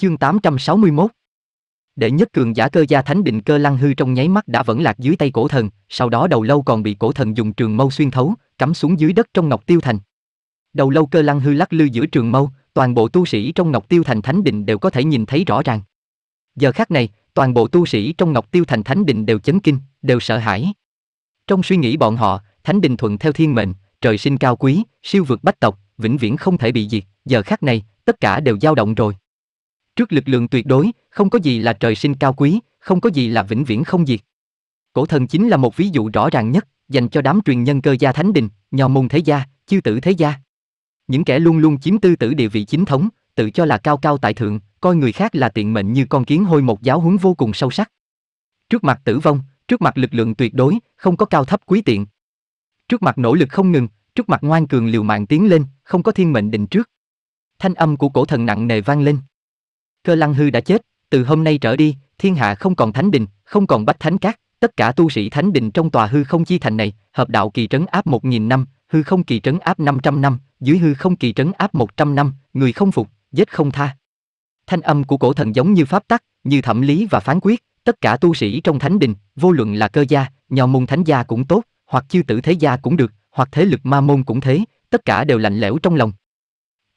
Chương 861 Đệ nhất cường giả cơ gia thánh định cơ lăng hư trong nháy mắt đã vẫn lạc dưới tay cổ thần, sau đó đầu lâu còn bị cổ thần dùng trường mâu xuyên thấu, cắm xuống dưới đất trong ngọc tiêu thành. Đầu lâu cơ lăng hư lắc lư giữa trường mâu, toàn bộ tu sĩ trong ngọc tiêu thành thánh định đều có thể nhìn thấy rõ ràng. Giờ khắc này, toàn bộ tu sĩ trong ngọc tiêu thành thánh định đều chấn kinh, đều sợ hãi. Trong suy nghĩ bọn họ, thánh định thuận theo thiên mệnh, trời sinh cao quý, siêu vượt bách tộc, vĩnh viễn không thể bị diệt, giờ khắc này, tất cả đều dao động rồi. Trước lực lượng tuyệt đối, không có gì là trời sinh cao quý, không có gì là vĩnh viễn không diệt. Cổ thần chính là một ví dụ rõ ràng nhất, dành cho đám truyền nhân cơ gia thánh đình, nhò môn thế gia, chiêu tử thế gia. Những kẻ luôn luôn chiếm tư tử địa vị chính thống, tự cho là cao cao tại thượng, coi người khác là tiện mệnh như con kiến hôi một giáo huấn vô cùng sâu sắc. Trước mặt tử vong, trước mặt lực lượng tuyệt đối, không có cao thấp quý tiện. Trước mặt nỗ lực không ngừng, trước mặt ngoan cường liều mạng tiến lên, không có thiên mệnh định trước. Thanh âm của cổ thần nặng nề vang lên. Cơ Lăng Hư đã chết, từ hôm nay trở đi, thiên hạ không còn thánh đình, không còn bách thánh cát, tất cả tu sĩ thánh đình trong tòa hư không chi thành này, hợp đạo kỳ trấn áp một nghìn năm, hư không kỳ trấn áp năm trăm năm, dưới hư không kỳ trấn áp một trăm năm, người không phục, giết không tha. Thanh âm của cổ thần giống như pháp tắc, như thẩm lý và phán quyết, tất cả tu sĩ trong thánh đình, vô luận là cơ gia, nhò môn thánh gia cũng tốt, hoặc chư tử thế gia cũng được, hoặc thế lực ma môn cũng thế, tất cả đều lạnh lẽo trong lòng.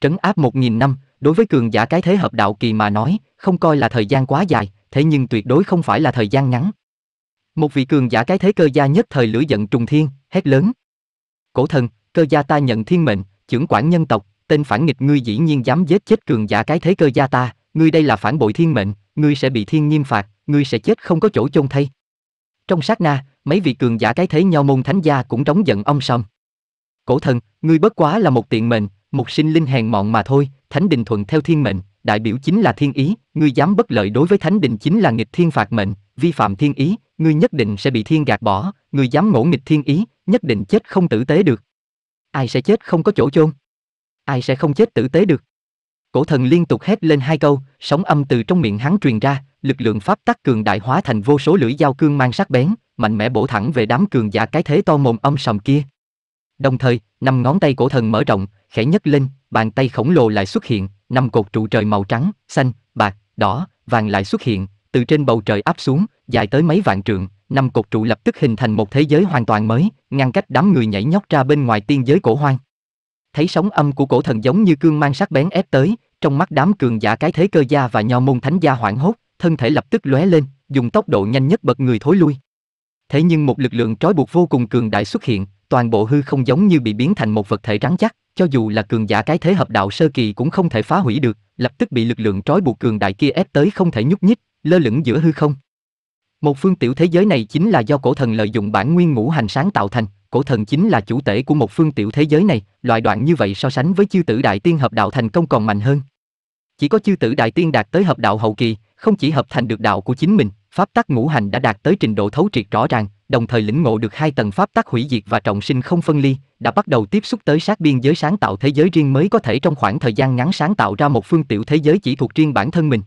Trấn áp một nghìn năm, Đối với cường giả cái thế hợp đạo kỳ mà nói, không coi là thời gian quá dài, thế nhưng tuyệt đối không phải là thời gian ngắn. Một vị cường giả cái thế cơ gia nhất thời lửa giận trùng thiên, hét lớn. Cổ thần, cơ gia ta nhận thiên mệnh, trưởng quản nhân tộc, tên phản nghịch ngươi dĩ nhiên dám giết chết cường giả cái thế cơ gia ta, ngươi đây là phản bội thiên mệnh, ngươi sẽ bị thiên nghiêm phạt, ngươi sẽ chết không có chỗ chôn thay. Trong sát na, mấy vị cường giả cái thế nho môn thánh gia cũng trống giận ông sầm. Cổ thần, ngươi bất quá là một tiện mệnh, một sinh linh hèn mọn mà thôi, thánh đình thuận theo thiên mệnh, đại biểu chính là thiên ý, ngươi dám bất lợi đối với thánh đình chính là nghịch thiên phạt mệnh, vi phạm thiên ý, ngươi nhất định sẽ bị thiên gạt bỏ, ngươi dám ngỗ nghịch thiên ý, nhất định chết không tử tế được. Ai sẽ chết không có chỗ chôn? Ai sẽ không chết tử tế được? Cổ thần liên tục hét lên hai câu, sóng âm từ trong miệng hắn truyền ra, lực lượng pháp tắc cường đại hóa thành vô số lưỡi dao cương mang sắc bén, mạnh mẽ bổ thẳng về đám cường giả cái thế to mồm âm sầm kia, Đồng thời, năm ngón tay cổ thần mở rộng, khẽ nhấc lên, bàn tay khổng lồ lại xuất hiện, năm cột trụ trời màu trắng, xanh, bạc, đỏ, vàng lại xuất hiện, từ trên bầu trời áp xuống, dài tới mấy vạn trượng, năm cột trụ lập tức hình thành một thế giới hoàn toàn mới, ngăn cách đám người nhảy nhót ra bên ngoài tiên giới cổ hoang. Thấy sóng âm của cổ thần giống như cương mang sắc bén ép tới, trong mắt đám cường giả cái thế cơ gia và nho môn thánh gia hoảng hốt, thân thể lập tức lóe lên, dùng tốc độ nhanh nhất bật người thối lui. Thế nhưng một lực lượng trói buộc vô cùng cường đại xuất hiện, toàn bộ hư không giống như bị biến thành một vật thể rắn chắc, cho dù là cường giả cái thế hợp đạo sơ kỳ cũng không thể phá hủy được, lập tức bị lực lượng trói buộc cường đại kia ép tới không thể nhúc nhích, lơ lửng giữa hư không. Một phương tiểu thế giới này chính là do cổ thần lợi dụng bản nguyên ngũ hành sáng tạo thành, cổ thần chính là chủ tể của một phương tiểu thế giới này, loại đoạn như vậy so sánh với chư tử đại tiên hợp đạo thành công còn mạnh hơn. Chỉ có chư tử đại tiên đạt tới hợp đạo hậu kỳ, không chỉ hợp thành được đạo của chính mình, pháp tắc ngũ hành đã đạt tới trình độ thấu triệt rõ ràng, đồng thời lĩnh ngộ được hai tầng pháp tác hủy diệt và trọng sinh không phân ly, đã bắt đầu tiếp xúc tới sát biên giới sáng tạo thế giới riêng mới có thể trong khoảng thời gian ngắn sáng tạo ra một phương tiểu thế giới chỉ thuộc riêng bản thân mình.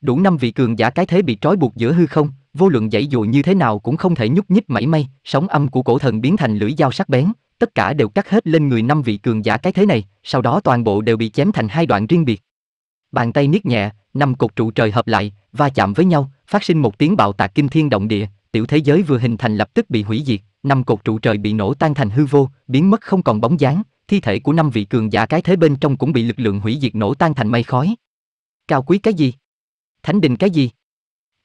Đủ năm vị cường giả cái thế bị trói buộc giữa hư không, vô luận dãy dụa như thế nào cũng không thể nhúc nhích mảy may, sóng âm của cổ thần biến thành lưỡi dao sắc bén, tất cả đều cắt hết lên người năm vị cường giả cái thế này, sau đó toàn bộ đều bị chém thành hai đoạn riêng biệt. Bàn tay niết nhẹ, năm cột trụ trời hợp lại, va chạm với nhau, phát sinh một tiếng bạo tạc kinh thiên động địa, tiểu thế giới vừa hình thành lập tức bị hủy diệt, năm cột trụ trời bị nổ tan thành hư vô, biến mất không còn bóng dáng, thi thể của năm vị cường giả cái thế bên trong cũng bị lực lượng hủy diệt nổ tan thành mây khói. Cao quý cái gì? Thánh đình cái gì?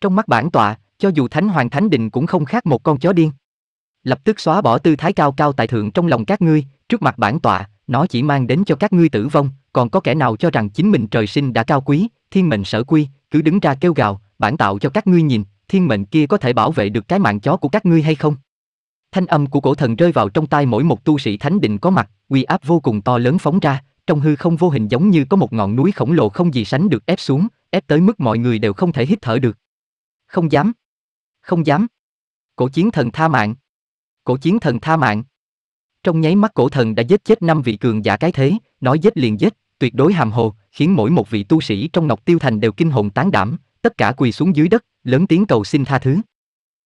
Trong mắt bản tọa, cho dù thánh hoàng thánh đình cũng không khác một con chó điên. Lập tức xóa bỏ tư thái cao cao tại thượng trong lòng các ngươi, trước mặt bản tọa, nó chỉ mang đến cho các ngươi tử vong, còn có kẻ nào cho rằng chính mình trời sinh đã cao quý, thiên mệnh sở quy, cứ đứng ra kêu gào, bản tạo cho các ngươi nhìn, thiên mệnh kia có thể bảo vệ được cái mạng chó của các ngươi hay không? Thanh âm của cổ thần rơi vào trong tai mỗi một tu sĩ thánh định có mặt, uy áp vô cùng to lớn phóng ra, trong hư không vô hình giống như có một ngọn núi khổng lồ không gì sánh được ép xuống, ép tới mức mọi người đều không thể hít thở được. Không dám. Không dám. Cổ chiến thần tha mạng. Cổ chiến thần tha mạng. Trong nháy mắt cổ thần đã giết chết năm vị cường giả cái thế, nói giết liền giết, tuyệt đối hàm hồ, khiến mỗi một vị tu sĩ trong Ngọc Tiêu Thành đều kinh hồn tán đảm, tất cả quỳ xuống dưới đất, lớn tiếng cầu xin tha thứ.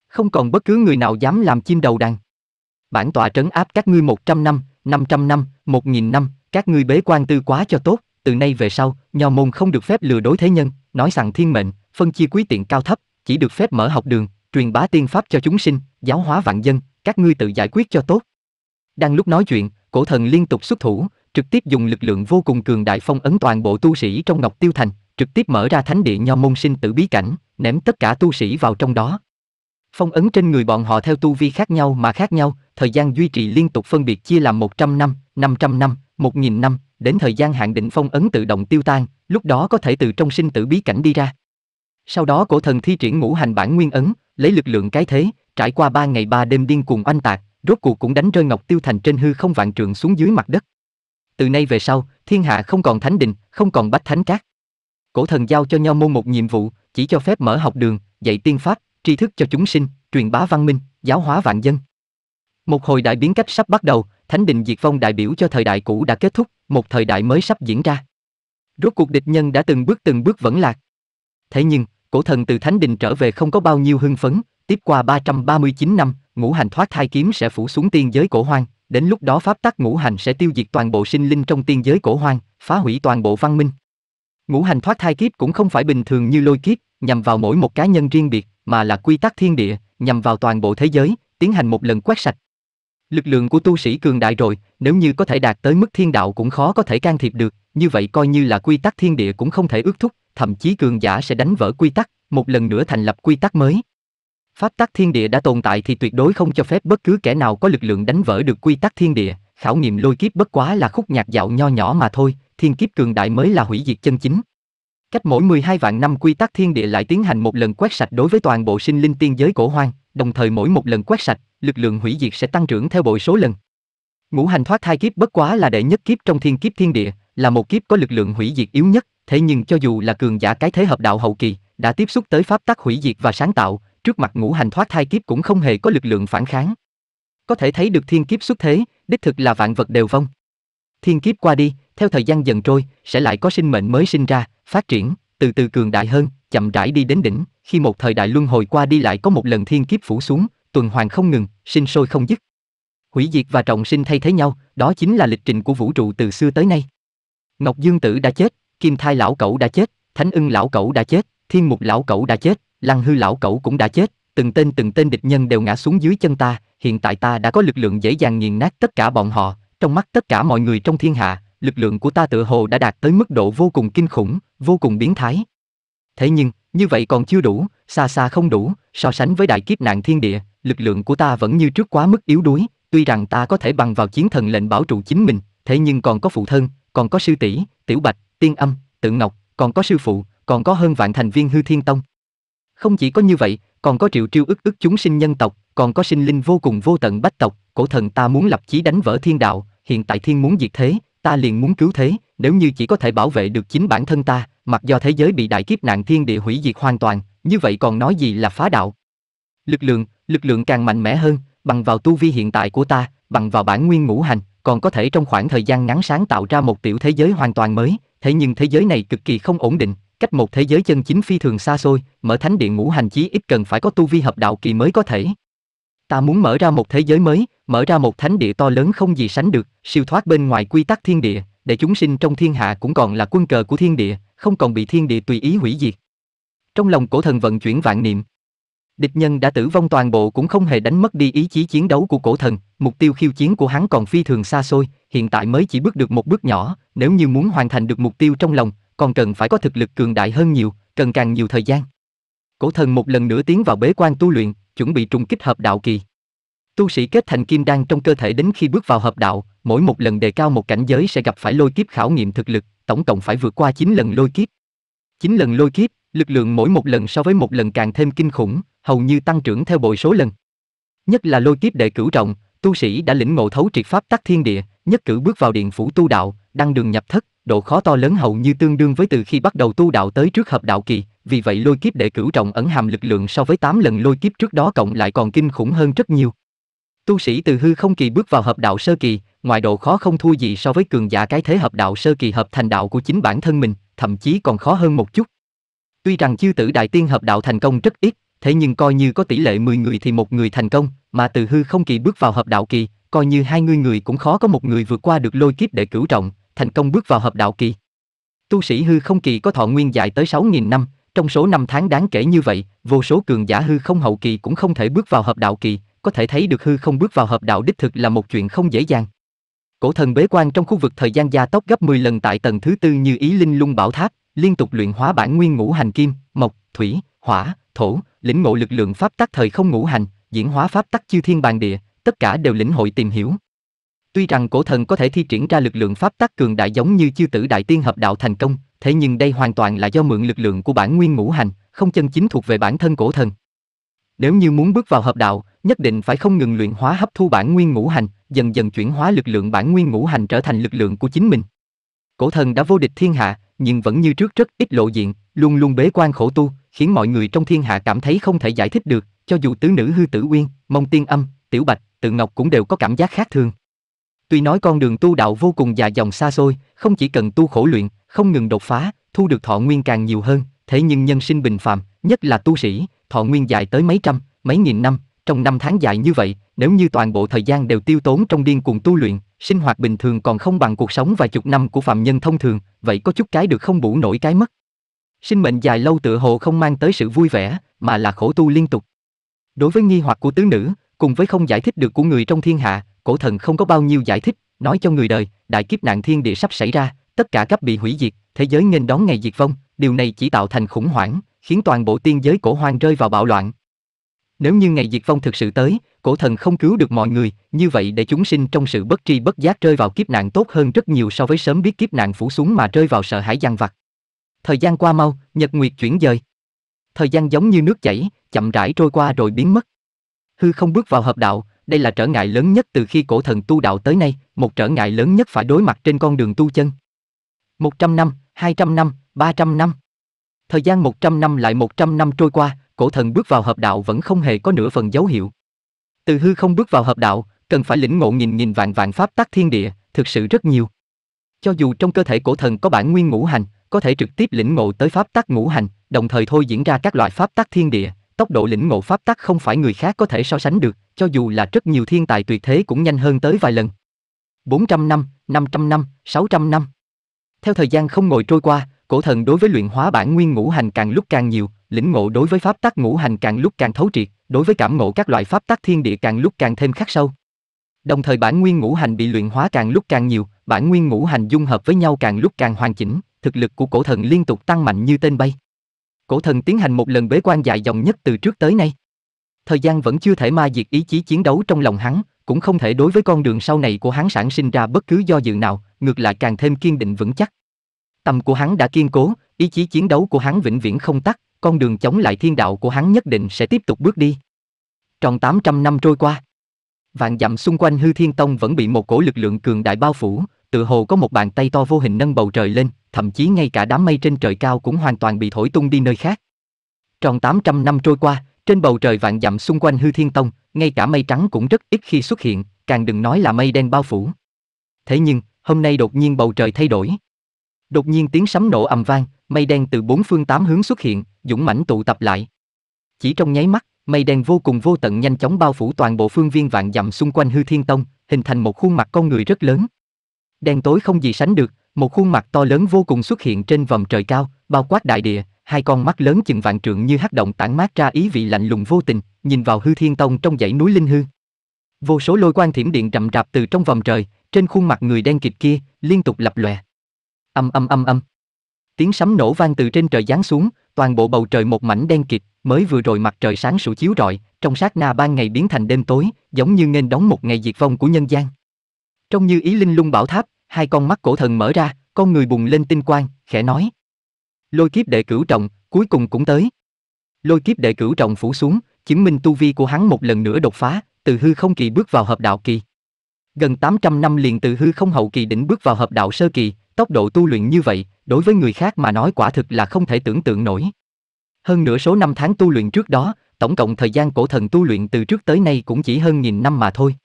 Không còn bất cứ người nào dám làm chim đầu đàn. Bản tọa trấn áp các ngươi 100 năm, 500 năm, 1000 năm, các ngươi bế quan tư quá cho tốt, từ nay về sau, nho môn không được phép lừa đối thế nhân, nói rằng thiên mệnh, phân chia quý tiện cao thấp, chỉ được phép mở học đường, truyền bá tiên pháp cho chúng sinh, giáo hóa vạn dân, các ngươi tự giải quyết cho tốt. Đang lúc nói chuyện, cổ thần liên tục xuất thủ, trực tiếp dùng lực lượng vô cùng cường đại phong ấn toàn bộ tu sĩ trong Ngọc Tiêu Thành, trực tiếp mở ra thánh địa nho môn sinh tử bí cảnh, ném tất cả tu sĩ vào trong đó. Phong ấn trên người bọn họ theo tu vi khác nhau mà khác nhau, thời gian duy trì liên tục phân biệt chia làm 100 năm, 500 năm, 1000 năm, đến thời gian hạn định phong ấn tự động tiêu tan, lúc đó có thể từ trong sinh tử bí cảnh đi ra. Sau đó cổ thần thi triển ngũ hành bản nguyên ấn, lấy lực lượng cái thế, trải qua 3 ngày 3 đêm điên cuồng oanh tạc, rốt cuộc cũng đánh rơi Ngọc Tiêu Thành trên hư không vạn trượng xuống dưới mặt đất. Từ nay về sau, thiên hạ không còn thánh đình, không còn bách thánh cát cổ thần giao cho nho môn một nhiệm vụ, chỉ cho phép mở học đường, dạy tiên pháp, tri thức cho chúng sinh, truyền bá văn minh, giáo hóa vạn dân. Một hồi đại biến cách sắp bắt đầu, Thánh Đình Diệt Vong đại biểu cho thời đại cũ đã kết thúc, một thời đại mới sắp diễn ra. Rốt cuộc địch nhân đã từng bước từng bước vẫn lạc. Thế nhưng, cổ thần từ Thánh Đình trở về không có bao nhiêu hưng phấn, tiếp qua 339 năm, ngũ hành thoát thai kiếm sẽ phủ xuống tiên giới cổ hoang, đến lúc đó pháp tắc ngũ hành sẽ tiêu diệt toàn bộ sinh linh trong tiên giới cổ hoang, phá hủy toàn bộ văn minh. Ngũ hành thoát thai kiếp cũng không phải bình thường như lôi kiếp, nhằm vào mỗi một cá nhân riêng biệt, mà là quy tắc thiên địa, nhằm vào toàn bộ thế giới, tiến hành một lần quét sạch. Lực lượng của tu sĩ cường đại rồi, nếu như có thể đạt tới mức thiên đạo cũng khó có thể can thiệp được, như vậy coi như là quy tắc thiên địa cũng không thể ước thúc, thậm chí cường giả sẽ đánh vỡ quy tắc, một lần nữa thành lập quy tắc mới. Pháp tắc thiên địa đã tồn tại thì tuyệt đối không cho phép bất cứ kẻ nào có lực lượng đánh vỡ được quy tắc thiên địa, khảo nghiệm lôi kiếp bất quá là khúc nhạc dạo nho nhỏ mà thôi, thiên kiếp cường đại mới là hủy diệt chân chính. Cách mỗi 12 vạn năm quy tắc thiên địa lại tiến hành một lần quét sạch đối với toàn bộ sinh linh tiên giới cổ hoang, đồng thời mỗi một lần quét sạch, lực lượng hủy diệt sẽ tăng trưởng theo bội số lần. Ngũ hành thoát thai kiếp bất quá là đệ nhất kiếp trong thiên kiếp thiên địa, là một kiếp có lực lượng hủy diệt yếu nhất, thế nhưng cho dù là cường giả cái thế hợp đạo hậu kỳ, đã tiếp xúc tới pháp tắc hủy diệt và sáng tạo, trước mặt ngũ hành thoát thai kiếp cũng không hề có lực lượng phản kháng. Có thể thấy được thiên kiếp xuất thế, đích thực là vạn vật đều vong thiên kiếp qua đi, theo thời gian dần trôi, sẽ lại có sinh mệnh mới sinh ra, phát triển, từ từ cường đại hơn, chậm rãi đi đến đỉnh, khi một thời đại luân hồi qua đi lại có một lần thiên kiếp phủ xuống, tuần hoàn không ngừng, sinh sôi không dứt. Hủy diệt và trọng sinh thay thế nhau, đó chính là lịch trình của vũ trụ từ xưa tới nay. Ngọc Dương Tử đã chết, Kim Thai lão cẩu đã chết, Thánh Ưng lão cẩu đã chết, Thiên Mục lão cẩu đã chết, Lăng Hư lão cẩu cũng đã chết, từng tên từng tên địch nhân đều ngã xuống dưới chân ta, hiện tại ta đã có lực lượng dễ dàng nghiền nát tất cả bọn họ, trong mắt tất cả mọi người trong thiên hạ, lực lượng của ta tựa hồ đã đạt tới mức độ vô cùng kinh khủng, vô cùng biến thái. Thế nhưng, như vậy còn chưa đủ, xa xa không đủ, so sánh với đại kiếp nạn thiên địa, lực lượng của ta vẫn như trước quá mức yếu đuối, tuy rằng ta có thể bằng vào chiến thần lệnh bảo trụ chính mình, thế nhưng còn có phụ thân, còn có sư tỷ, tiểu bạch, tiên âm, tự ngọc, còn có sư phụ, còn có hơn vạn thành viên hư thiên tông. Không chỉ có như vậy, còn có triệu triêu ức ức chúng sinh nhân tộc, còn có sinh linh vô cùng vô tận bách tộc, cổ thần ta muốn lập chí đánh vỡ thiên đạo, hiện tại thiên muốn diệt thế, ta liền muốn cứu thế, nếu như chỉ có thể bảo vệ được chính bản thân ta, mặc do thế giới bị đại kiếp nạn thiên địa hủy diệt hoàn toàn, như vậy còn nói gì là phá đạo. Lực lượng, lực lượng càng mạnh mẽ hơn, bằng vào tu vi hiện tại của ta, bằng vào bản nguyên ngũ hành, còn có thể trong khoảng thời gian ngắn sáng tạo ra một tiểu thế giới hoàn toàn mới, thế nhưng thế giới này cực kỳ không ổn định, cách một thế giới chân chính phi thường xa xôi, mở thánh điện ngũ hành chí ít cần phải có tu vi hợp đạo kỳ mới có thể. Ta muốn mở ra một thế giới mới, mở ra một thánh địa to lớn không gì sánh được, siêu thoát bên ngoài quy tắc thiên địa, để chúng sinh trong thiên hạ cũng còn là quân cờ của thiên địa, không còn bị thiên địa tùy ý hủy diệt. Trong lòng cổ thần vận chuyển vạn niệm. Địch nhân đã tử vong toàn bộ cũng không hề đánh mất đi ý chí chiến đấu của cổ thần, mục tiêu khiêu chiến của hắn còn phi thường xa xôi, hiện tại mới chỉ bước được một bước nhỏ, nếu như muốn hoàn thành được mục tiêu trong lòng, còn cần phải có thực lực cường đại hơn nhiều, cần càng nhiều thời gian. Cổ thần một lần nữa tiến vào bế quan tu luyện, chuẩn bị trùng kích hợp đạo kỳ. Tu sĩ kết thành kim đan trong cơ thể đến khi bước vào hợp đạo, mỗi một lần đề cao một cảnh giới sẽ gặp phải lôi kiếp khảo nghiệm thực lực, tổng cộng phải vượt qua 9 lần lôi kiếp. 9 lần lôi kiếp, lực lượng mỗi một lần so với một lần càng thêm kinh khủng, hầu như tăng trưởng theo bội số lần. Nhất là lôi kiếp đệ cửu trọng, tu sĩ đã lĩnh ngộ thấu triệt pháp tắc thiên địa, nhất cử bước vào điện phủ tu đạo, đăng đường nhập thất, độ khó to lớn hầu như tương đương với từ khi bắt đầu tu đạo tới trước hợp đạo kỳ, vì vậy lôi kiếp đệ cửu trọng ẩn hàm lực lượng so với 8 lần lôi kiếp trước đó cộng lại còn kinh khủng hơn rất nhiều. Tu sĩ từ hư không kỳ bước vào hợp đạo sơ kỳ, ngoài độ khó không thua gì so với cường giả cái thế hợp đạo sơ kỳ hợp thành đạo của chính bản thân mình, thậm chí còn khó hơn một chút. Tuy rằng chư tử đại tiên hợp đạo thành công rất ít, thế nhưng coi như có tỷ lệ 10 người thì một người thành công, mà từ hư không kỳ bước vào hợp đạo kỳ, coi như hai người người cũng khó có một người vượt qua được lôi kiếp đệ cửu trọng, thành công bước vào hợp đạo kỳ. Tu sĩ hư không kỳ có thọ nguyên dài tới 6.000 năm, trong số năm tháng đáng kể như vậy, vô số cường giả hư không hậu kỳ cũng không thể bước vào hợp đạo kỳ, có thể thấy được hư không bước vào hợp đạo đích thực là một chuyện không dễ dàng. Cổ thần bế quan trong khu vực thời gian gia tốc gấp 10 lần tại tầng thứ tư như ý linh lung bảo tháp, liên tục luyện hóa bản nguyên ngũ hành kim, mộc, thủy, hỏa, thổ, lĩnh ngộ lực lượng pháp tắc thời không ngũ hành, diễn hóa pháp tắc chiêu thiên bàn địa, tất cả đều lĩnh hội tìm hiểu, Tuy rằng cổ thần có thể thi triển ra lực lượng pháp tắc cường đại giống như chư tử đại tiên hợp đạo thành công, thế nhưng đây hoàn toàn là do mượn lực lượng của bản nguyên ngũ hành, không chân chính thuộc về bản thân cổ thần. Nếu như muốn bước vào hợp đạo, nhất định phải không ngừng luyện hóa hấp thu bản nguyên ngũ hành, dần dần chuyển hóa lực lượng bản nguyên ngũ hành trở thành lực lượng của chính mình. Cổ thần đã vô địch thiên hạ, nhưng vẫn như trước rất ít lộ diện, luôn luôn bế quan khổ tu, khiến mọi người trong thiên hạ cảm thấy không thể giải thích được, cho dù tứ nữ hư tử uyên, mông tiên âm, tiểu bạch, tự ngọc cũng đều có cảm giác khác thường. Tuy nói con đường tu đạo vô cùng dài dòng xa xôi, không chỉ cần tu khổ luyện, không ngừng đột phá, thu được thọ nguyên càng nhiều hơn, thế nhưng nhân sinh bình phàm, nhất là tu sĩ, thọ nguyên dài tới mấy trăm, mấy nghìn năm, trong năm tháng dài như vậy, nếu như toàn bộ thời gian đều tiêu tốn trong điên cuồng tu luyện, sinh hoạt bình thường còn không bằng cuộc sống vài chục năm của phạm nhân thông thường, vậy có chút cái được không bù nổi cái mất. Sinh mệnh dài lâu tựa hồ không mang tới sự vui vẻ, mà là khổ tu liên tục. Đối với nghi hoặc của tứ nữ, cùng với không giải thích được của người trong thiên hạ, cổ thần không có bao nhiêu giải thích, nói cho người đời, đại kiếp nạn thiên địa sắp xảy ra, tất cả cấp bị hủy diệt, thế giới nghênh đón ngày diệt vong, điều này chỉ tạo thành khủng hoảng, khiến toàn bộ tiên giới cổ hoang rơi vào bạo loạn. Nếu như ngày diệt vong thực sự tới, cổ thần không cứu được mọi người, như vậy để chúng sinh trong sự bất tri bất giác rơi vào kiếp nạn tốt hơn rất nhiều so với sớm biết kiếp nạn phủ xuống mà rơi vào sợ hãi gian vặt. Thời gian qua mau, nhật nguyệt chuyển dời. Thời gian giống như nước chảy, chậm rãi trôi qua rồi biến mất. Hư không bước vào hợp đạo, đây là trở ngại lớn nhất từ khi cổ thần tu đạo tới nay, một trở ngại lớn nhất phải đối mặt trên con đường tu chân. 100 năm, 200 năm, 300 năm. Thời gian 100 năm lại 100 năm trôi qua, cổ thần bước vào hợp đạo vẫn không hề có nửa phần dấu hiệu. Từ hư không bước vào hợp đạo, cần phải lĩnh ngộ nghìn nghìn vạn vạn pháp tác thiên địa, thực sự rất nhiều. Cho dù trong cơ thể cổ thần có bản nguyên ngũ hành, có thể trực tiếp lĩnh ngộ tới pháp tác ngũ hành, đồng thời thôi diễn ra các loại pháp tác thiên địa, tốc độ lĩnh ngộ pháp tắc không phải người khác có thể so sánh được, cho dù là rất nhiều thiên tài tuyệt thế cũng nhanh hơn tới vài lần. 400 năm, 500 năm, 600 năm. Theo thời gian không ngồi trôi qua, cổ thần đối với luyện hóa bản nguyên ngũ hành càng lúc càng nhiều, lĩnh ngộ đối với pháp tắc ngũ hành càng lúc càng thấu triệt, đối với cảm ngộ các loại pháp tắc thiên địa càng lúc càng thêm khắc sâu. Đồng thời bản nguyên ngũ hành bị luyện hóa càng lúc càng nhiều, bản nguyên ngũ hành dung hợp với nhau càng lúc càng hoàn chỉnh, thực lực của cổ thần liên tục tăng mạnh như tên bay. Cổ thần tiến hành một lần bế quan dài dòng nhất từ trước tới nay. Thời gian vẫn chưa thể ma diệt ý chí chiến đấu trong lòng hắn, cũng không thể đối với con đường sau này của hắn sản sinh ra bất cứ do dự nào, ngược lại càng thêm kiên định vững chắc. Tầm của hắn đã kiên cố, ý chí chiến đấu của hắn vĩnh viễn không tắt, con đường chống lại thiên đạo của hắn nhất định sẽ tiếp tục bước đi. Tròn 800 năm trôi qua, vạn dặm xung quanh hư thiên tông vẫn bị một cổ lực lượng cường đại bao phủ, Tự hồ có một bàn tay to vô hình nâng bầu trời lên, thậm chí ngay cả đám mây trên trời cao cũng hoàn toàn bị thổi tung đi nơi khác. Tròn 800 năm trôi qua, trên bầu trời vạn dặm xung quanh hư thiên tông, ngay cả mây trắng cũng rất ít khi xuất hiện, càng đừng nói là mây đen bao phủ. Thế nhưng, hôm nay đột nhiên bầu trời thay đổi. Đột nhiên tiếng sấm nổ ầm vang, mây đen từ bốn phương tám hướng xuất hiện, dũng mãnh tụ tập lại. Chỉ trong nháy mắt, mây đen vô cùng vô tận nhanh chóng bao phủ toàn bộ phương viên vạn dặm xung quanh hư thiên tông, hình thành một khuôn mặt con người rất lớn. Đen tối không gì sánh được, một khuôn mặt to lớn vô cùng xuất hiện trên vòng trời cao, bao quát đại địa, hai con mắt lớn chừng vạn trượng như hắc động tản mát ra ý vị lạnh lùng vô tình, nhìn vào hư thiên tông trong dãy núi linh hư. Vô số lôi quan thiểm điện rậm rạp từ trong vòng trời, trên khuôn mặt người đen kịt kia, liên tục lập lòe. Âm âm âm âm. Tiếng sấm nổ vang từ trên trời giáng xuống, toàn bộ bầu trời một mảnh đen kịt, mới vừa rồi mặt trời sáng sủ chiếu rọi, trong sát na ban ngày biến thành đêm tối, giống như nên đóng một ngày diệt vong của nhân gian. Trông như ý linh lung bảo tháp, hai con mắt cổ thần mở ra, con người bùng lên tinh quang, khẽ nói. Lôi kiếp đệ cửu trọng, cuối cùng cũng tới. Lôi kiếp đệ cửu trọng phủ xuống, chứng minh tu vi của hắn một lần nữa đột phá, từ hư không kỳ bước vào hợp đạo kỳ. Gần 800 năm liền từ hư không hậu kỳ đỉnh bước vào hợp đạo sơ kỳ, tốc độ tu luyện như vậy, đối với người khác mà nói quả thực là không thể tưởng tượng nổi. Hơn nửa số năm tháng tu luyện trước đó, tổng cộng thời gian cổ thần tu luyện từ trước tới nay cũng chỉ hơn nghìn năm mà thôi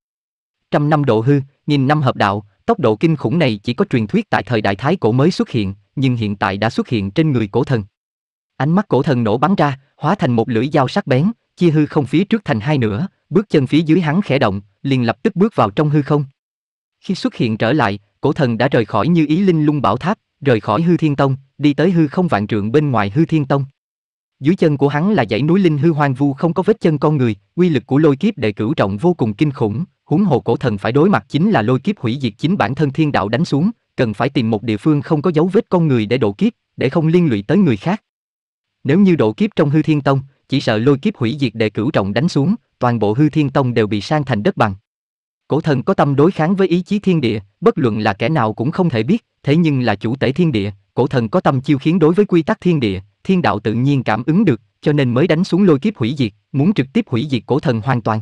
trăm năm độ hư, nghìn năm hợp đạo, tốc độ kinh khủng này chỉ có truyền thuyết tại thời đại thái cổ mới xuất hiện, nhưng hiện tại đã xuất hiện trên người cổ thần. Ánh mắt cổ thần nổ bắn ra, hóa thành một lưỡi dao sắc bén, chia hư không phía trước thành hai nửa, bước chân phía dưới hắn khẽ động, liền lập tức bước vào trong hư không. Khi xuất hiện trở lại, cổ thần đã rời khỏi như ý linh lung bảo tháp, rời khỏi hư thiên tông, đi tới hư không vạn trượng bên ngoài hư thiên tông. Dưới chân của hắn là dãy núi linh hư hoang vu không có vết chân con người, uy lực của lôi kiếp đệ cửu trọng vô cùng kinh khủng, huống hồ cổ thần phải đối mặt chính là lôi kiếp hủy diệt chính bản thân thiên đạo đánh xuống, cần phải tìm một địa phương không có dấu vết con người để độ kiếp, để không liên lụy tới người khác. Nếu như độ kiếp trong hư thiên tông, chỉ sợ lôi kiếp hủy diệt đệ cửu trọng đánh xuống, toàn bộ hư thiên tông đều bị san thành đất bằng. Cổ thần có tâm đối kháng với ý chí thiên địa, bất luận là kẻ nào cũng không thể biết, thế nhưng là chủ tể thiên địa, cổ thần có tâm chiêu khiến đối với quy tắc thiên địa, thiên đạo tự nhiên cảm ứng được, cho nên mới đánh xuống lôi kiếp hủy diệt, muốn trực tiếp hủy diệt cổ thần hoàn toàn.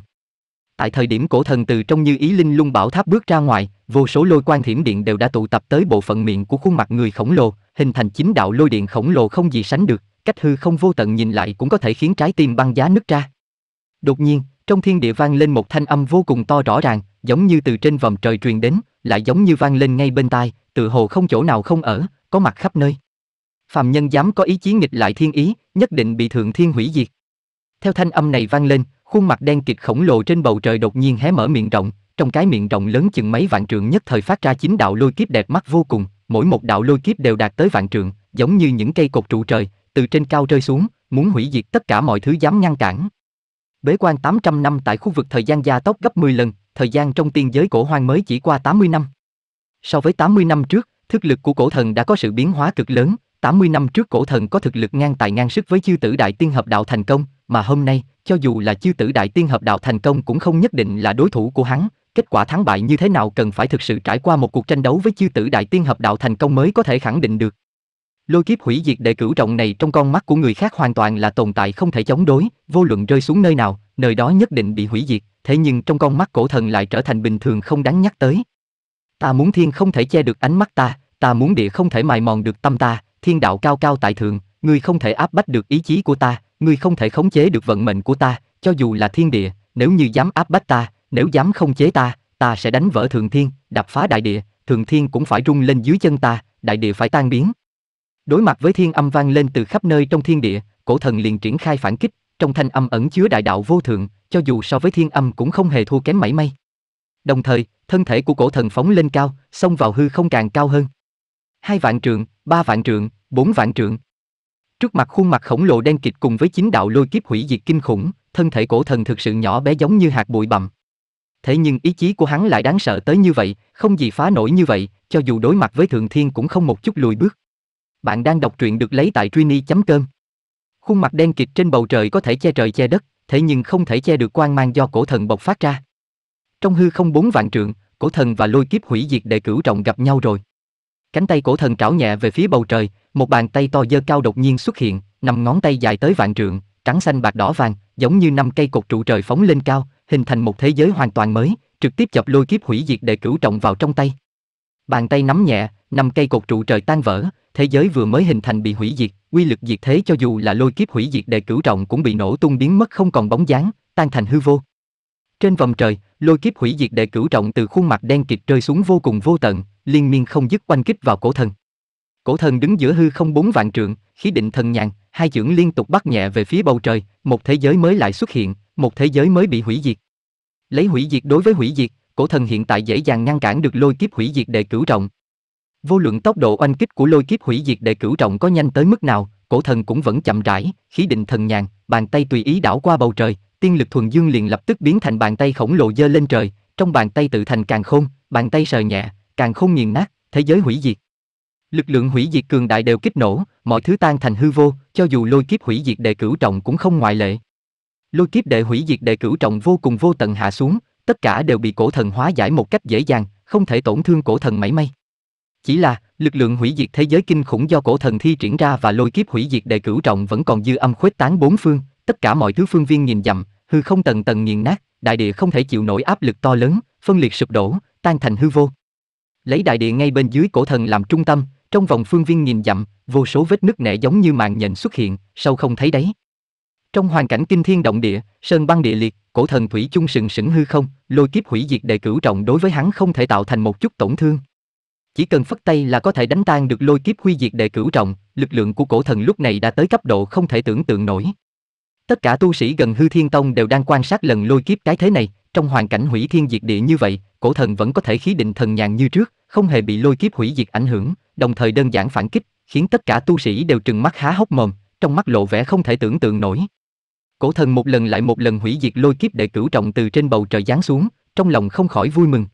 Tại thời điểm cổ thần từ trong như ý linh lung bảo tháp bước ra ngoài, vô số lôi quan thiểm điện đều đã tụ tập tới bộ phận miệng của khuôn mặt người khổng lồ, hình thành chính đạo lôi điện khổng lồ không gì sánh được, cách hư không vô tận nhìn lại cũng có thể khiến trái tim băng giá nứt ra. Đột nhiên, trong thiên địa vang lên một thanh âm vô cùng to rõ ràng, giống như từ trên vòm trời truyền đến, lại giống như vang lên ngay bên tai, tự hồ không chỗ nào không ở, có mặt khắp nơi. Phàm nhân dám có ý chí nghịch lại thiên ý, nhất định bị thượng thiên hủy diệt. Theo thanh âm này vang lên, Khuôn mặt đen kịt khổng lồ trên bầu trời đột nhiên hé mở miệng rộng, trong cái miệng rộng lớn chừng mấy vạn trượng nhất thời phát ra chín đạo lôi kiếp đẹp mắt vô cùng, mỗi một đạo lôi kiếp đều đạt tới vạn trượng, giống như những cây cột trụ trời, từ trên cao rơi xuống, muốn hủy diệt tất cả mọi thứ dám ngăn cản. Bế quan 800 năm tại khu vực thời gian gia tốc gấp 10 lần, thời gian trong tiên giới cổ hoang mới chỉ qua 80 năm. So với 80 năm trước, thực lực của cổ thần đã có sự biến hóa cực lớn, 80 năm trước cổ thần có thực lực ngang tài ngang sức với chư tử đại tiên hợp đạo thành công, mà hôm nay, cho dù là chư tử đại tiên hợp đạo thành công cũng không nhất định là đối thủ của hắn, kết quả thắng bại như thế nào cần phải thực sự trải qua một cuộc tranh đấu với chư tử đại tiên hợp đạo thành công mới có thể khẳng định được. Lôi kiếp hủy diệt đệ cửu trọng này trong con mắt của người khác hoàn toàn là tồn tại không thể chống đối, vô luận rơi xuống nơi nào, nơi đó nhất định bị hủy diệt, thế nhưng trong con mắt cổ thần lại trở thành bình thường không đáng nhắc tới. Ta muốn thiên không thể che được ánh mắt ta, ta muốn địa không thể mài mòn được tâm ta, thiên đạo cao cao tại thượng, người không thể áp bách được ý chí của ta, ngươi không thể khống chế được vận mệnh của ta, cho dù là thiên địa, nếu như dám áp bách ta, nếu dám không chế ta, ta sẽ đánh vỡ thường thiên, đập phá đại địa, thường thiên cũng phải rung lên dưới chân ta, đại địa phải tan biến. Đối mặt với thiên âm vang lên từ khắp nơi trong thiên địa, cổ thần liền triển khai phản kích, trong thanh âm ẩn chứa đại đạo vô thượng, cho dù so với thiên âm cũng không hề thua kém mảy may. Đồng thời, thân thể của cổ thần phóng lên cao, xông vào hư không càng cao hơn. Hai vạn trượng, ba vạn trượng, bốn vạn trượng. Trước mặt khuôn mặt khổng lồ đen kịt cùng với chín đạo lôi kiếp hủy diệt kinh khủng, thân thể cổ thần thực sự nhỏ bé giống như hạt bụi bặm. Thế nhưng ý chí của hắn lại đáng sợ tới như vậy, không gì phá nổi như vậy, cho dù đối mặt với thượng thiên cũng không một chút lùi bước. Bạn đang đọc truyện được lấy tại trini.com. Khuôn mặt đen kịt trên bầu trời có thể che trời che đất, thế nhưng không thể che được quang mang do cổ thần bộc phát ra. Trong hư không bốn vạn trượng, cổ thần và lôi kiếp hủy diệt đệ cửu trọng gặp nhau rồi. Cánh tay cổ thần trảo nhẹ về phía bầu trời, một bàn tay to dơ cao đột nhiên xuất hiện, năm ngón tay dài tới vạn trượng, trắng xanh bạc đỏ vàng, giống như năm cây cột trụ trời phóng lên cao, hình thành một thế giới hoàn toàn mới, trực tiếp chập lôi kiếp hủy diệt đệ cửu trọng vào trong tay. Bàn tay nắm nhẹ, năm cây cột trụ trời tan vỡ, thế giới vừa mới hình thành bị hủy diệt, quy lực diệt thế cho dù là lôi kiếp hủy diệt đệ cửu trọng cũng bị nổ tung biến mất không còn bóng dáng, tan thành hư vô. Trên vòng trời, lôi kiếp hủy diệt đệ cửu trọng từ khuôn mặt đen kịt rơi xuống vô cùng vô tận, liên miên không dứt oanh kích vào cổ thần. Cổ thần đứng giữa hư không bốn vạn trượng, khí định thần nhàn, hai chưởng liên tục bắt nhẹ về phía bầu trời, một thế giới mới lại xuất hiện, một thế giới mới bị hủy diệt. Lấy hủy diệt đối với hủy diệt, cổ thần hiện tại dễ dàng ngăn cản được lôi kiếp hủy diệt đệ cửu trọng. Vô luận tốc độ oanh kích của lôi kiếp hủy diệt đệ cửu trọng có nhanh tới mức nào, cổ thần cũng vẫn chậm rãi, khí định thần nhàn, bàn tay tùy ý đảo qua bầu trời, tiên lực thuần dương liền lập tức biến thành bàn tay khổng lồ dơ lên trời, trong bàn tay tự thành càng khôn, bàn tay sờ nhẹ, càng khôn nghiền nát, thế giới hủy diệt. Lực lượng hủy diệt cường đại đều kích nổ, mọi thứ tan thành hư vô, cho dù lôi kiếp hủy diệt đệ cửu trọng cũng không ngoại lệ. Lôi kiếp đệ hủy diệt đệ cửu trọng vô cùng vô tận hạ xuống, tất cả đều bị cổ thần hóa giải một cách dễ dàng, không thể tổn thương cổ thần mảy may. Chỉ là, lực lượng hủy diệt thế giới kinh khủng do cổ thần thi triển ra và lôi kiếp hủy diệt đệ cửu trọng vẫn còn dư âm khuếch tán bốn phương, tất cả mọi thứ phương viên nhìn dặm, hư không tầng tầng nghiền nát, đại địa không thể chịu nổi áp lực to lớn, phân liệt sụp đổ, tan thành hư vô. Lấy đại địa ngay bên dưới cổ thần làm trung tâm, trong vòng phương viên nhìn dặm, vô số vết nứt nẻ giống như màn nhện xuất hiện, sâu không thấy đấy. Trong hoàn cảnh kinh thiên động địa, sơn băng địa liệt, cổ thần thủy chung sừng sững hư không, lôi kiếp hủy diệt đệ cửu trọng đối với hắn không thể tạo thành một chút tổn thương. Chỉ cần phất tay là có thể đánh tan được lôi kiếp hủy diệt đệ cửu trọng, lực lượng của cổ thần lúc này đã tới cấp độ không thể tưởng tượng nổi. Tất cả tu sĩ gần hư thiên tông đều đang quan sát lần lôi kiếp cái thế này, trong hoàn cảnh hủy thiên diệt địa như vậy, cổ thần vẫn có thể khí định thần nhàn như trước, không hề bị lôi kiếp hủy diệt ảnh hưởng, đồng thời đơn giản phản kích, khiến tất cả tu sĩ đều trừng mắt há hốc mồm, trong mắt lộ vẻ không thể tưởng tượng nổi. Cổ thần một lần lại một lần hủy diệt lôi kiếp để cửu trọng từ trên bầu trời giáng xuống, trong lòng không khỏi vui mừng.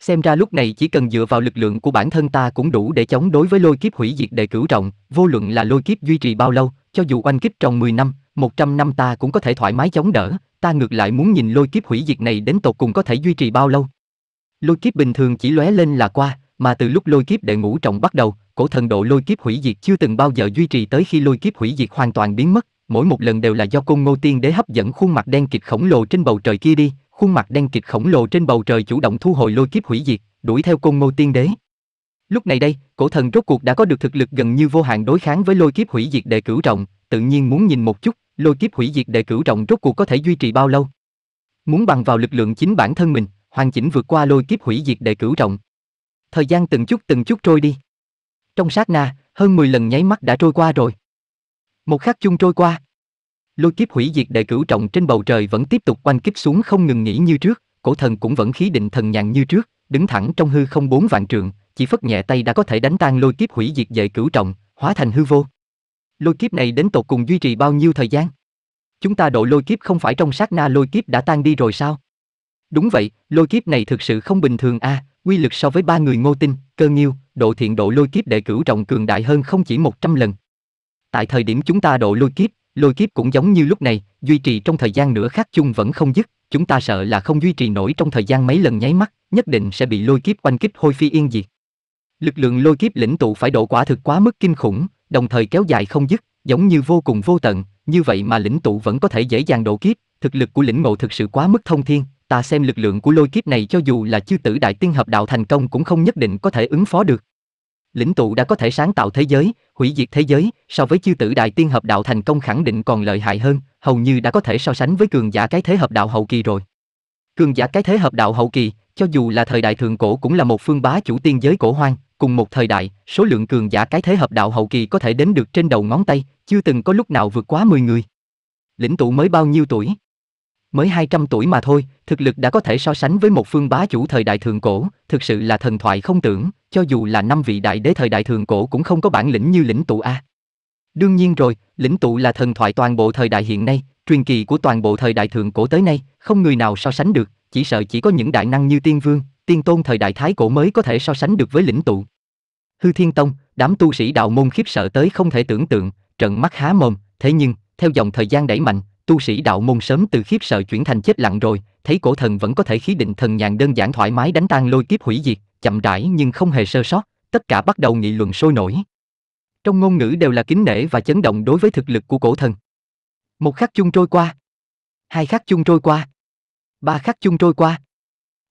Xem ra lúc này chỉ cần dựa vào lực lượng của bản thân ta cũng đủ để chống đối với lôi kiếp hủy diệt đệ cửu trọng, vô luận là lôi kiếp duy trì bao lâu, cho dù oanh kích trong 10 năm, một trăm năm ta cũng có thể thoải mái chống đỡ, ta ngược lại muốn nhìn lôi kiếp hủy diệt này đến tột cùng có thể duy trì bao lâu. Lôi kiếp bình thường chỉ lóe lên là qua, mà từ lúc lôi kiếp đệ ngũ trọng bắt đầu, cổ thần độ lôi kiếp hủy diệt chưa từng bao giờ duy trì tới khi lôi kiếp hủy diệt hoàn toàn biến mất, mỗi một lần đều là do côn ngô tiên đế hấp dẫn khuôn mặt đen kịt khổng lồ trên bầu trời kia đi, khuôn mặt đen kịt khổng lồ trên bầu trời chủ động thu hồi lôi kiếp hủy diệt, đuổi theo côn ngô tiên đế. Lúc này đây, cổ thần rốt cuộc đã có được thực lực gần như vô hạn đối kháng với lôi kiếp hủy diệt đệ cửu trọng, tự nhiên muốn nhìn một chút, lôi kiếp hủy diệt đệ cửu trọng rốt cuộc có thể duy trì bao lâu? Muốn bằng vào lực lượng chính bản thân mình, hoàn chỉnh vượt qua lôi kiếp hủy diệt đệ cửu trọng. Thời gian từng chút từng chút trôi đi. Trong sát na, hơn 10 lần nháy mắt đã trôi qua rồi. Một khắc chung trôi qua. Lôi kiếp hủy diệt đệ cửu trọng trên bầu trời vẫn tiếp tục quanh kiếp xuống không ngừng nghỉ như trước, cổ thần cũng vẫn khí định thần nhàn như trước, đứng thẳng trong hư không bốn vạn trượng, chỉ phất nhẹ tay đã có thể đánh tan lôi kiếp hủy diệt đệ cửu trọng, hóa thành hư vô lôi kiếp này đến tột cùng duy trì bao nhiêu thời gian? Chúng ta độ lôi kiếp không phải trong sát na lôi kiếp đã tan đi rồi sao? Đúng vậy, lôi kiếp này thực sự không bình thường a, à, quy lực so với ba người ngô tinh, cơ nghiêu, độ thiện độ lôi kiếp đệ cửu trọng cường đại hơn không chỉ 100 lần. Tại thời điểm chúng ta độ lôi kiếp, lôi kiếp cũng giống như lúc này, duy trì trong thời gian nửa khắc chung vẫn không dứt, chúng ta sợ là không duy trì nổi trong thời gian mấy lần nháy mắt, nhất định sẽ bị lôi kiếp quanh kích hôi phi yên diệt. Lực lượng lôi kiếp lĩnh tụ phải độ quả thực quá mức kinh khủng, đồng thời kéo dài không dứt, giống như vô cùng vô tận, như vậy mà lĩnh tụ vẫn có thể dễ dàng độ kiếp, thực lực của lĩnh ngộ thực sự quá mức thông thiên, ta xem lực lượng của lôi kiếp này cho dù là chư tử đại tiên hợp đạo thành công cũng không nhất định có thể ứng phó được. Lĩnh tụ đã có thể sáng tạo thế giới, hủy diệt thế giới, so với chư tử đại tiên hợp đạo thành công khẳng định còn lợi hại hơn, hầu như đã có thể so sánh với cường giả cái thế hợp đạo hậu kỳ rồi. Cường giả cái thế hợp đạo hậu kỳ, cho dù là thời đại thượng cổ cũng là một phương bá chủ tiên giới cổ hoang, Cùng một thời đại, số lượng cường giả cái thế hợp đạo hậu kỳ có thể đến được trên đầu ngón tay, chưa từng có lúc nào vượt quá 10 người. Lĩnh tụ mới bao nhiêu tuổi? Mới 200 tuổi mà thôi, thực lực đã có thể so sánh với một phương bá chủ thời đại thường cổ, thực sự là thần thoại không tưởng, cho dù là năm vị đại đế thời đại thường cổ cũng không có bản lĩnh như lĩnh tụ A. Đương nhiên rồi, lĩnh tụ là thần thoại toàn bộ thời đại hiện nay, truyền kỳ của toàn bộ thời đại thường cổ tới nay, không người nào so sánh được, chỉ sợ chỉ có những đại năng như tiên vương, tiên tôn thời đại thái cổ mới có thể so sánh được với lĩnh tụ. Hư Thiên Tông, đám tu sĩ đạo môn khiếp sợ tới không thể tưởng tượng, trận mắt há mồm, thế nhưng, theo dòng thời gian đẩy mạnh, tu sĩ đạo môn sớm từ khiếp sợ chuyển thành chết lặng rồi, thấy cổ thần vẫn có thể khí định thần nhàn đơn giản thoải mái đánh tan lôi kiếp hủy diệt, chậm rãi nhưng không hề sơ sót, tất cả bắt đầu nghị luận sôi nổi. Trong ngôn ngữ đều là kính nể và chấn động đối với thực lực của cổ thần. Một khắc chung trôi qua, hai khắc chung trôi qua, ba khắc chung trôi qua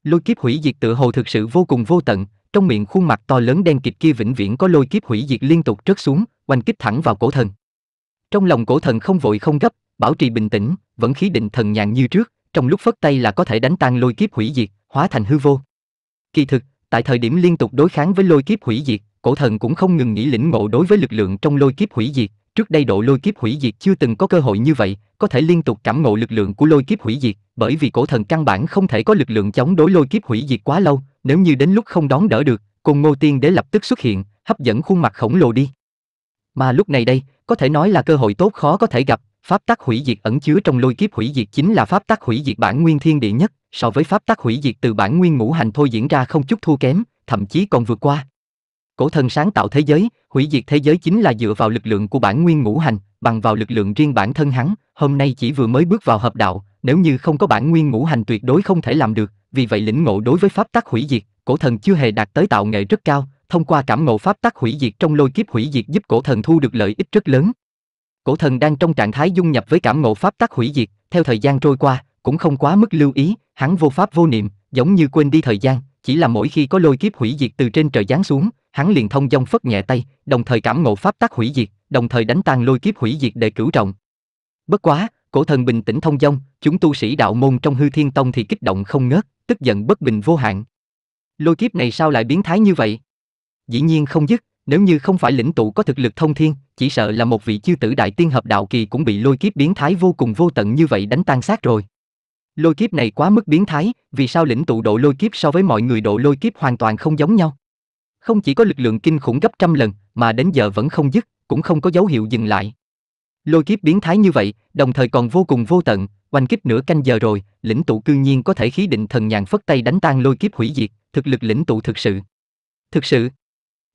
lôi kiếp hủy diệt tựa hồ thực sự vô cùng vô tận, trong miệng khuôn mặt to lớn đen kịt kia vĩnh viễn có lôi kiếp hủy diệt liên tục trớt xuống, oanh kích thẳng vào cổ thần. Trong lòng cổ thần không vội không gấp, bảo trì bình tĩnh, vẫn khí định thần nhàn như trước, trong lúc phất tay là có thể đánh tan lôi kiếp hủy diệt, hóa thành hư vô. Kỳ thực, tại thời điểm liên tục đối kháng với lôi kiếp hủy diệt, cổ thần cũng không ngừng nghĩ lĩnh ngộ đối với lực lượng trong lôi kiếp hủy diệt, Trước đây độ lôi kiếp hủy diệt chưa từng có cơ hội như vậy, có thể liên tục cảm ngộ lực lượng của lôi kiếp hủy diệt, bởi vì cổ thần căn bản không thể có lực lượng chống đối lôi kiếp hủy diệt quá lâu, nếu như đến lúc không đón đỡ được, cùng Ngô Tiên Đế lập tức xuất hiện, hấp dẫn khuôn mặt khổng lồ đi. Mà lúc này đây, có thể nói là cơ hội tốt khó có thể gặp, pháp tắc hủy diệt ẩn chứa trong lôi kiếp hủy diệt chính là pháp tắc hủy diệt bản nguyên thiên địa nhất, so với pháp tắc hủy diệt từ bản nguyên ngũ hành thôi diễn ra không chút thua kém, thậm chí còn vượt qua. Cổ thần sáng tạo thế giới, hủy diệt thế giới chính là dựa vào lực lượng của bản nguyên ngũ hành, bằng vào lực lượng riêng bản thân hắn, hôm nay chỉ vừa mới bước vào hợp đạo, nếu như không có bản nguyên ngũ hành tuyệt đối không thể làm được, vì vậy lĩnh ngộ đối với pháp tắc hủy diệt, cổ thần chưa hề đạt tới tạo nghệ rất cao, thông qua cảm ngộ pháp tắc hủy diệt trong lôi kiếp hủy diệt giúp cổ thần thu được lợi ích rất lớn. Cổ thần đang trong trạng thái dung nhập với cảm ngộ pháp tắc hủy diệt, theo thời gian trôi qua, cũng không quá mức lưu ý, hắn vô pháp vô niệm, giống như quên đi thời gian, chỉ là mỗi khi có lôi kiếp hủy diệt từ trên trời giáng xuống, hắn liền thông dong phất nhẹ tay, đồng thời cảm ngộ pháp tác hủy diệt, đồng thời đánh tan lôi kiếp hủy diệt để cửu trọng. Bất quá, cổ thần bình tĩnh thông dong, chúng tu sĩ đạo môn trong hư thiên tông thì kích động không ngớt, tức giận bất bình vô hạn. Lôi kiếp này sao lại biến thái như vậy? Dĩ nhiên không dứt, nếu như không phải lĩnh tụ có thực lực thông thiên, chỉ sợ là một vị chư tử đại tiên hợp đạo kỳ cũng bị lôi kiếp biến thái vô cùng vô tận như vậy đánh tan xác rồi. Lôi kiếp này quá mức biến thái, vì sao lĩnh tụ độ lôi kiếp so với mọi người độ lôi kiếp hoàn toàn không giống nhau? Không chỉ có lực lượng kinh khủng gấp trăm lần, mà đến giờ vẫn không dứt, cũng không có dấu hiệu dừng lại. Lôi kiếp biến thái như vậy, đồng thời còn vô cùng vô tận, oanh kiếp nửa canh giờ rồi, lĩnh tụ cương nhiên có thể khí định thần nhàn phất tay đánh tan lôi kiếp hủy diệt, thực lực lĩnh tụ thực sự. Thực sự,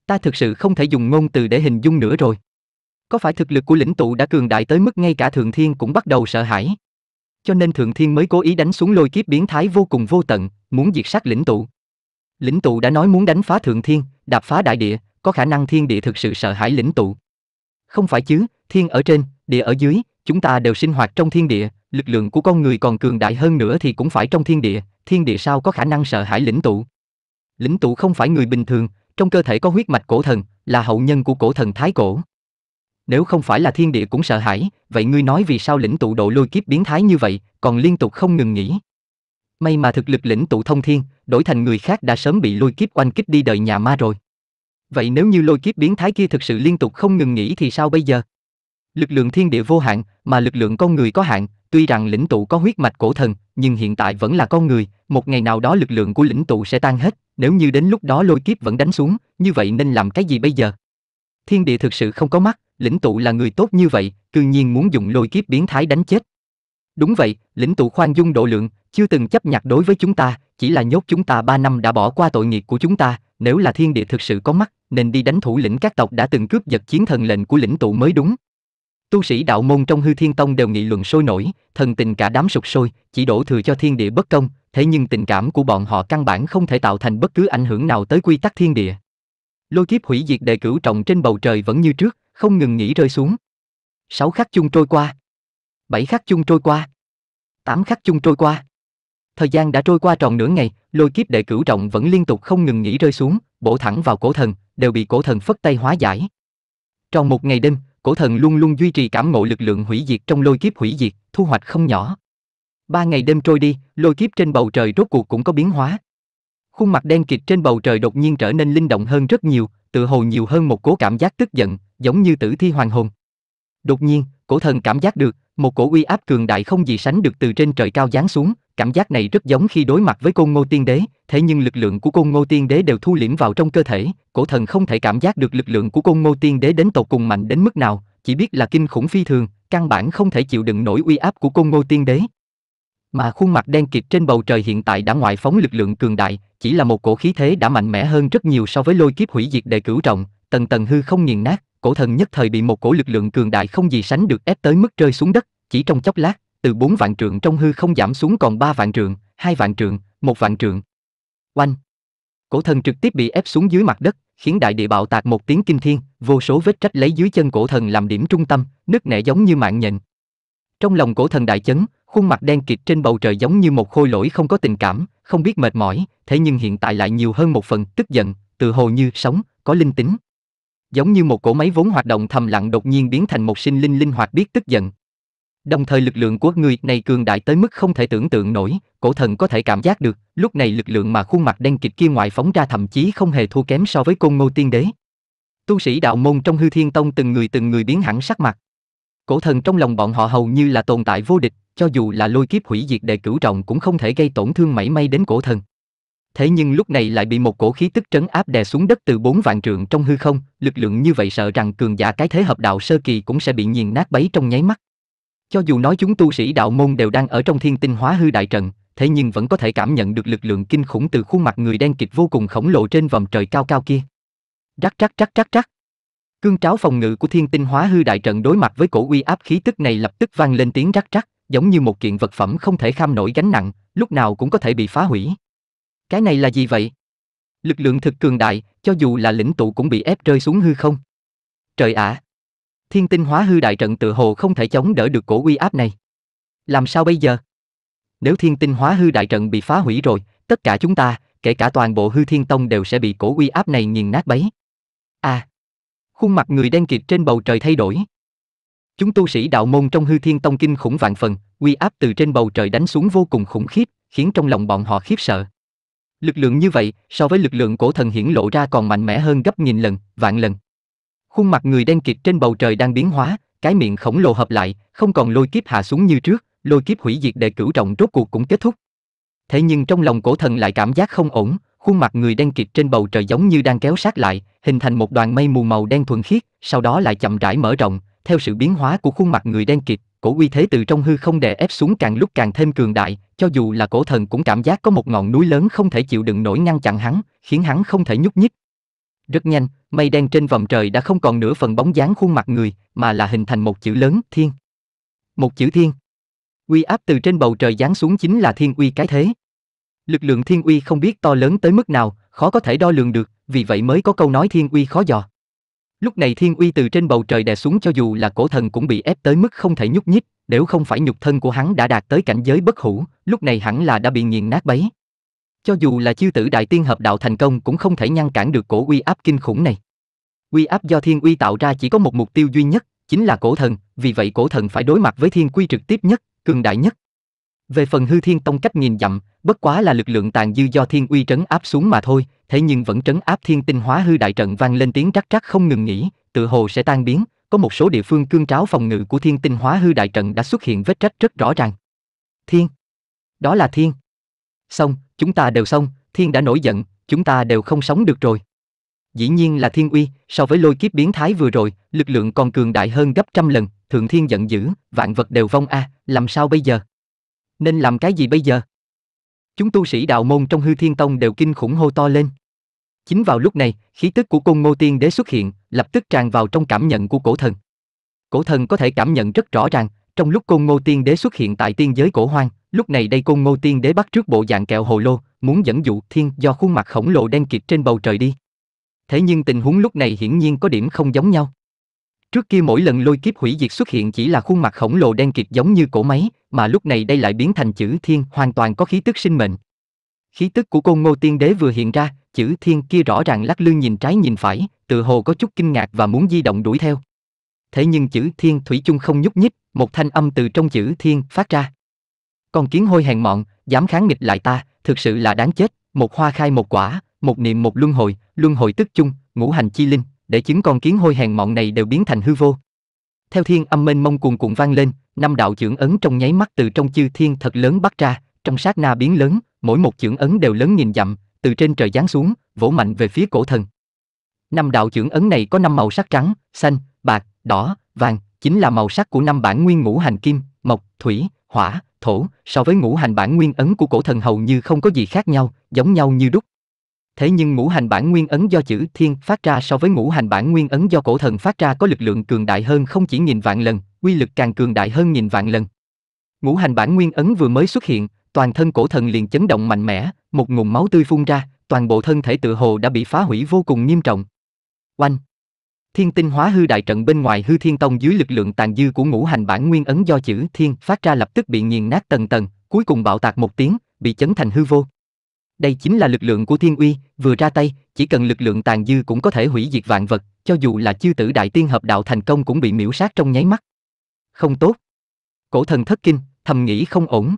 ta thực sự không thể dùng ngôn từ để hình dung nữa rồi. Có phải thực lực của lĩnh tụ đã cường đại tới mức ngay cả thường thiên cũng bắt đầu sợ hãi? Cho nên Thượng Thiên mới cố ý đánh xuống lôi kiếp biến thái vô cùng vô tận, muốn diệt sát lĩnh tụ. Lĩnh tụ đã nói muốn đánh phá Thượng Thiên, đạp phá đại địa, có khả năng thiên địa thực sự sợ hãi lĩnh tụ. Không phải chứ, thiên ở trên, địa ở dưới, chúng ta đều sinh hoạt trong thiên địa, lực lượng của con người còn cường đại hơn nữa thì cũng phải trong thiên địa, thiên địa sao có khả năng sợ hãi lĩnh tụ. Lĩnh tụ không phải người bình thường, trong cơ thể có huyết mạch cổ thần, là hậu nhân của cổ thần thái cổ nếu không phải là thiên địa cũng sợ hãi, vậy ngươi nói vì sao lĩnh tụ độ lôi kiếp biến thái như vậy, còn liên tục không ngừng nghỉ. May mà thực lực lĩnh tụ thông thiên, đổi thành người khác đã sớm bị lôi kiếp oanh kích đi đời nhà ma rồi. Vậy nếu như lôi kiếp biến thái kia thực sự liên tục không ngừng nghỉ thì sao bây giờ? Lực lượng thiên địa vô hạn, mà lực lượng con người có hạn, tuy rằng lĩnh tụ có huyết mạch cổ thần, nhưng hiện tại vẫn là con người, một ngày nào đó lực lượng của lĩnh tụ sẽ tan hết, nếu như đến lúc đó lôi kiếp vẫn đánh xuống, như vậy nên làm cái gì bây giờ? thiên địa thực sự không có mắt, lĩnh tụ là người tốt như vậy, cư nhiên muốn dùng lôi kiếp biến thái đánh chết. Đúng vậy, lĩnh tụ khoan dung độ lượng, chưa từng chấp nhặt đối với chúng ta, chỉ là nhốt chúng ta ba năm đã bỏ qua tội nghiệp của chúng ta, nếu là thiên địa thực sự có mắt, nên đi đánh thủ lĩnh các tộc đã từng cướp giật chiến thần lệnh của lĩnh tụ mới đúng. Tu sĩ đạo môn trong hư thiên tông đều nghị luận sôi nổi, thần tình cả đám sụp sôi, chỉ đổ thừa cho thiên địa bất công, thế nhưng tình cảm của bọn họ căn bản không thể tạo thành bất cứ ảnh hưởng nào tới quy tắc thiên địa lôi kiếp hủy diệt đệ cửu trọng trên bầu trời vẫn như trước, không ngừng nghỉ rơi xuống. Sáu khắc chung trôi qua. Bảy khắc chung trôi qua. Tám khắc chung trôi qua. Thời gian đã trôi qua tròn nửa ngày, lôi kiếp đệ cửu trọng vẫn liên tục không ngừng nghỉ rơi xuống, bổ thẳng vào cổ thần, đều bị cổ thần phất tay hóa giải. Trong một ngày đêm, cổ thần luôn luôn duy trì cảm ngộ lực lượng hủy diệt trong lôi kiếp hủy diệt, thu hoạch không nhỏ. Ba ngày đêm trôi đi, lôi kiếp trên bầu trời rốt cuộc cũng có biến hóa, Khuôn mặt đen kịt trên bầu trời đột nhiên trở nên linh động hơn rất nhiều, tự hồ nhiều hơn một cố cảm giác tức giận, giống như tử thi hoàng hồn. Đột nhiên, cổ thần cảm giác được, một cổ uy áp cường đại không gì sánh được từ trên trời cao giáng xuống, cảm giác này rất giống khi đối mặt với côn ngô tiên đế, thế nhưng lực lượng của côn ngô tiên đế đều thu liễm vào trong cơ thể, cổ thần không thể cảm giác được lực lượng của côn ngô tiên đế đến tột cùng mạnh đến mức nào, chỉ biết là kinh khủng phi thường, căn bản không thể chịu đựng nổi uy áp của côn ngô tiên đế. Mà khuôn mặt đen kịt trên bầu trời hiện tại đã ngoại phóng lực lượng cường đại, chỉ là một cổ khí thế đã mạnh mẽ hơn rất nhiều so với lôi kiếp hủy diệt đệ cửu trọng, tầng tầng hư không nghiền nát, cổ thần nhất thời bị một cổ lực lượng cường đại không gì sánh được ép tới mức rơi xuống đất, chỉ trong chốc lát, từ 4 vạn trượng trong hư không giảm xuống còn 3 vạn trượng, 2 vạn trượng, 1 vạn trượng. Oanh! Cổ thần trực tiếp bị ép xuống dưới mặt đất, khiến đại địa bạo tạc một tiếng kinh thiên, vô số vết trách lấy dưới chân cổ thần làm điểm trung tâm, nứt nẻ giống như mạng nhện. Trong lòng cổ thần đại chấn, khuôn mặt đen kịt trên bầu trời giống như một khôi lỗi không có tình cảm, không biết mệt mỏi, thế nhưng hiện tại lại nhiều hơn một phần tức giận, tự hồ như sống, có linh tính. Giống như một cỗ máy vốn hoạt động thầm lặng đột nhiên biến thành một sinh linh linh hoạt biết tức giận. Đồng thời lực lượng của người này cường đại tới mức không thể tưởng tượng nổi, cổ thần có thể cảm giác được, lúc này lực lượng mà khuôn mặt đen kịt kia ngoại phóng ra thậm chí không hề thua kém so với côn ngô tiên đế. Tu sĩ đạo môn trong hư thiên tông từng người từng người biến hẳn sắc mặt cổ thần trong lòng bọn họ hầu như là tồn tại vô địch, cho dù là lôi kiếp hủy diệt đệ cửu trọng cũng không thể gây tổn thương mảy may đến cổ thần. Thế nhưng lúc này lại bị một cổ khí tức trấn áp đè xuống đất từ bốn vạn trượng trong hư không, lực lượng như vậy sợ rằng cường giả cái thế hợp đạo sơ kỳ cũng sẽ bị nghiền nát bấy trong nháy mắt. Cho dù nói chúng tu sĩ đạo môn đều đang ở trong thiên tinh hóa hư đại trận, thế nhưng vẫn có thể cảm nhận được lực lượng kinh khủng từ khuôn mặt người đen kịch vô cùng khổng lồ trên vòm trời cao cao kia. Rắc rắc rắc rắc rắc. Cương tráo phòng ngự của thiên tinh hóa hư đại trận đối mặt với cổ uy áp khí tức này lập tức vang lên tiếng rắc rắc, giống như một kiện vật phẩm không thể kham nổi gánh nặng, lúc nào cũng có thể bị phá hủy. Cái này là gì vậy? Lực lượng thực cường đại, cho dù là lĩnh tụ cũng bị ép rơi xuống hư không. Trời ạ! À, thiên tinh hóa hư đại trận tự hồ không thể chống đỡ được cổ uy áp này. Làm sao bây giờ? Nếu thiên tinh hóa hư đại trận bị phá hủy rồi, tất cả chúng ta, kể cả toàn bộ hư thiên tông đều sẽ bị cổ uy áp này nghiền nát bấy. À, khuôn mặt người đen kịt trên bầu trời thay đổi. Chúng tu sĩ đạo môn trong hư thiên tông kinh khủng vạn phần, uy áp từ trên bầu trời đánh xuống vô cùng khủng khiếp, khiến trong lòng bọn họ khiếp sợ. Lực lượng như vậy, so với lực lượng cổ thần hiển lộ ra còn mạnh mẽ hơn gấp nghìn lần, vạn lần. Khuôn mặt người đen kịt trên bầu trời đang biến hóa, cái miệng khổng lồ hợp lại, không còn lôi kiếp hạ xuống như trước, lôi kiếp hủy diệt đệ cửu trọng rốt cuộc cũng kết thúc. Thế nhưng trong lòng cổ thần lại cảm giác không ổn, khuôn mặt người đen kịt trên bầu trời giống như đang kéo sát lại, hình thành một đoàn mây mù màu đen thuần khiết, sau đó lại chậm rãi mở rộng, theo sự biến hóa của khuôn mặt người đen kịt, cổ uy thế từ trong hư không đè ép xuống càng lúc càng thêm cường đại, cho dù là cổ thần cũng cảm giác có một ngọn núi lớn không thể chịu đựng nổi ngăn chặn hắn, khiến hắn không thể nhúc nhích. Rất nhanh, mây đen trên vòng trời đã không còn nửa phần bóng dáng khuôn mặt người, mà là hình thành một chữ lớn, thiên. Một chữ thiên. Uy áp từ trên bầu trời giáng xuống chính là thiên uy cái thế, Lực lượng thiên uy không biết to lớn tới mức nào, khó có thể đo lường được, vì vậy mới có câu nói thiên uy khó dò. Lúc này thiên uy từ trên bầu trời đè xuống cho dù là cổ thần cũng bị ép tới mức không thể nhúc nhích, nếu không phải nhục thân của hắn đã đạt tới cảnh giới bất hủ, lúc này hẳn là đã bị nghiền nát bấy. Cho dù là chiêu tử đại tiên hợp đạo thành công cũng không thể ngăn cản được cổ uy áp kinh khủng này. Uy áp do thiên uy tạo ra chỉ có một mục tiêu duy nhất, chính là cổ thần, vì vậy cổ thần phải đối mặt với thiên quy trực tiếp nhất, cường đại nhất. Về phần hư thiên tông cách nhìn dặm, bất quá là lực lượng tàn dư do thiên uy trấn áp xuống mà thôi, thế nhưng vẫn trấn áp thiên tinh hóa hư đại trận vang lên tiếng rắc rắc không ngừng nghỉ, tự hồ sẽ tan biến, có một số địa phương cương tráo phòng ngự của thiên tinh hóa hư đại trận đã xuất hiện vết rách rất rõ ràng. Thiên. Đó là thiên. Xong, chúng ta đều xong, thiên đã nổi giận, chúng ta đều không sống được rồi. Dĩ nhiên là thiên uy, so với lôi kiếp biến thái vừa rồi, lực lượng còn cường đại hơn gấp trăm lần, thượng thiên giận dữ, vạn vật đều vong a, à, làm sao bây giờ? Nên làm cái gì bây giờ? Chúng tu sĩ đạo môn trong hư thiên tông đều kinh khủng hô to lên. Chính vào lúc này, khí tức của cung ngô tiên đế xuất hiện, lập tức tràn vào trong cảm nhận của cổ thần. Cổ thần có thể cảm nhận rất rõ ràng, trong lúc cung ngô tiên đế xuất hiện tại tiên giới cổ hoang, lúc này đây cung ngô tiên đế bắt trước bộ dạng kẹo hồ lô, muốn dẫn dụ thiên do khuôn mặt khổng lồ đen kịt trên bầu trời đi. Thế nhưng tình huống lúc này hiển nhiên có điểm không giống nhau. Trước kia mỗi lần lôi kiếp hủy diệt xuất hiện chỉ là khuôn mặt khổng lồ đen kịt giống như cổ máy, mà lúc này đây lại biến thành chữ thiên, hoàn toàn có khí tức sinh mệnh. Khí tức của cô Ngô Tiên Đế vừa hiện ra, chữ thiên kia rõ ràng lắc lư nhìn trái nhìn phải, tự hồ có chút kinh ngạc và muốn di động đuổi theo. Thế nhưng chữ thiên thủy chung không nhúc nhích, một thanh âm từ trong chữ thiên phát ra. Con kiến hôi hèn mọn, dám kháng nghịch lại ta, thực sự là đáng chết, một hoa khai một quả, một niệm một luân hồi, luân hồi tức chung, ngũ hành chi linh để chính con kiến hôi hèn mọn này đều biến thành hư vô. Theo thiên âm mênh mông cuồn cuộn vang lên, năm đạo trưởng ấn trong nháy mắt từ trong chư thiên thật lớn bắt ra, trong sát na biến lớn, mỗi một trưởng ấn đều lớn nhìn dặm, từ trên trời giáng xuống, vỗ mạnh về phía cổ thần. Năm đạo trưởng ấn này có năm màu sắc trắng, xanh, bạc, đỏ, vàng, chính là màu sắc của năm bản nguyên ngũ hành kim, mộc, thủy, hỏa, thổ, so với ngũ hành bản nguyên ấn của cổ thần hầu như không có gì khác nhau, giống nhau như đúc. Thế nhưng ngũ hành bản nguyên ấn do chữ thiên phát ra so với ngũ hành bản nguyên ấn do cổ thần phát ra có lực lượng cường đại hơn không chỉ nghìn vạn lần, quy lực càng cường đại hơn nghìn vạn lần. Ngũ hành bản nguyên ấn vừa mới xuất hiện, toàn thân cổ thần liền chấn động mạnh mẽ, một ngụm máu tươi phun ra, toàn bộ thân thể tự hồ đã bị phá hủy vô cùng nghiêm trọng. Oanh! Thiên tinh hóa hư đại trận bên ngoài hư thiên tông dưới lực lượng tàn dư của ngũ hành bản nguyên ấn do chữ thiên phát ra lập tức bị nghiền nát tầng tầng, cuối cùng bạo tạc một tiếng, bị chấn thành hư vô đây chính là lực lượng của thiên uy, vừa ra tay, chỉ cần lực lượng tàn dư cũng có thể hủy diệt vạn vật, cho dù là chư tử đại tiên hợp đạo thành công cũng bị miễu sát trong nháy mắt. Không tốt. Cổ thần thất kinh, thầm nghĩ không ổn.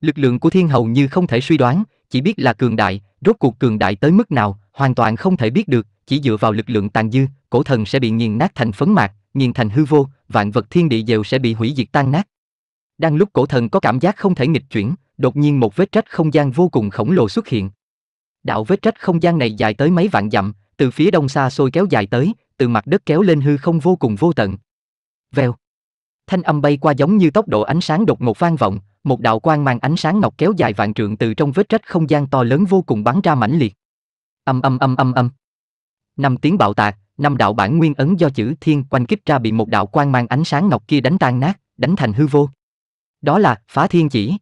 Lực lượng của thiên hầu như không thể suy đoán, chỉ biết là cường đại, rốt cuộc cường đại tới mức nào, hoàn toàn không thể biết được, chỉ dựa vào lực lượng tàn dư, cổ thần sẽ bị nghiền nát thành phấn mạc, nghiền thành hư vô, vạn vật thiên địa đều sẽ bị hủy diệt tan nát. Đang lúc cổ thần có cảm giác không thể nghịch chuyển, đột nhiên một vết rách không gian vô cùng khổng lồ xuất hiện. Đạo vết rách không gian này dài tới mấy vạn dặm, từ phía đông xa xôi kéo dài tới, từ mặt đất kéo lên hư không vô cùng vô tận. Vèo. Thanh âm bay qua giống như tốc độ ánh sáng đột ngột vang vọng, một đạo quang mang ánh sáng ngọc kéo dài vạn trượng từ trong vết rách không gian to lớn vô cùng bắn ra mãnh liệt. Âm âm âm âm âm. Năm tiếng bạo tạc, năm đạo bản nguyên ấn do chữ thiên quanh kích ra bị một đạo quang mang ánh sáng ngọc kia đánh tan nát, đánh thành hư vô. Đó là phá thiên chỉ.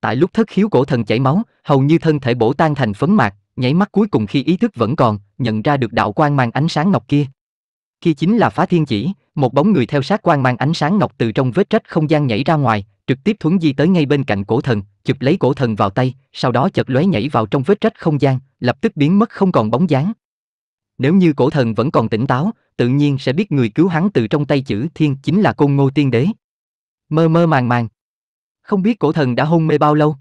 Tại lúc thất khiếu cổ thần chảy máu, hầu như thân thể bổ tan thành phấn mạc, nháy mắt cuối cùng khi ý thức vẫn còn, nhận ra được đạo quang mang ánh sáng ngọc kia. khi chính là phá thiên chỉ, một bóng người theo sát quang mang ánh sáng ngọc từ trong vết rách không gian nhảy ra ngoài, trực tiếp thuấn di tới ngay bên cạnh cổ thần, chụp lấy cổ thần vào tay, sau đó chật lóe nhảy vào trong vết rách không gian, lập tức biến mất không còn bóng dáng. Nếu như cổ thần vẫn còn tỉnh táo, tự nhiên sẽ biết người cứu hắn từ trong tay chữ thiên chính là côn ngô tiên đế. Mơ mơ màng màng, không biết cổ thần đã hôn mê bao lâu.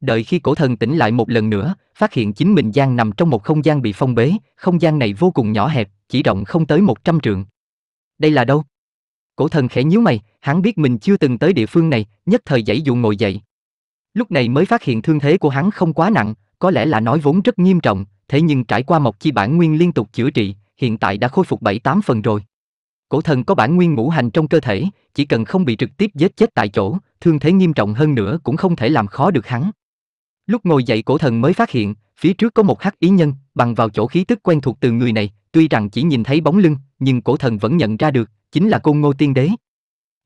Đợi khi cổ thần tỉnh lại một lần nữa, phát hiện chính mình đang nằm trong một không gian bị phong bế, không gian này vô cùng nhỏ hẹp, chỉ rộng không tới 100 trượng. Đây là đâu? Cổ thần khẽ nhíu mày, hắn biết mình chưa từng tới địa phương này, nhất thời dãy dụ ngồi dậy. Lúc này mới phát hiện thương thế của hắn không quá nặng, có lẽ là nói vốn rất nghiêm trọng, thế nhưng trải qua một chi bản nguyên liên tục chữa trị, hiện tại đã khôi phục 7-8 phần rồi. Cổ thần có bản nguyên ngũ hành trong cơ thể, chỉ cần không bị trực tiếp giết chết tại chỗ, thương thế nghiêm trọng hơn nữa cũng không thể làm khó được hắn. Lúc ngồi dậy cổ thần mới phát hiện, phía trước có một hắc ý nhân, bằng vào chỗ khí tức quen thuộc từ người này, tuy rằng chỉ nhìn thấy bóng lưng, nhưng cổ thần vẫn nhận ra được, chính là cô ngô tiên đế.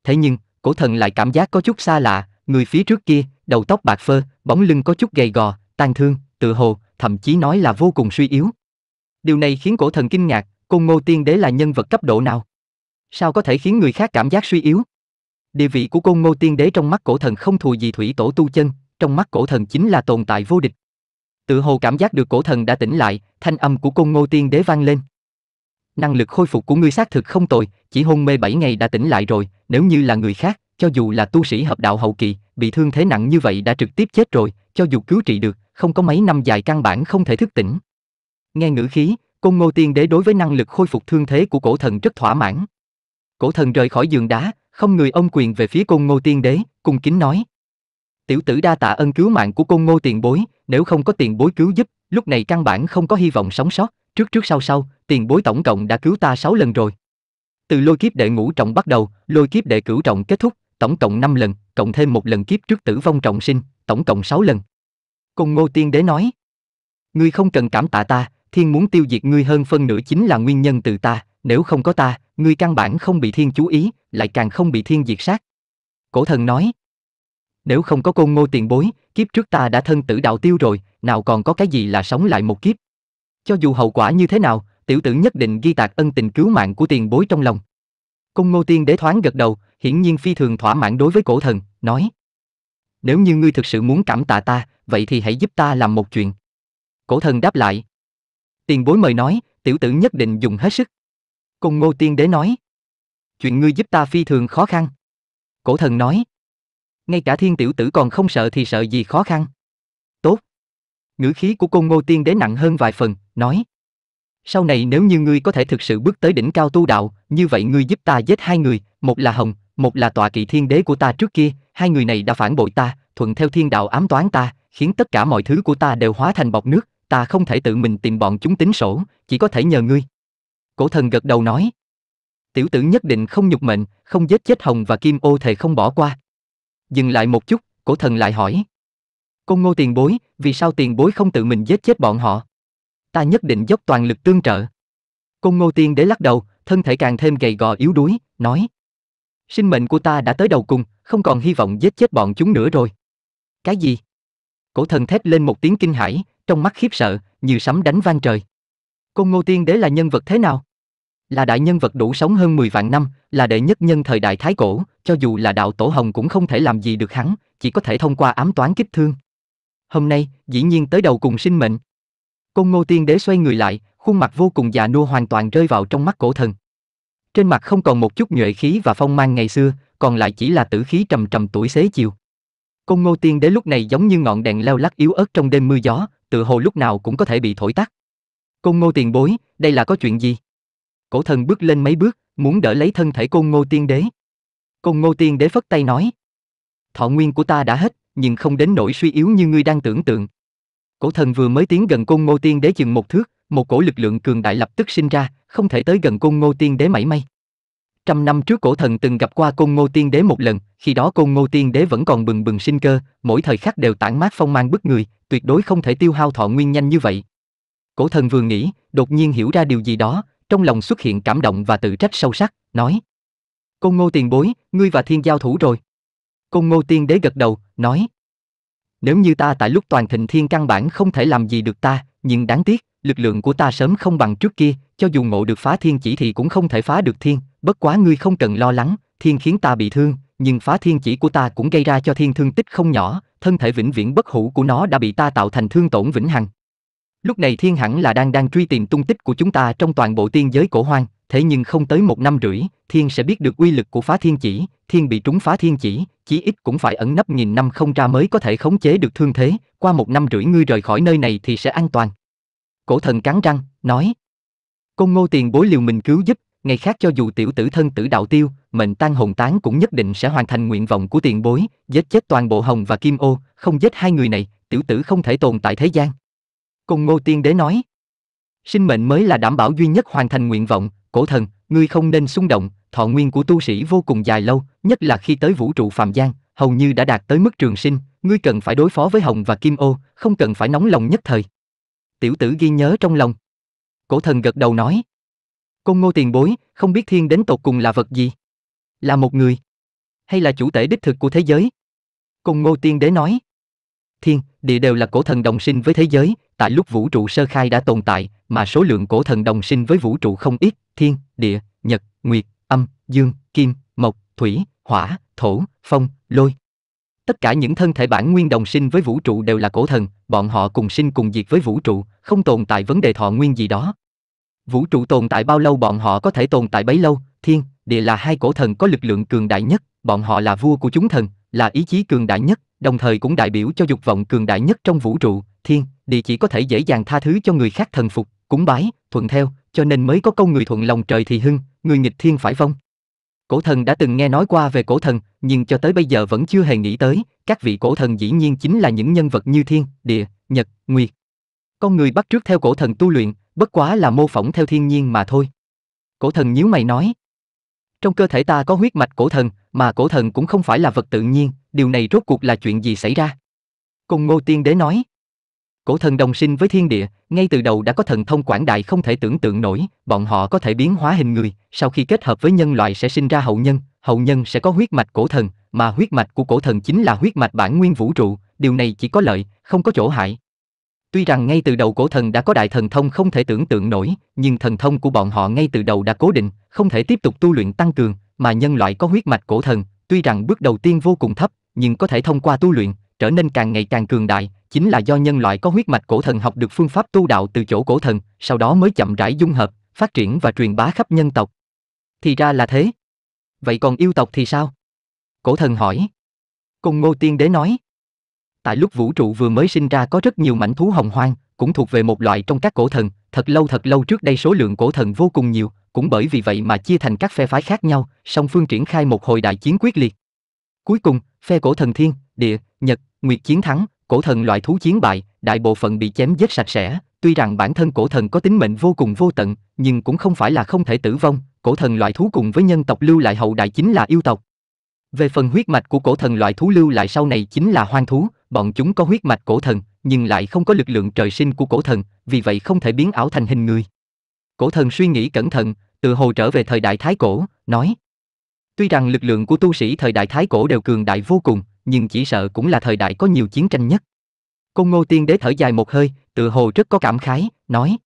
Thế nhưng, cổ thần lại cảm giác có chút xa lạ, người phía trước kia, đầu tóc bạc phơ, bóng lưng có chút gầy gò, tàn thương, tự hồ, thậm chí nói là vô cùng suy yếu. Điều này khiến cổ thần kinh ngạc, cô ngô tiên đế là nhân vật cấp độ nào? Sao có thể khiến người khác cảm giác suy yếu? Địa vị của Côn Ngô Tiên Đế trong mắt cổ thần không thua gì thủy tổ tu chân, trong mắt cổ thần chính là tồn tại vô địch. Tự hồ cảm giác được cổ thần đã tỉnh lại, thanh âm của Côn Ngô Tiên Đế vang lên. Năng lực khôi phục của ngươi xác thực không tồi, chỉ hôn mê 7 ngày đã tỉnh lại rồi, nếu như là người khác, cho dù là tu sĩ hợp đạo hậu kỳ, bị thương thế nặng như vậy đã trực tiếp chết rồi, cho dù cứu trị được, không có mấy năm dài căn bản không thể thức tỉnh. Nghe ngữ khí, Côn Ngô Tiên Đế đối với năng lực khôi phục thương thế của cổ thần rất thỏa mãn. Cổ thần rời khỏi giường đá, không người ông quyền về phía côn ngô tiên đế cung kính nói tiểu tử đa tạ ân cứu mạng của côn ngô tiền bối nếu không có tiền bối cứu giúp lúc này căn bản không có hy vọng sống sót trước trước sau sau tiền bối tổng cộng đã cứu ta 6 lần rồi từ lôi kiếp đệ ngũ trọng bắt đầu lôi kiếp đệ cửu trọng kết thúc tổng cộng 5 lần cộng thêm một lần kiếp trước tử vong trọng sinh tổng cộng 6 lần côn ngô tiên đế nói ngươi không cần cảm tạ ta thiên muốn tiêu diệt ngươi hơn phân nửa chính là nguyên nhân từ ta nếu không có ta ngươi căn bản không bị thiên chú ý, lại càng không bị thiên diệt sát. Cổ thần nói, nếu không có côn ngô tiền bối, kiếp trước ta đã thân tử đạo tiêu rồi, nào còn có cái gì là sống lại một kiếp. Cho dù hậu quả như thế nào, tiểu tử nhất định ghi tạc ân tình cứu mạng của tiền bối trong lòng. Côn ngô tiên đế thoáng gật đầu, hiển nhiên phi thường thỏa mãn đối với cổ thần, nói. Nếu như ngươi thực sự muốn cảm tạ ta, vậy thì hãy giúp ta làm một chuyện. Cổ thần đáp lại. Tiền bối mời nói, tiểu tử nhất định dùng hết sức cung Ngô Tiên Đế nói. Chuyện ngươi giúp ta phi thường khó khăn. Cổ thần nói. Ngay cả thiên tiểu tử còn không sợ thì sợ gì khó khăn. Tốt. Ngữ khí của cung Ngô Tiên Đế nặng hơn vài phần, nói. Sau này nếu như ngươi có thể thực sự bước tới đỉnh cao tu đạo, như vậy ngươi giúp ta giết hai người, một là Hồng, một là tọa kỵ thiên đế của ta trước kia, hai người này đã phản bội ta, thuận theo thiên đạo ám toán ta, khiến tất cả mọi thứ của ta đều hóa thành bọc nước, ta không thể tự mình tìm bọn chúng tính sổ, chỉ có thể nhờ ngươi cổ thần gật đầu nói. Tiểu tử nhất định không nhục mệnh, không giết chết Hồng và Kim ô thề không bỏ qua. Dừng lại một chút, cổ thần lại hỏi. Cô ngô tiền bối, vì sao tiền bối không tự mình giết chết bọn họ? Ta nhất định dốc toàn lực tương trợ. Côn ngô tiên để lắc đầu, thân thể càng thêm gầy gò yếu đuối, nói. Sinh mệnh của ta đã tới đầu cùng, không còn hy vọng giết chết bọn chúng nữa rồi. Cái gì? Cổ thần thét lên một tiếng kinh hãi, trong mắt khiếp sợ, như sấm đánh vang trời công Ngô Tiên Đế là nhân vật thế nào? Là đại nhân vật đủ sống hơn 10 vạn năm, là đệ nhất nhân thời đại Thái Cổ, cho dù là đạo tổ hồng cũng không thể làm gì được hắn, chỉ có thể thông qua ám toán kích thương. Hôm nay, dĩ nhiên tới đầu cùng sinh mệnh. công Ngô Tiên Đế xoay người lại, khuôn mặt vô cùng già nua hoàn toàn rơi vào trong mắt cổ thần. Trên mặt không còn một chút nhuệ khí và phong mang ngày xưa, còn lại chỉ là tử khí trầm trầm tuổi xế chiều. công Ngô Tiên Đế lúc này giống như ngọn đèn leo lắc yếu ớt trong đêm mưa gió, tự hồ lúc nào cũng có thể bị thổi tắt. Côn ngô tiền bối, đây là có chuyện gì? Cổ thần bước lên mấy bước, muốn đỡ lấy thân thể côn ngô tiên đế. Côn ngô tiên đế phất tay nói. Thọ nguyên của ta đã hết, nhưng không đến nỗi suy yếu như ngươi đang tưởng tượng. Cổ thần vừa mới tiến gần côn ngô tiên đế chừng một thước, một cổ lực lượng cường đại lập tức sinh ra, không thể tới gần côn ngô tiên đế mảy may. Trăm năm trước cổ thần từng gặp qua côn ngô tiên đế một lần, khi đó côn ngô tiên đế vẫn còn bừng bừng sinh cơ, mỗi thời khắc đều tản mát phong mang bức người, tuyệt đối không thể tiêu hao thọ nguyên nhanh như vậy. Cổ thần vừa nghĩ, đột nhiên hiểu ra điều gì đó, trong lòng xuất hiện cảm động và tự trách sâu sắc, nói. Côn ngô tiền bối, ngươi và thiên giao thủ rồi. Côn ngô tiên đế gật đầu, nói. Nếu như ta tại lúc toàn thịnh thiên căn bản không thể làm gì được ta, nhưng đáng tiếc, lực lượng của ta sớm không bằng trước kia, cho dù ngộ được phá thiên chỉ thì cũng không thể phá được thiên, bất quá ngươi không cần lo lắng, thiên khiến ta bị thương, nhưng phá thiên chỉ của ta cũng gây ra cho thiên thương tích không nhỏ, thân thể vĩnh viễn bất hủ của nó đã bị ta tạo thành thương tổn vĩnh hằng, Lúc này thiên hẳn là đang đang truy tìm tung tích của chúng ta trong toàn bộ tiên giới cổ hoang, thế nhưng không tới một năm rưỡi, thiên sẽ biết được uy lực của phá thiên chỉ, thiên bị trúng phá thiên chỉ, chí ít cũng phải ẩn nấp nghìn năm không ra mới có thể khống chế được thương thế, qua một năm rưỡi ngươi rời khỏi nơi này thì sẽ an toàn. Cổ thần cắn răng, nói. Công ngô tiền bối liều mình cứu giúp, ngày khác cho dù tiểu tử thân tử đạo tiêu, mệnh tan hồn tán cũng nhất định sẽ hoàn thành nguyện vọng của tiền bối, giết chết toàn bộ hồng và kim ô, không giết hai người này, tiểu tử không thể tồn tại thế gian. Cùng Ngô Tiên Đế nói. Sinh mệnh mới là đảm bảo duy nhất hoàn thành nguyện vọng, cổ thần, ngươi không nên xung động, thọ nguyên của tu sĩ vô cùng dài lâu, nhất là khi tới vũ trụ phàm gian, hầu như đã đạt tới mức trường sinh, ngươi cần phải đối phó với Hồng và Kim Ô, không cần phải nóng lòng nhất thời. Tiểu tử ghi nhớ trong lòng. Cổ thần gật đầu nói. Côn ngô tiền bối, không biết thiên đến tột cùng là vật gì? Là một người? Hay là chủ thể đích thực của thế giới? Côn ngô tiên đế nói. Thiên, địa đều là cổ thần đồng sinh với thế giới, tại lúc vũ trụ sơ khai đã tồn tại, mà số lượng cổ thần đồng sinh với vũ trụ không ít, thiên, địa, nhật, nguyệt, âm, dương, kim, mộc, thủy, hỏa, thổ, phong, lôi. Tất cả những thân thể bản nguyên đồng sinh với vũ trụ đều là cổ thần, bọn họ cùng sinh cùng diệt với vũ trụ, không tồn tại vấn đề thọ nguyên gì đó. Vũ trụ tồn tại bao lâu bọn họ có thể tồn tại bấy lâu, thiên, địa là hai cổ thần có lực lượng cường đại nhất, bọn họ là vua của chúng thần, là ý chí cường đại nhất, đồng thời cũng đại biểu cho dục vọng cường đại nhất trong vũ trụ, thiên, địa chỉ có thể dễ dàng tha thứ cho người khác thần phục, cúng bái, thuận theo, cho nên mới có câu người thuận lòng trời thì hưng, người nghịch thiên phải vong. Cổ thần đã từng nghe nói qua về cổ thần, nhưng cho tới bây giờ vẫn chưa hề nghĩ tới, các vị cổ thần dĩ nhiên chính là những nhân vật như thiên, địa, nhật, nguyệt. Con người bắt trước theo cổ thần tu luyện, bất quá là mô phỏng theo thiên nhiên mà thôi. Cổ thần nhíu mày nói. Trong cơ thể ta có huyết mạch cổ thần, mà cổ thần cũng không phải là vật tự nhiên, điều này rốt cuộc là chuyện gì xảy ra? Cùng ngô tiên đế nói cổ thần đồng sinh với thiên địa, ngay từ đầu đã có thần thông quảng đại không thể tưởng tượng nổi, bọn họ có thể biến hóa hình người, sau khi kết hợp với nhân loại sẽ sinh ra hậu nhân, hậu nhân sẽ có huyết mạch cổ thần, mà huyết mạch của cổ thần chính là huyết mạch bản nguyên vũ trụ, điều này chỉ có lợi, không có chỗ hại. Tuy rằng ngay từ đầu cổ thần đã có đại thần thông không thể tưởng tượng nổi, nhưng thần thông của bọn họ ngay từ đầu đã cố định, không thể tiếp tục tu luyện tăng cường, mà nhân loại có huyết mạch cổ thần, tuy rằng bước đầu tiên vô cùng thấp, nhưng có thể thông qua tu luyện, trở nên càng ngày càng cường đại, chính là do nhân loại có huyết mạch cổ thần học được phương pháp tu đạo từ chỗ cổ thần, sau đó mới chậm rãi dung hợp, phát triển và truyền bá khắp nhân tộc. Thì ra là thế. Vậy còn yêu tộc thì sao? Cổ thần hỏi. Cùng Ngô Tiên Đế nói. Tại lúc vũ trụ vừa mới sinh ra có rất nhiều mảnh thú hồng hoang, cũng thuộc về một loại trong các cổ thần, thật lâu thật lâu trước đây số lượng cổ thần vô cùng nhiều, cũng bởi vì vậy mà chia thành các phe phái khác nhau, song phương triển khai một hồi đại chiến quyết liệt. Cuối cùng, phe cổ thần thiên, địa, nhật, nguyệt chiến thắng, cổ thần loại thú chiến bại, đại bộ phận bị chém giết sạch sẽ, tuy rằng bản thân cổ thần có tính mệnh vô cùng vô tận, nhưng cũng không phải là không thể tử vong, cổ thần loại thú cùng với nhân tộc lưu lại hậu đại chính là yêu tộc. Về phần huyết mạch của cổ thần loại thú lưu lại sau này chính là hoang thú, bọn chúng có huyết mạch cổ thần, nhưng lại không có lực lượng trời sinh của cổ thần, vì vậy không thể biến ảo thành hình người. Cổ thần suy nghĩ cẩn thận, tự hồ trở về thời đại thái cổ, nói: Tuy rằng lực lượng của tu sĩ thời đại thái cổ đều cường đại vô cùng, nhưng chỉ sợ cũng là thời đại có nhiều chiến tranh nhất. Côn Ngô Tiên Đế thở dài một hơi, tự hồ rất có cảm khái, nói.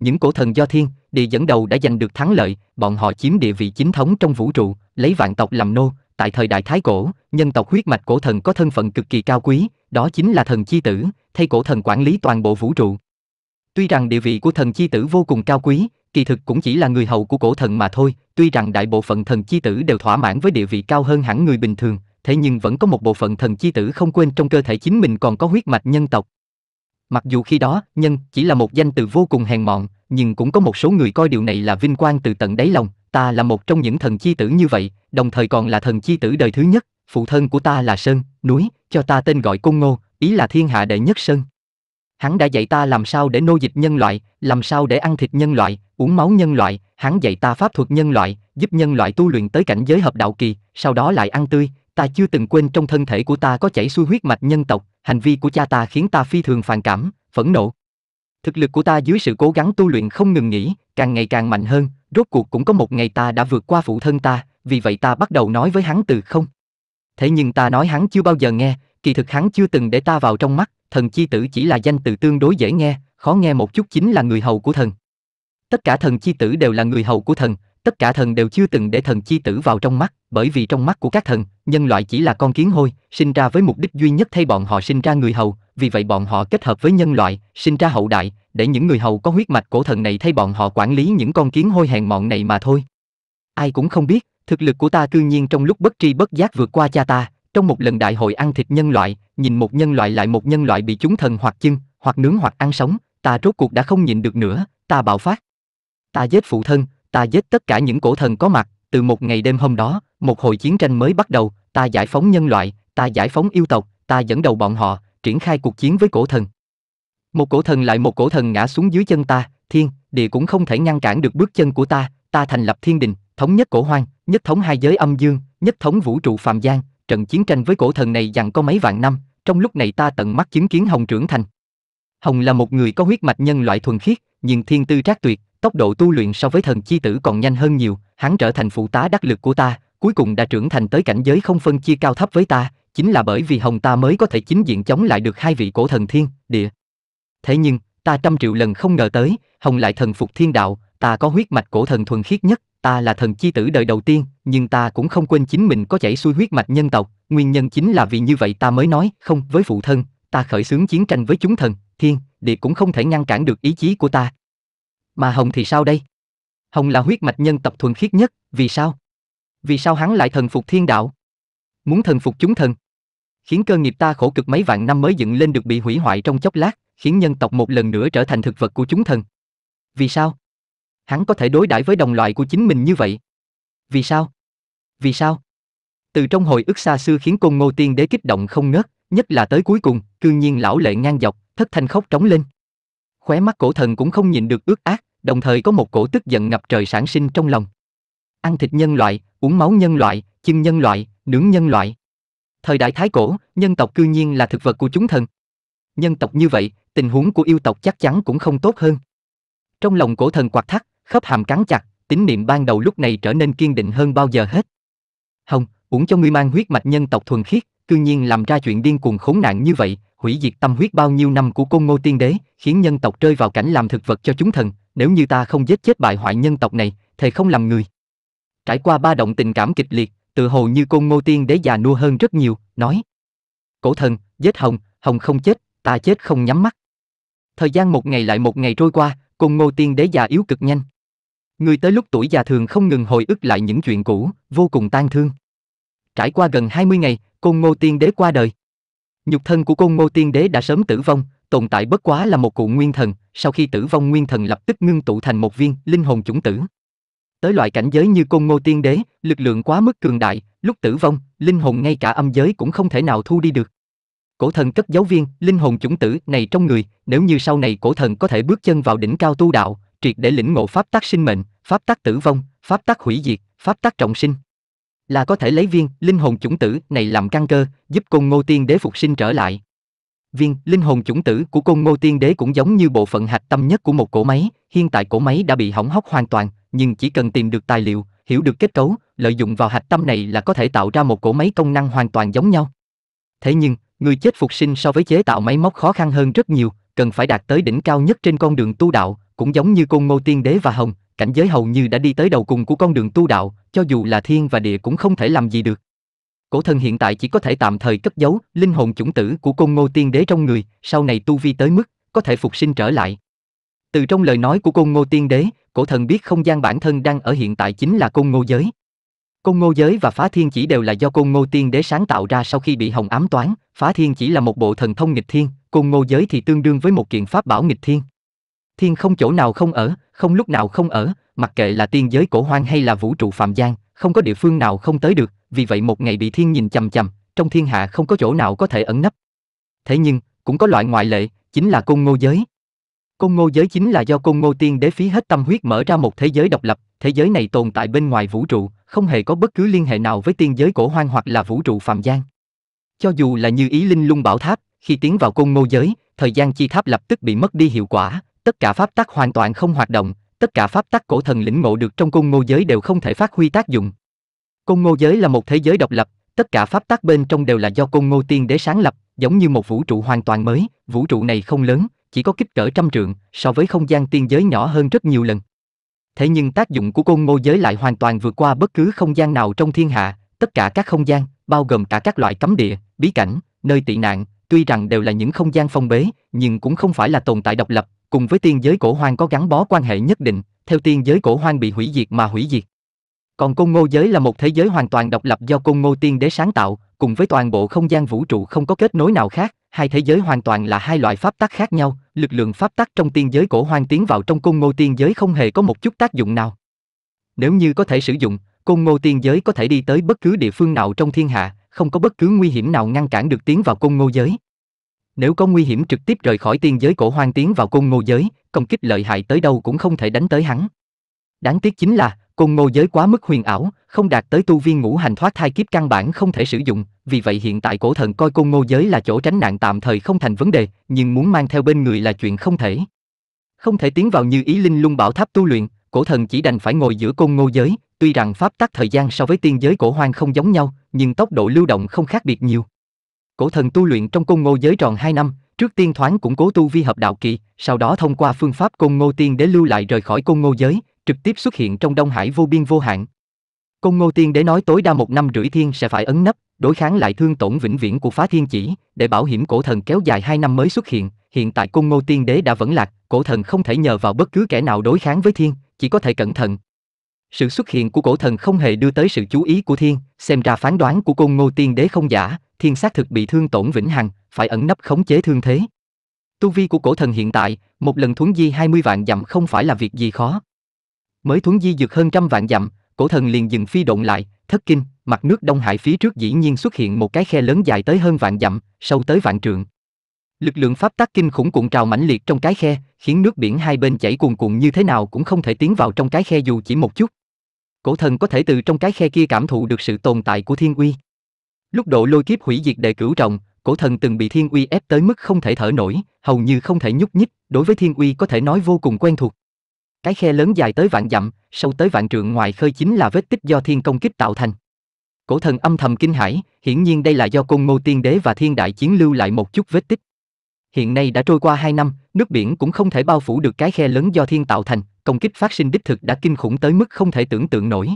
Những cổ thần do thiên, địa dẫn đầu đã giành được thắng lợi, bọn họ chiếm địa vị chính thống trong vũ trụ, lấy vạn tộc làm nô, tại thời đại thái cổ, nhân tộc huyết mạch cổ thần có thân phận cực kỳ cao quý, đó chính là thần chi tử, thay cổ thần quản lý toàn bộ vũ trụ. Tuy rằng địa vị của thần chi tử vô cùng cao quý, kỳ thực cũng chỉ là người hầu của cổ thần mà thôi, tuy rằng đại bộ phận thần chi tử đều thỏa mãn với địa vị cao hơn hẳn người bình thường, thế nhưng vẫn có một bộ phận thần chi tử không quên trong cơ thể chính mình còn có huyết mạch nhân tộc. Mặc dù khi đó, nhân chỉ là một danh từ vô cùng hèn mọn, nhưng cũng có một số người coi điều này là vinh quang từ tận đáy lòng, ta là một trong những thần chi tử như vậy, đồng thời còn là thần chi tử đời thứ nhất, phụ thân của ta là Sơn, núi, cho ta tên gọi cung Ngô, ý là thiên hạ đệ nhất Sơn. Hắn đã dạy ta làm sao để nô dịch nhân loại, làm sao để ăn thịt nhân loại, uống máu nhân loại, hắn dạy ta pháp thuật nhân loại, giúp nhân loại tu luyện tới cảnh giới hợp đạo kỳ, sau đó lại ăn tươi, ta chưa từng quên trong thân thể của ta có chảy xuôi huyết mạch nhân tộc, hành vi của cha ta khiến ta phi thường phàn cảm, phẫn nộ. Thực lực của ta dưới sự cố gắng tu luyện không ngừng nghỉ, càng ngày càng mạnh hơn, rốt cuộc cũng có một ngày ta đã vượt qua phụ thân ta, vì vậy ta bắt đầu nói với hắn từ không. Thế nhưng ta nói hắn chưa bao giờ nghe, kỳ thực hắn chưa từng để ta vào trong mắt, thần chi tử chỉ là danh từ tương đối dễ nghe, khó nghe một chút chính là người hầu của thần. Tất cả thần chi tử đều là người hầu của thần, tất cả thần đều chưa từng để thần chi tử vào trong mắt, bởi vì trong mắt của các thần, nhân loại chỉ là con kiến hôi, sinh ra với mục đích duy nhất thay bọn họ sinh ra người hầu, vì vậy bọn họ kết hợp với nhân loại, sinh ra hậu đại, để những người hầu có huyết mạch cổ thần này thay bọn họ quản lý những con kiến hôi hèn mọn này mà thôi. Ai cũng không biết, thực lực của ta cư nhiên trong lúc bất tri bất giác vượt qua cha ta, trong một lần đại hội ăn thịt nhân loại, nhìn một nhân loại lại một nhân loại bị chúng thần hoặc chưng, hoặc nướng hoặc ăn sống, ta rốt cuộc đã không nhịn được nữa, ta bạo phát. Ta giết phụ thân, ta giết tất cả những cổ thần có mặt, từ một ngày đêm hôm đó, một hồi chiến tranh mới bắt đầu, ta giải phóng nhân loại, ta giải phóng yêu tộc, ta dẫn đầu bọn họ, triển khai cuộc chiến với cổ thần. Một cổ thần lại một cổ thần ngã xuống dưới chân ta, thiên, địa cũng không thể ngăn cản được bước chân của ta, ta thành lập thiên đình, thống nhất cổ hoang, nhất thống hai giới âm dương, nhất thống vũ trụ phàm gian, trận chiến tranh với cổ thần này dằn có mấy vạn năm, trong lúc này ta tận mắt chứng kiến Hồng trưởng thành. Hồng là một người có huyết mạch nhân loại thuần khiết, nhưng thiên tư trác tuyệt, Tốc độ tu luyện so với thần chi tử còn nhanh hơn nhiều, hắn trở thành phụ tá đắc lực của ta, cuối cùng đã trưởng thành tới cảnh giới không phân chia cao thấp với ta, chính là bởi vì hồng ta mới có thể chính diện chống lại được hai vị cổ thần thiên, địa. Thế nhưng, ta trăm triệu lần không ngờ tới, hồng lại thần phục thiên đạo, ta có huyết mạch cổ thần thuần khiết nhất, ta là thần chi tử đời đầu tiên, nhưng ta cũng không quên chính mình có chảy xuôi huyết mạch nhân tộc, nguyên nhân chính là vì như vậy ta mới nói, không, với phụ thân, ta khởi xướng chiến tranh với chúng thần, thiên, địa cũng không thể ngăn cản được ý chí của ta, mà Hồng thì sao đây? Hồng là huyết mạch nhân tộc thuần khiết nhất, vì sao? Vì sao hắn lại thần phục thiên đạo? Muốn thần phục chúng thần? Khiến cơ nghiệp ta khổ cực mấy vạn năm mới dựng lên được bị hủy hoại trong chốc lát, khiến nhân tộc một lần nữa trở thành thực vật của chúng thần. Vì sao? Hắn có thể đối đãi với đồng loại của chính mình như vậy. Vì sao? Vì sao? Từ trong hồi ức xa xưa khiến Côn Ngô Tiên Đế kích động không ngớt, nhất là tới cuối cùng, cương nhiên lão lệ ngang dọc, thất thanh khóc trống lên khóe mắt cổ thần cũng không nhìn được ước ác, đồng thời có một cổ tức giận ngập trời sản sinh trong lòng. Ăn thịt nhân loại, uống máu nhân loại, chưng nhân loại, nướng nhân loại. Thời đại thái cổ, nhân tộc cư nhiên là thực vật của chúng thần. Nhân tộc như vậy, tình huống của yêu tộc chắc chắn cũng không tốt hơn. Trong lòng cổ thần quạt thắt, khớp hàm cắn chặt, tín niệm ban đầu lúc này trở nên kiên định hơn bao giờ hết. Hồng, uống cho ngươi mang huyết mạch nhân tộc thuần khiết, cư nhiên làm ra chuyện điên cuồng khốn nạn như vậy, hủy diệt tâm huyết bao nhiêu năm của côn ngô tiên đế, khiến nhân tộc rơi vào cảnh làm thực vật cho chúng thần, nếu như ta không giết chết bại hoại nhân tộc này, thề không làm người. Trải qua ba động tình cảm kịch liệt, tự hồ như côn ngô tiên đế già nua hơn rất nhiều, nói. Cổ thần, giết hồng, hồng không chết, ta chết không nhắm mắt. Thời gian một ngày lại một ngày trôi qua, côn ngô tiên đế già yếu cực nhanh. Người tới lúc tuổi già thường không ngừng hồi ức lại những chuyện cũ, vô cùng tan thương. Trải qua gần 20 ngày, côn ngô tiên đế qua đời. Nhục thân của Côn Ngô Tiên Đế đã sớm tử vong, tồn tại bất quá là một cụ nguyên thần, sau khi tử vong nguyên thần lập tức ngưng tụ thành một viên linh hồn chủng tử. Tới loại cảnh giới như Côn Ngô Tiên Đế, lực lượng quá mức cường đại, lúc tử vong, linh hồn ngay cả âm giới cũng không thể nào thu đi được. Cổ thần cấp giáo viên, linh hồn chủng tử này trong người, nếu như sau này cổ thần có thể bước chân vào đỉnh cao tu đạo, triệt để lĩnh ngộ pháp tác sinh mệnh, pháp tác tử vong, pháp tác hủy diệt, pháp tác trọng sinh là có thể lấy viên linh hồn chủng tử này làm căn cơ, giúp Côn Ngô Tiên Đế phục sinh trở lại. Viên linh hồn chủng tử của Côn Ngô Tiên Đế cũng giống như bộ phận hạch tâm nhất của một cỗ máy, hiện tại cỗ máy đã bị hỏng hóc hoàn toàn, nhưng chỉ cần tìm được tài liệu, hiểu được kết cấu, lợi dụng vào hạch tâm này là có thể tạo ra một cỗ máy công năng hoàn toàn giống nhau. Thế nhưng, người chết phục sinh so với chế tạo máy móc khó khăn hơn rất nhiều, cần phải đạt tới đỉnh cao nhất trên con đường tu đạo, cũng giống như Côn Ngô Tiên Đế và Hồng, cảnh giới hầu như đã đi tới đầu cùng của con đường tu đạo, cho dù là thiên và địa cũng không thể làm gì được. Cổ thần hiện tại chỉ có thể tạm thời cất giấu linh hồn chủng tử của Côn Ngô Tiên Đế trong người, sau này tu vi tới mức có thể phục sinh trở lại. Từ trong lời nói của Côn Ngô Tiên Đế, cổ thần biết không gian bản thân đang ở hiện tại chính là Côn Ngô giới. Côn Ngô giới và Phá Thiên chỉ đều là do Côn Ngô Tiên Đế sáng tạo ra sau khi bị Hồng ám toán, Phá Thiên chỉ là một bộ thần thông nghịch thiên, Côn Ngô giới thì tương đương với một kiện pháp bảo nghịch thiên thiên không chỗ nào không ở, không lúc nào không ở, mặc kệ là tiên giới cổ hoang hay là vũ trụ phạm gian, không có địa phương nào không tới được, vì vậy một ngày bị thiên nhìn chằm chằm, trong thiên hạ không có chỗ nào có thể ẩn nấp. Thế nhưng, cũng có loại ngoại lệ, chính là côn ngô giới. Côn ngô giới chính là do côn ngô tiên đế phí hết tâm huyết mở ra một thế giới độc lập, thế giới này tồn tại bên ngoài vũ trụ, không hề có bất cứ liên hệ nào với tiên giới cổ hoang hoặc là vũ trụ phạm gian. Cho dù là như ý linh lung bảo tháp, khi tiến vào côn ngô giới, thời gian chi tháp lập tức bị mất đi hiệu quả, tất cả pháp tắc hoàn toàn không hoạt động, tất cả pháp tắc cổ thần lĩnh ngộ được trong cung ngô giới đều không thể phát huy tác dụng. Cung ngô giới là một thế giới độc lập, tất cả pháp tắc bên trong đều là do cung ngô tiên đế sáng lập, giống như một vũ trụ hoàn toàn mới, vũ trụ này không lớn, chỉ có kích cỡ trăm trượng, so với không gian tiên giới nhỏ hơn rất nhiều lần. Thế nhưng tác dụng của cung ngô giới lại hoàn toàn vượt qua bất cứ không gian nào trong thiên hạ, tất cả các không gian, bao gồm cả các loại cấm địa, bí cảnh, nơi tị nạn, tuy rằng đều là những không gian phong bế, nhưng cũng không phải là tồn tại độc lập, cùng với tiên giới cổ hoang có gắn bó quan hệ nhất định, theo tiên giới cổ hoang bị hủy diệt mà hủy diệt. Còn Côn Ngô giới là một thế giới hoàn toàn độc lập do Côn Ngô tiên đế sáng tạo, cùng với toàn bộ không gian vũ trụ không có kết nối nào khác, hai thế giới hoàn toàn là hai loại pháp tắc khác nhau, lực lượng pháp tắc trong tiên giới cổ hoang tiến vào trong Côn Ngô tiên giới không hề có một chút tác dụng nào. Nếu như có thể sử dụng, Côn Ngô tiên giới có thể đi tới bất cứ địa phương nào trong thiên hạ, không có bất cứ nguy hiểm nào ngăn cản được tiến vào Côn Ngô giới nếu có nguy hiểm trực tiếp rời khỏi tiên giới cổ hoang tiến vào côn ngô giới, công kích lợi hại tới đâu cũng không thể đánh tới hắn. Đáng tiếc chính là, côn ngô giới quá mức huyền ảo, không đạt tới tu viên ngũ hành thoát thai kiếp căn bản không thể sử dụng, vì vậy hiện tại cổ thần coi côn ngô giới là chỗ tránh nạn tạm thời không thành vấn đề, nhưng muốn mang theo bên người là chuyện không thể. Không thể tiến vào như ý linh lung bảo tháp tu luyện, cổ thần chỉ đành phải ngồi giữa côn ngô giới, tuy rằng pháp tắc thời gian so với tiên giới cổ hoang không giống nhau, nhưng tốc độ lưu động không khác biệt nhiều. Cổ thần tu luyện trong côn ngô giới tròn 2 năm, trước tiên thoáng củng cố tu vi hợp đạo kỳ, sau đó thông qua phương pháp côn ngô tiên đế lưu lại rời khỏi côn ngô giới, trực tiếp xuất hiện trong Đông Hải vô biên vô hạn. Côn ngô tiên đế nói tối đa một năm rưỡi thiên sẽ phải ấn nấp, đối kháng lại thương tổn vĩnh viễn của phá thiên chỉ, để bảo hiểm cổ thần kéo dài 2 năm mới xuất hiện, hiện tại côn ngô tiên đế đã vẫn lạc, cổ thần không thể nhờ vào bất cứ kẻ nào đối kháng với thiên, chỉ có thể cẩn thận. Sự xuất hiện của cổ thần không hề đưa tới sự chú ý của thiên, xem ra phán đoán của côn ngô tiên đế không giả, thiên xác thực bị thương tổn vĩnh hằng, phải ẩn nấp khống chế thương thế. Tu vi của cổ thần hiện tại, một lần thuấn di 20 vạn dặm không phải là việc gì khó. Mới thuấn di dược hơn trăm vạn dặm, cổ thần liền dừng phi động lại, thất kinh, mặt nước Đông Hải phía trước dĩ nhiên xuất hiện một cái khe lớn dài tới hơn vạn dặm, sâu tới vạn trượng. Lực lượng pháp tắc kinh khủng cuộn trào mãnh liệt trong cái khe, khiến nước biển hai bên chảy cuồn cuộn như thế nào cũng không thể tiến vào trong cái khe dù chỉ một chút. Cổ thần có thể từ trong cái khe kia cảm thụ được sự tồn tại của thiên uy. Lúc độ lôi kiếp hủy diệt đệ cửu trọng, cổ thần từng bị thiên uy ép tới mức không thể thở nổi, hầu như không thể nhúc nhích, đối với thiên uy có thể nói vô cùng quen thuộc. Cái khe lớn dài tới vạn dặm, sâu tới vạn trượng ngoài khơi chính là vết tích do thiên công kích tạo thành. Cổ thần âm thầm kinh hãi, hiển nhiên đây là do Côn Ngô Tiên Đế và Thiên Đại Chiến lưu lại một chút vết tích. Hiện nay đã trôi qua 2 năm, nước biển cũng không thể bao phủ được cái khe lớn do thiên tạo thành, công kích phát sinh đích thực đã kinh khủng tới mức không thể tưởng tượng nổi.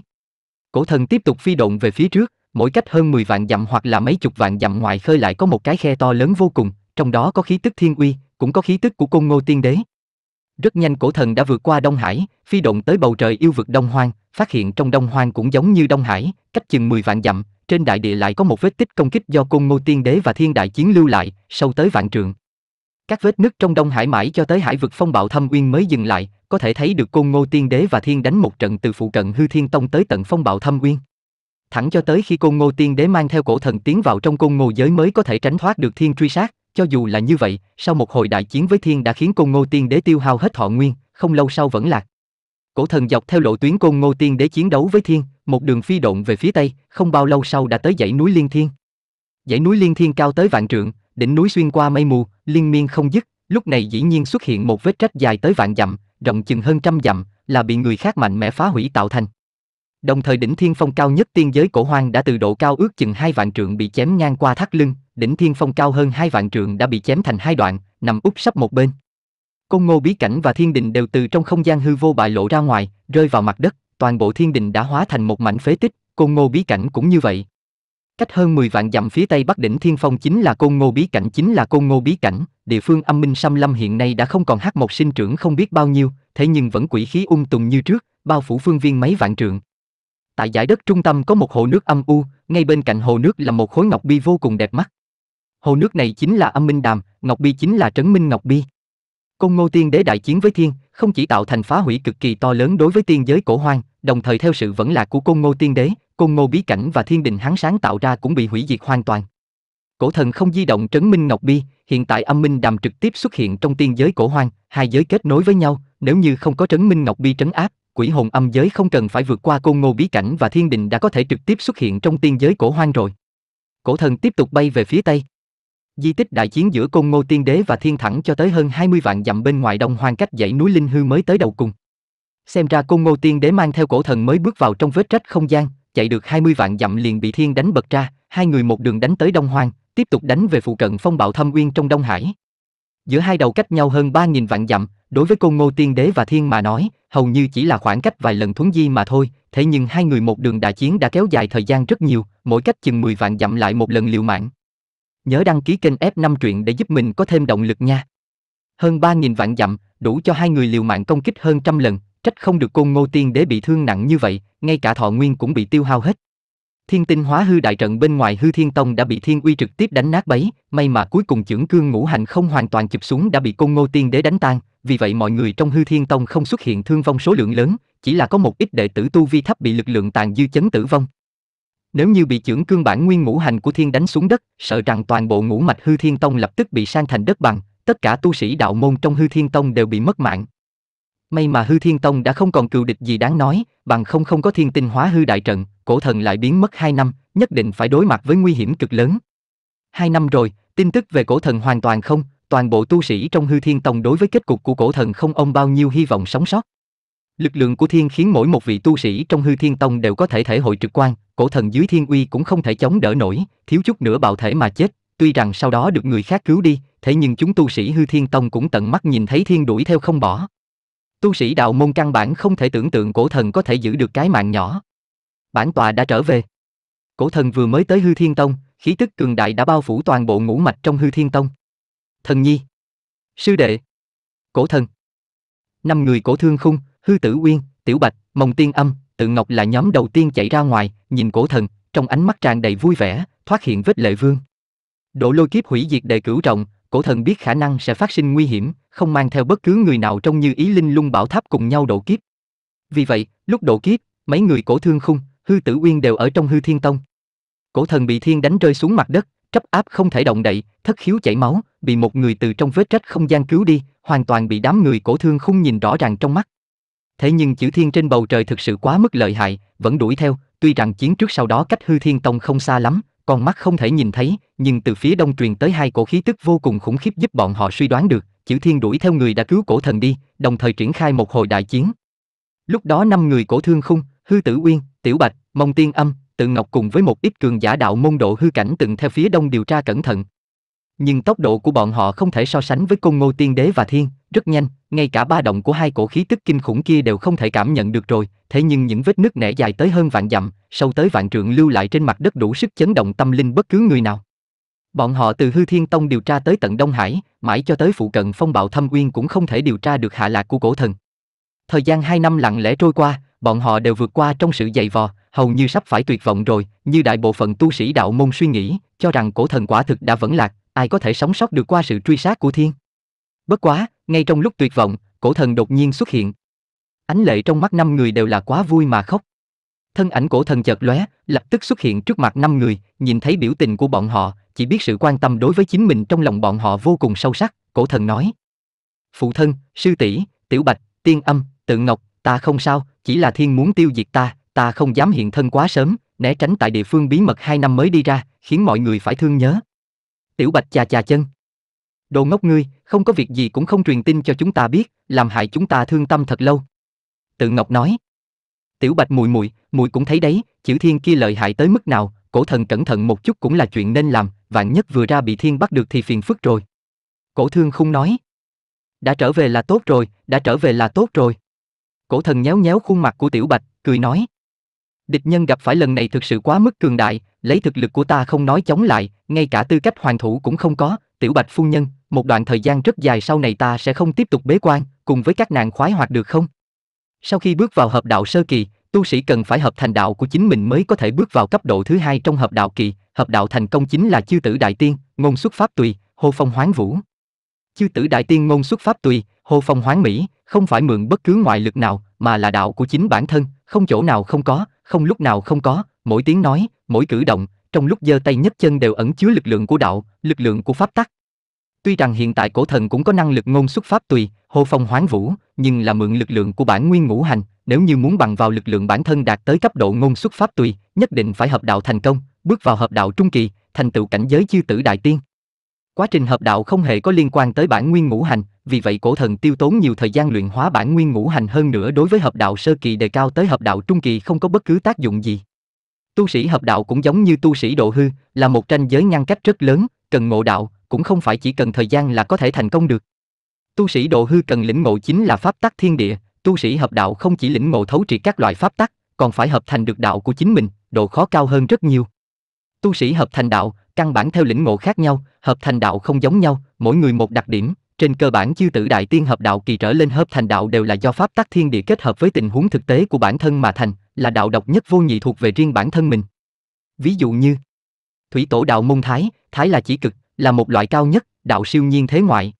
Cổ thần tiếp tục phi động về phía trước, mỗi cách hơn 10 vạn dặm hoặc là mấy chục vạn dặm ngoài khơi lại có một cái khe to lớn vô cùng, trong đó có khí tức thiên uy, cũng có khí tức của cung Ngô Tiên Đế. Rất nhanh cổ thần đã vượt qua Đông Hải, phi động tới bầu trời yêu vực Đông Hoang, phát hiện trong Đông Hoang cũng giống như Đông Hải, cách chừng 10 vạn dặm, trên đại địa lại có một vết tích công kích do cung Ngô Tiên Đế và Thiên Đại Chiến lưu lại, sâu tới vạn trượng. Các vết nứt trong Đông Hải mãi cho tới hải vực phong bạo thâm uyên mới dừng lại, có thể thấy được cung Ngô Tiên Đế và Thiên đánh một trận từ phụ cận Hư Thiên Tông tới tận phong bạo thâm uyên thẳng cho tới khi côn ngô tiên đế mang theo cổ thần tiến vào trong côn ngô giới mới có thể tránh thoát được thiên truy sát, cho dù là như vậy, sau một hồi đại chiến với thiên đã khiến côn ngô tiên đế tiêu hao hết thọ nguyên, không lâu sau vẫn lạc. Cổ thần dọc theo lộ tuyến côn ngô tiên đế chiến đấu với thiên, một đường phi độn về phía tây, không bao lâu sau đã tới dãy núi Liên Thiên. Dãy núi Liên Thiên cao tới vạn trượng, đỉnh núi xuyên qua mây mù, liên miên không dứt, lúc này dĩ nhiên xuất hiện một vết rách dài tới vạn dặm, rộng chừng hơn trăm dặm, là bị người khác mạnh mẽ phá hủy tạo thành. Đồng thời đỉnh thiên phong cao nhất tiên giới cổ hoang đã từ độ cao ước chừng hai vạn trượng bị chém ngang qua thắt lưng, đỉnh thiên phong cao hơn hai vạn trượng đã bị chém thành hai đoạn, nằm úp sắp một bên. Côn ngô bí cảnh và thiên đình đều từ trong không gian hư vô bại lộ ra ngoài, rơi vào mặt đất, toàn bộ thiên đình đã hóa thành một mảnh phế tích, côn ngô bí cảnh cũng như vậy. Cách hơn 10 vạn dặm phía tây bắc đỉnh Thiên Phong chính là Côn Ngô Bí Cảnh chính là Côn Ngô Bí Cảnh, địa phương âm minh xăm lâm hiện nay đã không còn hát một sinh trưởng không biết bao nhiêu, thế nhưng vẫn quỷ khí ung tùng như trước, bao phủ phương viên mấy vạn trượng. Tại giải đất trung tâm có một hồ nước âm u, ngay bên cạnh hồ nước là một khối ngọc bi vô cùng đẹp mắt. Hồ nước này chính là âm minh đàm, ngọc bi chính là trấn minh ngọc bi. Công Ngô Tiên Đế đại chiến với thiên, không chỉ tạo thành phá hủy cực kỳ to lớn đối với tiên giới cổ hoang, đồng thời theo sự vẫn lạc của Công Ngô Tiên Đế, Công Ngô bí cảnh và thiên đình hắn sáng tạo ra cũng bị hủy diệt hoàn toàn. Cổ thần không di động trấn minh ngọc bi, hiện tại âm minh đàm trực tiếp xuất hiện trong tiên giới cổ hoang, hai giới kết nối với nhau, nếu như không có trấn minh ngọc bi trấn áp, quỷ hồn âm giới không cần phải vượt qua côn ngô bí cảnh và thiên đình đã có thể trực tiếp xuất hiện trong tiên giới cổ hoang rồi. Cổ thần tiếp tục bay về phía tây. Di tích đại chiến giữa côn ngô tiên đế và thiên thẳng cho tới hơn 20 vạn dặm bên ngoài đông hoang cách dãy núi Linh Hư mới tới đầu cùng. Xem ra côn ngô tiên đế mang theo cổ thần mới bước vào trong vết rách không gian, chạy được 20 vạn dặm liền bị thiên đánh bật ra, hai người một đường đánh tới đông hoang, tiếp tục đánh về phụ cận phong bạo thâm uyên trong đông hải. Giữa hai đầu cách nhau hơn 3.000 vạn dặm, Đối với Côn Ngô Tiên Đế và Thiên mà nói, hầu như chỉ là khoảng cách vài lần thuấn di mà thôi, thế nhưng hai người một đường đại chiến đã kéo dài thời gian rất nhiều, mỗi cách chừng 10 vạn dặm lại một lần liều mạng. Nhớ đăng ký kênh F5 truyện để giúp mình có thêm động lực nha. Hơn 3.000 vạn dặm, đủ cho hai người liều mạng công kích hơn trăm lần, trách không được Côn Ngô Tiên Đế bị thương nặng như vậy, ngay cả thọ nguyên cũng bị tiêu hao hết. Thiên tinh hóa hư đại trận bên ngoài hư thiên tông đã bị thiên uy trực tiếp đánh nát bấy, may mà cuối cùng trưởng cương ngũ hành không hoàn toàn chụp xuống đã bị côn ngô tiên đế đánh tan, vì vậy mọi người trong hư thiên tông không xuất hiện thương vong số lượng lớn, chỉ là có một ít đệ tử tu vi thấp bị lực lượng tàn dư chấn tử vong. Nếu như bị trưởng cương bản nguyên ngũ hành của thiên đánh xuống đất, sợ rằng toàn bộ ngũ mạch hư thiên tông lập tức bị san thành đất bằng, tất cả tu sĩ đạo môn trong hư thiên tông đều bị mất mạng. May mà hư thiên tông đã không còn cựu địch gì đáng nói, bằng không không có thiên tinh hóa hư đại trận, cổ thần lại biến mất 2 năm, nhất định phải đối mặt với nguy hiểm cực lớn. Hai năm rồi, tin tức về cổ thần hoàn toàn không, toàn bộ tu sĩ trong hư thiên tông đối với kết cục của cổ thần không ông bao nhiêu hy vọng sống sót. Lực lượng của thiên khiến mỗi một vị tu sĩ trong hư thiên tông đều có thể thể hội trực quan, cổ thần dưới thiên uy cũng không thể chống đỡ nổi, thiếu chút nữa bạo thể mà chết, tuy rằng sau đó được người khác cứu đi, thế nhưng chúng tu sĩ hư thiên tông cũng tận mắt nhìn thấy thiên đuổi theo không bỏ. Tu sĩ đạo môn căn bản không thể tưởng tượng cổ thần có thể giữ được cái mạng nhỏ. Bản tòa đã trở về. Cổ thần vừa mới tới hư thiên tông, khí tức cường đại đã bao phủ toàn bộ ngũ mạch trong hư thiên tông thần nhi, sư đệ, cổ thần. Năm người cổ thương khung, hư tử uyên, tiểu bạch, mông tiên âm, tự ngọc là nhóm đầu tiên chạy ra ngoài, nhìn cổ thần, trong ánh mắt tràn đầy vui vẻ, thoát hiện vết lệ vương. Độ lôi kiếp hủy diệt đề cửu trọng cổ thần biết khả năng sẽ phát sinh nguy hiểm, không mang theo bất cứ người nào trong như ý linh lung bảo tháp cùng nhau độ kiếp. Vì vậy, lúc độ kiếp, mấy người cổ thương khung, hư tử uyên đều ở trong hư thiên tông. Cổ thần bị thiên đánh rơi xuống mặt đất, chấp áp không thể động đậy, thất khiếu chảy máu, bị một người từ trong vết rách không gian cứu đi, hoàn toàn bị đám người cổ thương không nhìn rõ ràng trong mắt. Thế nhưng chữ thiên trên bầu trời thực sự quá mức lợi hại, vẫn đuổi theo, tuy rằng chiến trước sau đó cách hư thiên tông không xa lắm, con mắt không thể nhìn thấy, nhưng từ phía đông truyền tới hai cổ khí tức vô cùng khủng khiếp giúp bọn họ suy đoán được, chữ thiên đuổi theo người đã cứu cổ thần đi, đồng thời triển khai một hồi đại chiến. Lúc đó năm người cổ thương khung, hư tử uyên, tiểu bạch, mông tiên âm, Tự Ngọc cùng với một ít cường giả đạo môn độ hư cảnh từng theo phía đông điều tra cẩn thận. Nhưng tốc độ của bọn họ không thể so sánh với côn ngô tiên đế và thiên, rất nhanh, ngay cả ba động của hai cổ khí tức kinh khủng kia đều không thể cảm nhận được rồi, thế nhưng những vết nứt nẻ dài tới hơn vạn dặm, sâu tới vạn trượng lưu lại trên mặt đất đủ sức chấn động tâm linh bất cứ người nào. Bọn họ từ Hư Thiên Tông điều tra tới tận Đông Hải, mãi cho tới phụ cận phong bạo thâm uyên cũng không thể điều tra được hạ lạc của cổ thần. Thời gian hai năm lặng lẽ trôi qua, bọn họ đều vượt qua trong sự dày vò, hầu như sắp phải tuyệt vọng rồi, như đại bộ phận tu sĩ đạo môn suy nghĩ, cho rằng cổ thần quả thực đã vẫn lạc, ai có thể sống sót được qua sự truy sát của thiên. Bất quá, ngay trong lúc tuyệt vọng, cổ thần đột nhiên xuất hiện. Ánh lệ trong mắt năm người đều là quá vui mà khóc. Thân ảnh cổ thần chợt lóe, lập tức xuất hiện trước mặt năm người, nhìn thấy biểu tình của bọn họ, chỉ biết sự quan tâm đối với chính mình trong lòng bọn họ vô cùng sâu sắc, cổ thần nói: "Phụ thân, sư tỷ, Tiểu Bạch, Tiên Âm, Tự Ngọc, ta không sao, chỉ là thiên muốn tiêu diệt ta, ta không dám hiện thân quá sớm, né tránh tại địa phương bí mật hai năm mới đi ra, khiến mọi người phải thương nhớ. Tiểu Bạch chà chà chân. Đồ ngốc ngươi, không có việc gì cũng không truyền tin cho chúng ta biết, làm hại chúng ta thương tâm thật lâu. Tự Ngọc nói. Tiểu Bạch mùi mùi, mùi cũng thấy đấy, chữ thiên kia lợi hại tới mức nào, cổ thần cẩn thận một chút cũng là chuyện nên làm, vạn nhất vừa ra bị thiên bắt được thì phiền phức rồi. Cổ thương không nói. Đã trở về là tốt rồi, đã trở về là tốt rồi. Cổ thần nhéo nhéo khuôn mặt của Tiểu Bạch, cười nói. Địch nhân gặp phải lần này thực sự quá mức cường đại, lấy thực lực của ta không nói chống lại, ngay cả tư cách hoàng thủ cũng không có, tiểu bạch phu nhân, một đoạn thời gian rất dài sau này ta sẽ không tiếp tục bế quan, cùng với các nàng khoái hoạt được không? Sau khi bước vào hợp đạo sơ kỳ, tu sĩ cần phải hợp thành đạo của chính mình mới có thể bước vào cấp độ thứ hai trong hợp đạo kỳ, hợp đạo thành công chính là chư tử đại tiên, ngôn xuất pháp tùy, hô phong hoán vũ. Chư tử đại tiên ngôn xuất pháp tùy, hô phong hoán mỹ, không phải mượn bất cứ ngoại lực nào, mà là đạo của chính bản thân, không chỗ nào không có, không lúc nào không có, mỗi tiếng nói, mỗi cử động, trong lúc giơ tay nhấc chân đều ẩn chứa lực lượng của đạo, lực lượng của pháp tắc. Tuy rằng hiện tại cổ thần cũng có năng lực ngôn xuất pháp tùy, hô phong hoán vũ, nhưng là mượn lực lượng của bản nguyên ngũ hành, nếu như muốn bằng vào lực lượng bản thân đạt tới cấp độ ngôn xuất pháp tùy, nhất định phải hợp đạo thành công, bước vào hợp đạo trung kỳ, thành tựu cảnh giới chư tử đại tiên. Quá trình hợp đạo không hề có liên quan tới bản nguyên ngũ hành, vì vậy cổ thần tiêu tốn nhiều thời gian luyện hóa bản nguyên ngũ hành hơn nữa đối với hợp đạo sơ kỳ đề cao tới hợp đạo trung kỳ không có bất cứ tác dụng gì. Tu sĩ hợp đạo cũng giống như tu sĩ độ hư, là một tranh giới ngăn cách rất lớn, cần ngộ đạo, cũng không phải chỉ cần thời gian là có thể thành công được. Tu sĩ độ hư cần lĩnh ngộ chính là pháp tắc thiên địa, tu sĩ hợp đạo không chỉ lĩnh ngộ thấu triệt các loại pháp tắc, còn phải hợp thành được đạo của chính mình, độ khó cao hơn rất nhiều. Tu sĩ hợp thành đạo, căn bản theo lĩnh ngộ khác nhau, hợp thành đạo không giống nhau, mỗi người một đặc điểm, trên cơ bản chư tử đại tiên hợp đạo kỳ trở lên hợp thành đạo đều là do pháp tắc thiên địa kết hợp với tình huống thực tế của bản thân mà thành, là đạo độc nhất vô nhị thuộc về riêng bản thân mình. Ví dụ như Thủy tổ đạo môn Thái, Thái là chỉ cực, là một loại cao nhất, đạo siêu nhiên thế ngoại.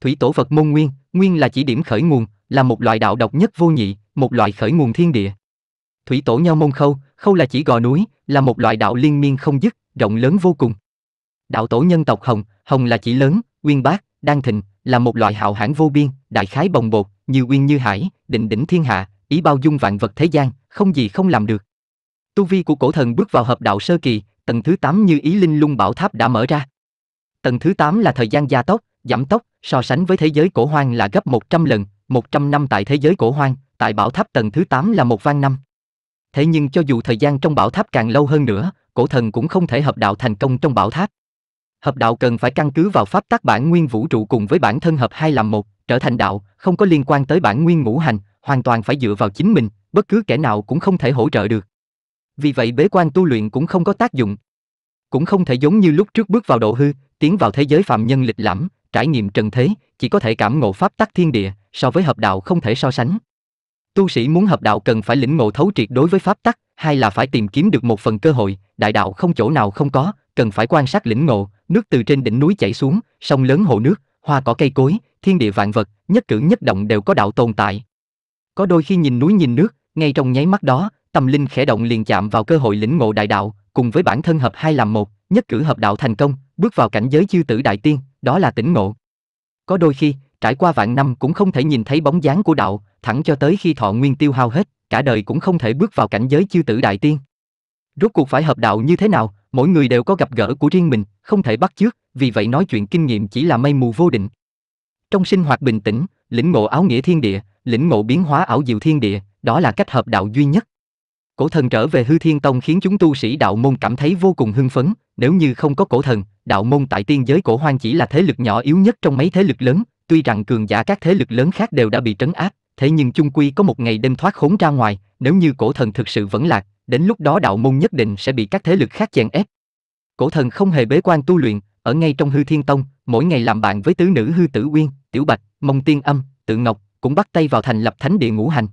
Thủy tổ Phật môn Nguyên, Nguyên là chỉ điểm khởi nguồn, là một loại đạo độc nhất vô nhị, một loại khởi nguồn thiên địa. Thủy tổ nhau môn Khâu, Khâu là chỉ gò núi, là một loại đạo liên miên không dứt, rộng lớn vô cùng. Đạo tổ nhân tộc Hồng, Hồng là chỉ lớn, uyên bác, đan thịnh, là một loại hạo hãn vô biên, đại khái bồng bột, nhiều uyên như hải, định đỉnh thiên hạ, ý bao dung vạn vật thế gian, không gì không làm được. Tu vi của cổ thần bước vào hợp đạo sơ kỳ, tầng thứ 8 như ý linh lung bảo tháp đã mở ra. Tầng thứ 8 là thời gian gia tốc, giảm tốc, so sánh với thế giới cổ hoang là gấp 100 lần, 100 năm tại thế giới cổ hoang, tại bảo tháp tầng thứ 8 là một vang năm. Thế nhưng cho dù thời gian trong bảo tháp càng lâu hơn nữa, cổ thần cũng không thể hợp đạo thành công trong bảo tháp hợp đạo cần phải căn cứ vào pháp tác bản nguyên vũ trụ cùng với bản thân hợp hai làm một, trở thành đạo, không có liên quan tới bản nguyên ngũ hành, hoàn toàn phải dựa vào chính mình, bất cứ kẻ nào cũng không thể hỗ trợ được. Vì vậy bế quan tu luyện cũng không có tác dụng. Cũng không thể giống như lúc trước bước vào độ hư, tiến vào thế giới phạm nhân lịch lãm, trải nghiệm trần thế, chỉ có thể cảm ngộ pháp tắc thiên địa, so với hợp đạo không thể so sánh. Tu sĩ muốn hợp đạo cần phải lĩnh ngộ thấu triệt đối với pháp tắc, hay là phải tìm kiếm được một phần cơ hội, đại đạo không chỗ nào không có, cần phải quan sát lĩnh ngộ, nước từ trên đỉnh núi chảy xuống, sông lớn hồ nước, hoa cỏ cây cối, thiên địa vạn vật, nhất cử nhất động đều có đạo tồn tại. Có đôi khi nhìn núi nhìn nước, ngay trong nháy mắt đó, tâm linh khẽ động liền chạm vào cơ hội lĩnh ngộ đại đạo, cùng với bản thân hợp hai làm một, nhất cử hợp đạo thành công, bước vào cảnh giới chư tử đại tiên, đó là tỉnh ngộ. Có đôi khi, trải qua vạn năm cũng không thể nhìn thấy bóng dáng của đạo, thẳng cho tới khi thọ nguyên tiêu hao hết, cả đời cũng không thể bước vào cảnh giới chư tử đại tiên. Rốt cuộc phải hợp đạo như thế nào, mỗi người đều có gặp gỡ của riêng mình không thể bắt chước vì vậy nói chuyện kinh nghiệm chỉ là mây mù vô định trong sinh hoạt bình tĩnh lĩnh ngộ áo nghĩa thiên địa lĩnh ngộ biến hóa ảo diệu thiên địa đó là cách hợp đạo duy nhất cổ thần trở về hư thiên tông khiến chúng tu sĩ đạo môn cảm thấy vô cùng hưng phấn nếu như không có cổ thần đạo môn tại tiên giới cổ hoang chỉ là thế lực nhỏ yếu nhất trong mấy thế lực lớn tuy rằng cường giả các thế lực lớn khác đều đã bị trấn áp thế nhưng chung quy có một ngày đêm thoát khốn ra ngoài nếu như cổ thần thực sự vẫn lạc đến lúc đó đạo môn nhất định sẽ bị các thế lực khác chèn ép. Cổ thần không hề bế quan tu luyện, ở ngay trong hư thiên tông, mỗi ngày làm bạn với tứ nữ hư tử uyên, tiểu bạch, mông tiên âm, tự ngọc, cũng bắt tay vào thành lập thánh địa ngũ hành.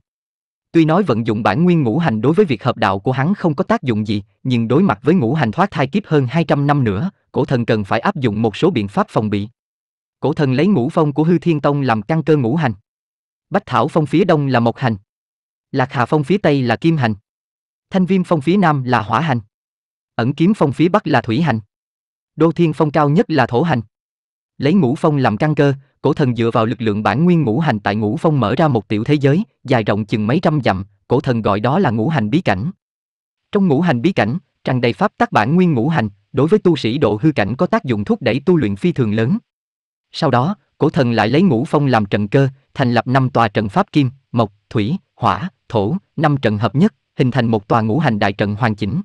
Tuy nói vận dụng bản nguyên ngũ hành đối với việc hợp đạo của hắn không có tác dụng gì, nhưng đối mặt với ngũ hành thoát thai kiếp hơn 200 năm nữa, cổ thần cần phải áp dụng một số biện pháp phòng bị. Cổ thần lấy ngũ phong của Hư Thiên Tông làm căn cơ ngũ hành. Bách Thảo phong phía đông là Mộc hành. Lạc Hà phong phía tây là Kim hành. Thanh viêm phong phía nam là hỏa hành. Ẩn kiếm phong phía bắc là thủy hành. Đô thiên phong cao nhất là thổ hành. Lấy ngũ phong làm căn cơ, cổ thần dựa vào lực lượng bản nguyên ngũ hành tại ngũ phong mở ra một tiểu thế giới, dài rộng chừng mấy trăm dặm, cổ thần gọi đó là ngũ hành bí cảnh. Trong ngũ hành bí cảnh, tràn đầy pháp tác bản nguyên ngũ hành, đối với tu sĩ độ hư cảnh có tác dụng thúc đẩy tu luyện phi thường lớn. Sau đó, cổ thần lại lấy ngũ phong làm trận cơ, thành lập năm tòa trận pháp kim, mộc, thủy, hỏa, thổ, năm trận hợp nhất, hình thành một tòa ngũ hành đại trận hoàn chỉnh.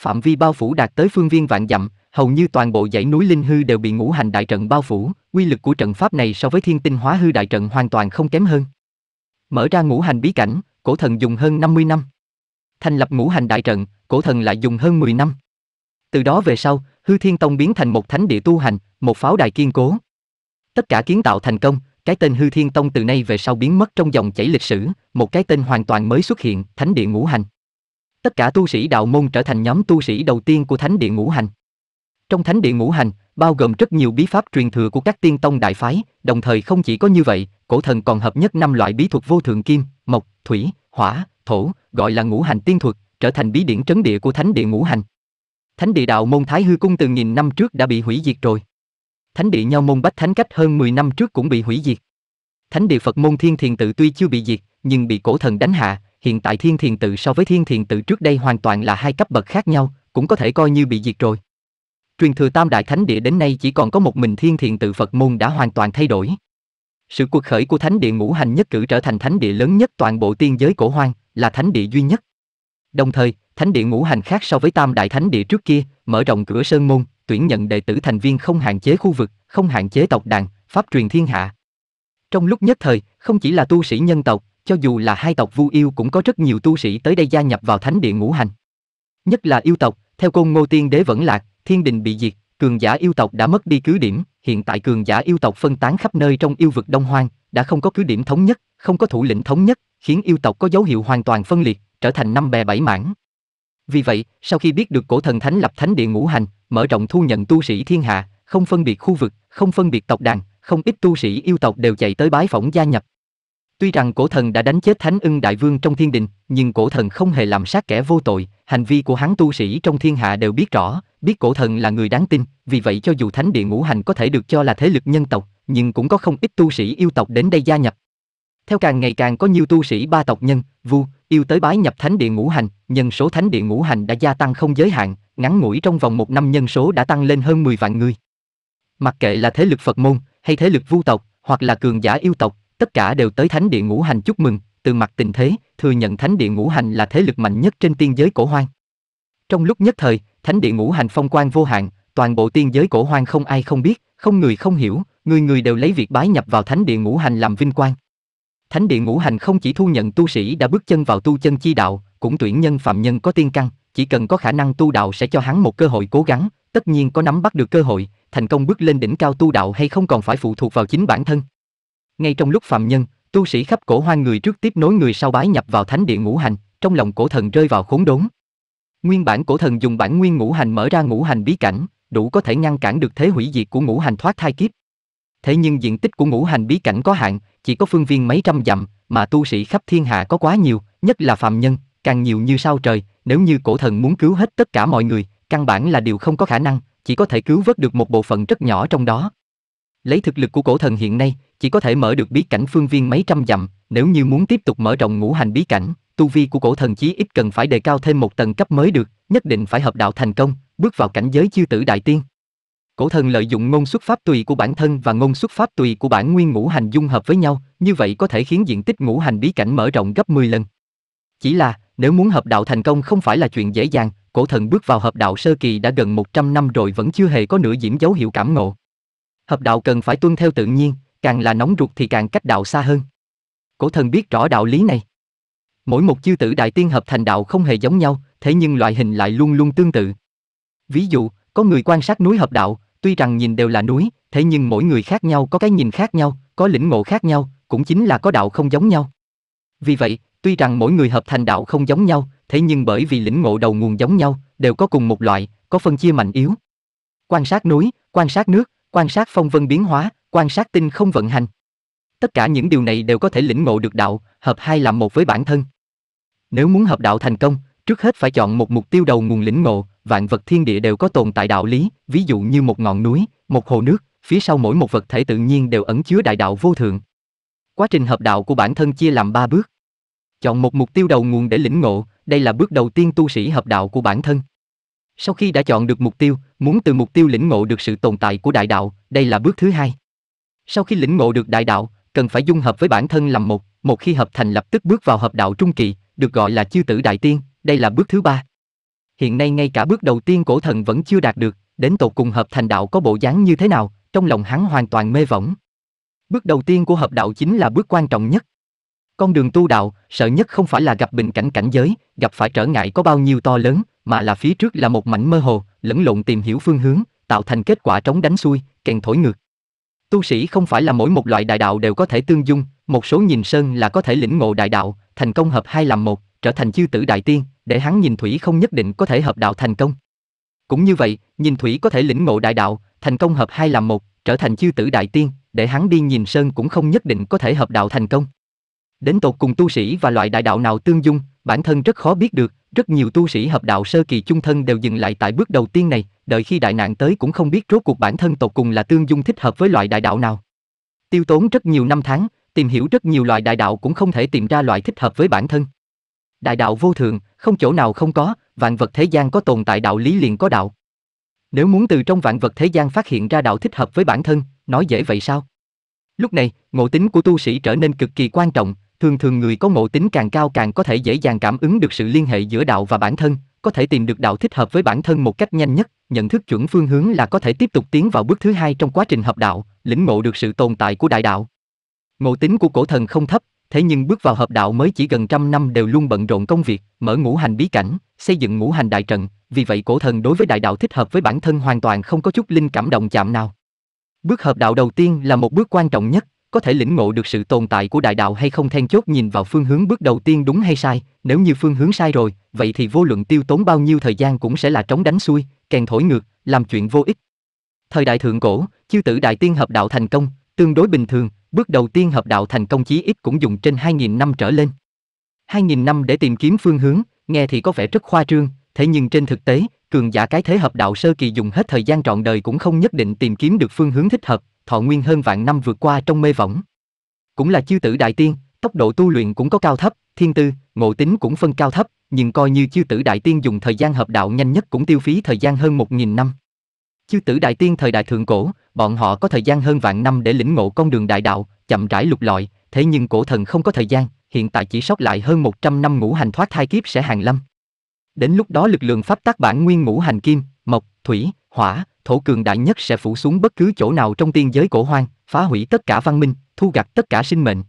Phạm vi bao phủ đạt tới phương viên vạn dặm, hầu như toàn bộ dãy núi linh hư đều bị ngũ hành đại trận bao phủ, quy lực của trận pháp này so với thiên tinh hóa hư đại trận hoàn toàn không kém hơn. Mở ra ngũ hành bí cảnh, cổ thần dùng hơn 50 năm. Thành lập ngũ hành đại trận, cổ thần lại dùng hơn 10 năm. Từ đó về sau, hư thiên tông biến thành một thánh địa tu hành, một pháo đài kiên cố. Tất cả kiến tạo thành công, cái tên hư thiên tông từ nay về sau biến mất trong dòng chảy lịch sử một cái tên hoàn toàn mới xuất hiện thánh địa ngũ hành tất cả tu sĩ đạo môn trở thành nhóm tu sĩ đầu tiên của thánh địa ngũ hành trong thánh địa ngũ hành bao gồm rất nhiều bí pháp truyền thừa của các tiên tông đại phái đồng thời không chỉ có như vậy cổ thần còn hợp nhất năm loại bí thuật vô thượng kim mộc thủy hỏa thổ gọi là ngũ hành tiên thuật trở thành bí điển trấn địa của thánh địa ngũ hành thánh địa đạo môn thái hư cung từ nghìn năm trước đã bị hủy diệt rồi thánh địa Nho Môn Bách Thánh cách hơn 10 năm trước cũng bị hủy diệt. Thánh địa Phật Môn Thiên Thiền Tự tuy chưa bị diệt, nhưng bị cổ thần đánh hạ, hiện tại Thiên Thiền Tự so với Thiên Thiền Tự trước đây hoàn toàn là hai cấp bậc khác nhau, cũng có thể coi như bị diệt rồi. Truyền thừa Tam Đại Thánh Địa đến nay chỉ còn có một mình Thiên Thiền Tự Phật Môn đã hoàn toàn thay đổi. Sự cuộc khởi của Thánh Địa Ngũ Hành nhất cử trở thành Thánh Địa lớn nhất toàn bộ tiên giới cổ hoang, là Thánh Địa duy nhất. Đồng thời, Thánh Địa Ngũ Hành khác so với Tam Đại Thánh Địa trước kia, mở rộng cửa Sơn Môn, tuyển nhận đệ tử thành viên không hạn chế khu vực, không hạn chế tộc đàn, pháp truyền thiên hạ. Trong lúc nhất thời, không chỉ là tu sĩ nhân tộc, cho dù là hai tộc Vu Yêu cũng có rất nhiều tu sĩ tới đây gia nhập vào thánh địa ngũ hành. Nhất là yêu tộc, theo côn ngô tiên đế vẫn lạc, thiên đình bị diệt, cường giả yêu tộc đã mất đi cứ điểm, hiện tại cường giả yêu tộc phân tán khắp nơi trong yêu vực Đông Hoang, đã không có cứ điểm thống nhất, không có thủ lĩnh thống nhất, khiến yêu tộc có dấu hiệu hoàn toàn phân liệt, trở thành năm bè bảy mảng. Vì vậy, sau khi biết được cổ thần thánh lập thánh địa ngũ hành, mở rộng thu nhận tu sĩ thiên hạ, không phân biệt khu vực, không phân biệt tộc đàn, không ít tu sĩ yêu tộc đều chạy tới bái phỏng gia nhập. Tuy rằng cổ thần đã đánh chết Thánh ưng đại vương trong thiên đình, nhưng cổ thần không hề làm sát kẻ vô tội, hành vi của hắn tu sĩ trong thiên hạ đều biết rõ, biết cổ thần là người đáng tin, vì vậy cho dù Thánh địa ngũ hành có thể được cho là thế lực nhân tộc, nhưng cũng có không ít tu sĩ yêu tộc đến đây gia nhập. Theo càng ngày càng có nhiều tu sĩ ba tộc nhân, vu, yêu tới bái nhập thánh địa ngũ hành, nhân số thánh địa ngũ hành đã gia tăng không giới hạn, ngắn ngủi trong vòng một năm nhân số đã tăng lên hơn 10 vạn người. Mặc kệ là thế lực Phật môn, hay thế lực vu tộc, hoặc là cường giả yêu tộc, tất cả đều tới thánh địa ngũ hành chúc mừng, từ mặt tình thế, thừa nhận thánh địa ngũ hành là thế lực mạnh nhất trên tiên giới cổ hoang. Trong lúc nhất thời, thánh địa ngũ hành phong quan vô hạn, toàn bộ tiên giới cổ hoang không ai không biết, không người không hiểu, người người đều lấy việc bái nhập vào thánh địa ngũ hành làm vinh quang. Thánh địa ngũ hành không chỉ thu nhận tu sĩ đã bước chân vào tu chân chi đạo, cũng tuyển nhân phạm nhân có tiên căn, chỉ cần có khả năng tu đạo sẽ cho hắn một cơ hội cố gắng, tất nhiên có nắm bắt được cơ hội, thành công bước lên đỉnh cao tu đạo hay không còn phải phụ thuộc vào chính bản thân. Ngay trong lúc phạm nhân, tu sĩ khắp cổ hoang người trước tiếp nối người sau bái nhập vào thánh địa ngũ hành, trong lòng cổ thần rơi vào khốn đốn. Nguyên bản cổ thần dùng bản nguyên ngũ hành mở ra ngũ hành bí cảnh, đủ có thể ngăn cản được thế hủy diệt của ngũ hành thoát thai kiếp. Thế nhưng diện tích của ngũ hành bí cảnh có hạn, chỉ có phương viên mấy trăm dặm, mà tu sĩ khắp thiên hạ có quá nhiều, nhất là phàm nhân, càng nhiều như sao trời, nếu như cổ thần muốn cứu hết tất cả mọi người, căn bản là điều không có khả năng, chỉ có thể cứu vớt được một bộ phận rất nhỏ trong đó. Lấy thực lực của cổ thần hiện nay, chỉ có thể mở được bí cảnh phương viên mấy trăm dặm, nếu như muốn tiếp tục mở rộng ngũ hành bí cảnh, tu vi của cổ thần chí ít cần phải đề cao thêm một tầng cấp mới được, nhất định phải hợp đạo thành công, bước vào cảnh giới chư tử đại tiên. Cổ thần lợi dụng ngôn xuất pháp tùy của bản thân và ngôn xuất pháp tùy của bản nguyên ngũ hành dung hợp với nhau, như vậy có thể khiến diện tích ngũ hành bí cảnh mở rộng gấp 10 lần. Chỉ là, nếu muốn hợp đạo thành công không phải là chuyện dễ dàng, cổ thần bước vào hợp đạo sơ kỳ đã gần 100 năm rồi vẫn chưa hề có nửa diễm dấu hiệu cảm ngộ. Hợp đạo cần phải tuân theo tự nhiên, càng là nóng ruột thì càng cách đạo xa hơn. Cổ thần biết rõ đạo lý này. Mỗi một chư tử đại tiên hợp thành đạo không hề giống nhau, thế nhưng loại hình lại luôn luôn tương tự. Ví dụ, có người quan sát núi hợp đạo, Tuy rằng nhìn đều là núi, thế nhưng mỗi người khác nhau có cái nhìn khác nhau, có lĩnh ngộ khác nhau, cũng chính là có đạo không giống nhau. Vì vậy, tuy rằng mỗi người hợp thành đạo không giống nhau, thế nhưng bởi vì lĩnh ngộ đầu nguồn giống nhau, đều có cùng một loại, có phân chia mạnh yếu. Quan sát núi, quan sát nước, quan sát phong vân biến hóa, quan sát tinh không vận hành. Tất cả những điều này đều có thể lĩnh ngộ được đạo, hợp hai làm một với bản thân. Nếu muốn hợp đạo thành công, Trước hết phải chọn một mục tiêu đầu nguồn lĩnh ngộ, vạn vật thiên địa đều có tồn tại đạo lý, ví dụ như một ngọn núi, một hồ nước, phía sau mỗi một vật thể tự nhiên đều ẩn chứa đại đạo vô thượng. Quá trình hợp đạo của bản thân chia làm ba bước. Chọn một mục tiêu đầu nguồn để lĩnh ngộ, đây là bước đầu tiên tu sĩ hợp đạo của bản thân. Sau khi đã chọn được mục tiêu, muốn từ mục tiêu lĩnh ngộ được sự tồn tại của đại đạo, đây là bước thứ hai. Sau khi lĩnh ngộ được đại đạo, cần phải dung hợp với bản thân làm một, một khi hợp thành lập tức bước vào hợp đạo trung kỳ, được gọi là chư tử đại tiên, đây là bước thứ ba. Hiện nay ngay cả bước đầu tiên cổ thần vẫn chưa đạt được, đến tột cùng hợp thành đạo có bộ dáng như thế nào, trong lòng hắn hoàn toàn mê võng. Bước đầu tiên của hợp đạo chính là bước quan trọng nhất. Con đường tu đạo, sợ nhất không phải là gặp bình cảnh cảnh giới, gặp phải trở ngại có bao nhiêu to lớn, mà là phía trước là một mảnh mơ hồ, lẫn lộn tìm hiểu phương hướng, tạo thành kết quả trống đánh xuôi, kèn thổi ngược. Tu sĩ không phải là mỗi một loại đại đạo đều có thể tương dung, một số nhìn sơn là có thể lĩnh ngộ đại đạo, thành công hợp hai làm một, trở thành chư tử đại tiên, để hắn nhìn thủy không nhất định có thể hợp đạo thành công. Cũng như vậy, nhìn thủy có thể lĩnh ngộ đại đạo, thành công hợp hai làm một, trở thành chư tử đại tiên, để hắn đi nhìn sơn cũng không nhất định có thể hợp đạo thành công. Đến tột cùng tu sĩ và loại đại đạo nào tương dung, bản thân rất khó biết được, rất nhiều tu sĩ hợp đạo sơ kỳ chung thân đều dừng lại tại bước đầu tiên này, đợi khi đại nạn tới cũng không biết rốt cuộc bản thân tột cùng là tương dung thích hợp với loại đại đạo nào. Tiêu tốn rất nhiều năm tháng, tìm hiểu rất nhiều loại đại đạo cũng không thể tìm ra loại thích hợp với bản thân đại đạo vô thường, không chỗ nào không có, vạn vật thế gian có tồn tại đạo lý liền có đạo. Nếu muốn từ trong vạn vật thế gian phát hiện ra đạo thích hợp với bản thân, nói dễ vậy sao? Lúc này, ngộ tính của tu sĩ trở nên cực kỳ quan trọng, thường thường người có ngộ tính càng cao càng có thể dễ dàng cảm ứng được sự liên hệ giữa đạo và bản thân, có thể tìm được đạo thích hợp với bản thân một cách nhanh nhất, nhận thức chuẩn phương hướng là có thể tiếp tục tiến vào bước thứ hai trong quá trình hợp đạo, lĩnh ngộ được sự tồn tại của đại đạo. Ngộ tính của cổ thần không thấp, thế nhưng bước vào hợp đạo mới chỉ gần trăm năm đều luôn bận rộn công việc, mở ngũ hành bí cảnh, xây dựng ngũ hành đại trận, vì vậy cổ thần đối với đại đạo thích hợp với bản thân hoàn toàn không có chút linh cảm động chạm nào. Bước hợp đạo đầu tiên là một bước quan trọng nhất, có thể lĩnh ngộ được sự tồn tại của đại đạo hay không then chốt nhìn vào phương hướng bước đầu tiên đúng hay sai, nếu như phương hướng sai rồi, vậy thì vô luận tiêu tốn bao nhiêu thời gian cũng sẽ là trống đánh xuôi, kèn thổi ngược, làm chuyện vô ích. Thời đại thượng cổ, chiêu tử đại tiên hợp đạo thành công, tương đối bình thường, Bước đầu tiên hợp đạo thành công chí ít cũng dùng trên 2.000 năm trở lên. 2.000 năm để tìm kiếm phương hướng, nghe thì có vẻ rất khoa trương, thế nhưng trên thực tế, cường giả cái thế hợp đạo sơ kỳ dùng hết thời gian trọn đời cũng không nhất định tìm kiếm được phương hướng thích hợp, thọ nguyên hơn vạn năm vượt qua trong mê võng. Cũng là chư tử đại tiên, tốc độ tu luyện cũng có cao thấp, thiên tư, ngộ tính cũng phân cao thấp, nhưng coi như chư tử đại tiên dùng thời gian hợp đạo nhanh nhất cũng tiêu phí thời gian hơn 1.000 năm. Chư tử đại tiên thời đại thượng cổ, bọn họ có thời gian hơn vạn năm để lĩnh ngộ con đường đại đạo, chậm rãi lục lọi, thế nhưng cổ thần không có thời gian, hiện tại chỉ sót lại hơn 100 năm ngũ hành thoát thai kiếp sẽ hàng lâm. Đến lúc đó lực lượng pháp tác bản nguyên ngũ hành kim, mộc, thủy, hỏa, thổ cường đại nhất sẽ phủ xuống bất cứ chỗ nào trong tiên giới cổ hoang, phá hủy tất cả văn minh, thu gặt tất cả sinh mệnh.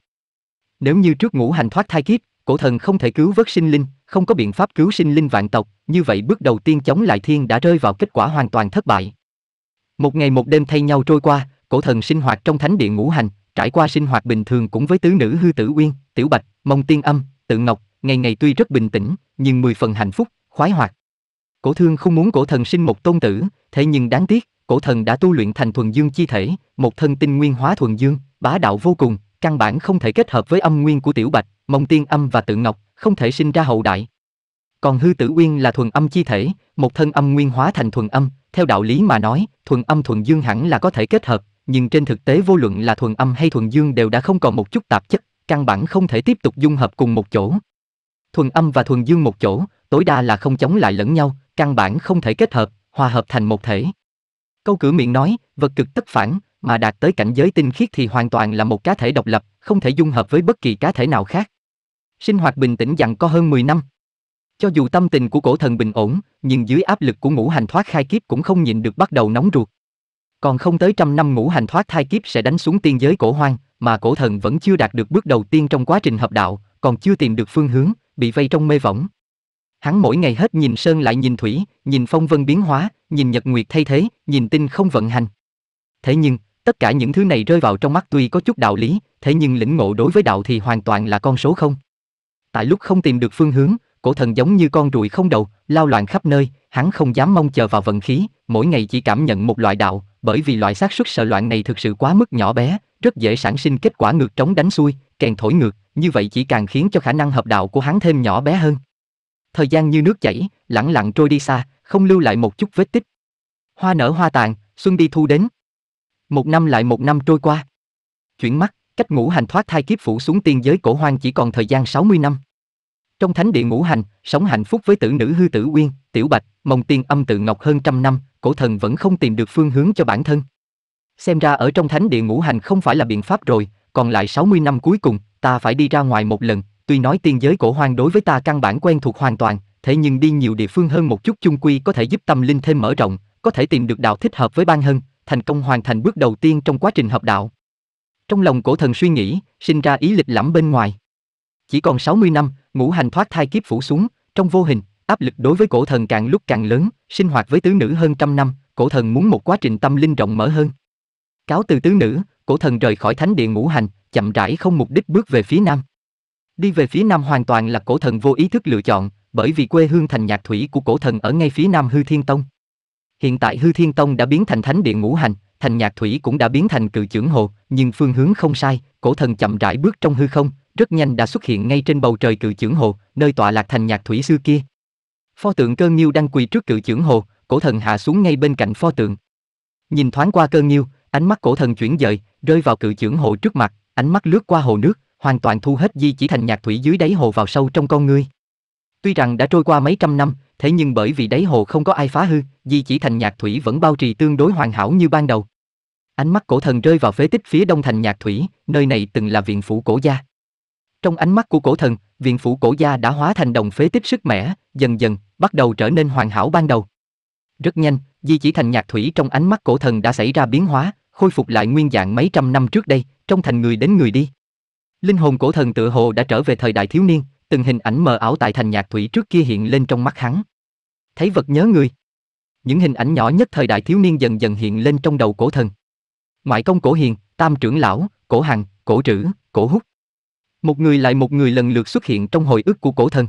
Nếu như trước ngũ hành thoát thai kiếp, cổ thần không thể cứu vớt sinh linh, không có biện pháp cứu sinh linh vạn tộc, như vậy bước đầu tiên chống lại thiên đã rơi vào kết quả hoàn toàn thất bại. Một ngày một đêm thay nhau trôi qua, cổ thần sinh hoạt trong thánh địa ngũ hành, trải qua sinh hoạt bình thường cũng với tứ nữ hư tử uyên, tiểu bạch, mông tiên âm, tự ngọc, ngày ngày tuy rất bình tĩnh, nhưng mười phần hạnh phúc, khoái hoạt. Cổ thương không muốn cổ thần sinh một tôn tử, thế nhưng đáng tiếc, cổ thần đã tu luyện thành thuần dương chi thể, một thân tinh nguyên hóa thuần dương, bá đạo vô cùng, căn bản không thể kết hợp với âm nguyên của tiểu bạch, mông tiên âm và tự ngọc, không thể sinh ra hậu đại. Còn hư tử uyên là thuần âm chi thể, một thân âm nguyên hóa thành thuần âm, theo đạo lý mà nói, thuần âm thuần dương hẳn là có thể kết hợp, nhưng trên thực tế vô luận là thuần âm hay thuần dương đều đã không còn một chút tạp chất, căn bản không thể tiếp tục dung hợp cùng một chỗ. Thuần âm và thuần dương một chỗ, tối đa là không chống lại lẫn nhau, căn bản không thể kết hợp, hòa hợp thành một thể. Câu cửa miệng nói, vật cực tất phản, mà đạt tới cảnh giới tinh khiết thì hoàn toàn là một cá thể độc lập, không thể dung hợp với bất kỳ cá thể nào khác. Sinh hoạt bình tĩnh dặn có hơn 10 năm, cho dù tâm tình của cổ thần bình ổn, nhưng dưới áp lực của ngũ hành thoát khai kiếp cũng không nhịn được bắt đầu nóng ruột. Còn không tới trăm năm ngũ hành thoát thai kiếp sẽ đánh xuống tiên giới cổ hoang, mà cổ thần vẫn chưa đạt được bước đầu tiên trong quá trình hợp đạo, còn chưa tìm được phương hướng, bị vây trong mê võng. Hắn mỗi ngày hết nhìn sơn lại nhìn thủy, nhìn phong vân biến hóa, nhìn nhật nguyệt thay thế, nhìn tinh không vận hành. Thế nhưng, tất cả những thứ này rơi vào trong mắt tuy có chút đạo lý, thế nhưng lĩnh ngộ đối với đạo thì hoàn toàn là con số không. Tại lúc không tìm được phương hướng, cổ thần giống như con ruồi không đầu, lao loạn khắp nơi, hắn không dám mong chờ vào vận khí, mỗi ngày chỉ cảm nhận một loại đạo, bởi vì loại xác suất sợ loạn này thực sự quá mức nhỏ bé, rất dễ sản sinh kết quả ngược trống đánh xuôi, kèn thổi ngược, như vậy chỉ càng khiến cho khả năng hợp đạo của hắn thêm nhỏ bé hơn. Thời gian như nước chảy, lặng lặng trôi đi xa, không lưu lại một chút vết tích. Hoa nở hoa tàn, xuân đi thu đến. Một năm lại một năm trôi qua. Chuyển mắt, cách ngũ hành thoát thai kiếp phủ xuống tiên giới cổ hoang chỉ còn thời gian 60 năm. Trong thánh địa ngũ hành, sống hạnh phúc với tử nữ hư tử uyên, tiểu bạch, mông tiên âm tự ngọc hơn trăm năm, cổ thần vẫn không tìm được phương hướng cho bản thân. Xem ra ở trong thánh địa ngũ hành không phải là biện pháp rồi, còn lại 60 năm cuối cùng, ta phải đi ra ngoài một lần, tuy nói tiên giới cổ hoang đối với ta căn bản quen thuộc hoàn toàn, thế nhưng đi nhiều địa phương hơn một chút chung quy có thể giúp tâm linh thêm mở rộng, có thể tìm được đạo thích hợp với ban hơn, thành công hoàn thành bước đầu tiên trong quá trình hợp đạo. Trong lòng cổ thần suy nghĩ, sinh ra ý lịch lãm bên ngoài. Chỉ còn 60 năm, ngũ hành thoát thai kiếp phủ xuống, trong vô hình, áp lực đối với cổ thần càng lúc càng lớn, sinh hoạt với tứ nữ hơn trăm năm, cổ thần muốn một quá trình tâm linh rộng mở hơn. Cáo từ tứ nữ, cổ thần rời khỏi thánh địa ngũ hành, chậm rãi không mục đích bước về phía nam. Đi về phía nam hoàn toàn là cổ thần vô ý thức lựa chọn, bởi vì quê hương thành nhạc thủy của cổ thần ở ngay phía nam Hư Thiên Tông. Hiện tại Hư Thiên Tông đã biến thành thánh địa ngũ hành, thành nhạc thủy cũng đã biến thành cự trưởng hồ, nhưng phương hướng không sai, cổ thần chậm rãi bước trong hư không, rất nhanh đã xuất hiện ngay trên bầu trời cự trưởng hồ, nơi tọa lạc thành nhạc thủy xưa kia. Pho tượng cơ nghiêu đang quỳ trước cự trưởng hồ, cổ thần hạ xuống ngay bên cạnh pho tượng. Nhìn thoáng qua cơ nghiêu, ánh mắt cổ thần chuyển dời, rơi vào cự trưởng hồ trước mặt, ánh mắt lướt qua hồ nước, hoàn toàn thu hết di chỉ thành nhạc thủy dưới đáy hồ vào sâu trong con người. Tuy rằng đã trôi qua mấy trăm năm, thế nhưng bởi vì đáy hồ không có ai phá hư, di chỉ thành nhạc thủy vẫn bao trì tương đối hoàn hảo như ban đầu. Ánh mắt cổ thần rơi vào phế tích phía đông thành nhạc thủy, nơi này từng là viện phủ cổ gia. Trong ánh mắt của cổ thần, viện phủ cổ gia đã hóa thành đồng phế tích sức mẻ, dần dần, bắt đầu trở nên hoàn hảo ban đầu. Rất nhanh, di chỉ thành nhạc thủy trong ánh mắt cổ thần đã xảy ra biến hóa, khôi phục lại nguyên dạng mấy trăm năm trước đây, trong thành người đến người đi. Linh hồn cổ thần tựa hồ đã trở về thời đại thiếu niên, từng hình ảnh mờ ảo tại thành nhạc thủy trước kia hiện lên trong mắt hắn. Thấy vật nhớ người. Những hình ảnh nhỏ nhất thời đại thiếu niên dần dần hiện lên trong đầu cổ thần. Ngoại công cổ hiền, tam trưởng lão, cổ hằng, cổ trữ, cổ hút. Một người lại một người lần lượt xuất hiện trong hồi ức của cổ thần.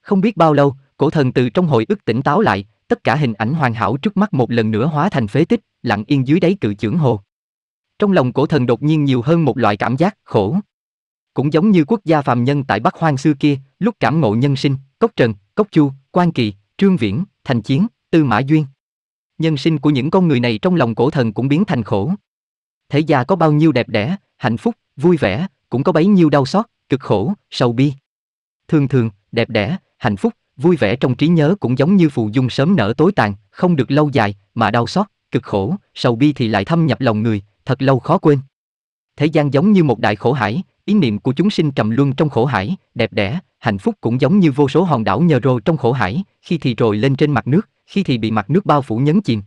Không biết bao lâu, cổ thần từ trong hồi ức tỉnh táo lại, tất cả hình ảnh hoàn hảo trước mắt một lần nữa hóa thành phế tích, lặng yên dưới đáy cự trưởng hồ. Trong lòng cổ thần đột nhiên nhiều hơn một loại cảm giác khổ. Cũng giống như quốc gia phàm nhân tại Bắc Hoang xưa kia, lúc cảm ngộ nhân sinh, Cốc Trần, Cốc Chu, Quan Kỳ, Trương Viễn, Thành Chiến, Tư Mã Duyên. Nhân sinh của những con người này trong lòng cổ thần cũng biến thành khổ. Thế gia có bao nhiêu đẹp đẽ, hạnh phúc, vui vẻ, cũng có bấy nhiêu đau xót, cực khổ, sầu bi. Thường thường, đẹp đẽ, hạnh phúc, vui vẻ trong trí nhớ cũng giống như phù dung sớm nở tối tàn, không được lâu dài, mà đau xót, cực khổ, sầu bi thì lại thâm nhập lòng người, thật lâu khó quên. Thế gian giống như một đại khổ hải, ý niệm của chúng sinh trầm luân trong khổ hải, đẹp đẽ, hạnh phúc cũng giống như vô số hòn đảo nhờ rô trong khổ hải, khi thì rồi lên trên mặt nước, khi thì bị mặt nước bao phủ nhấn chìm.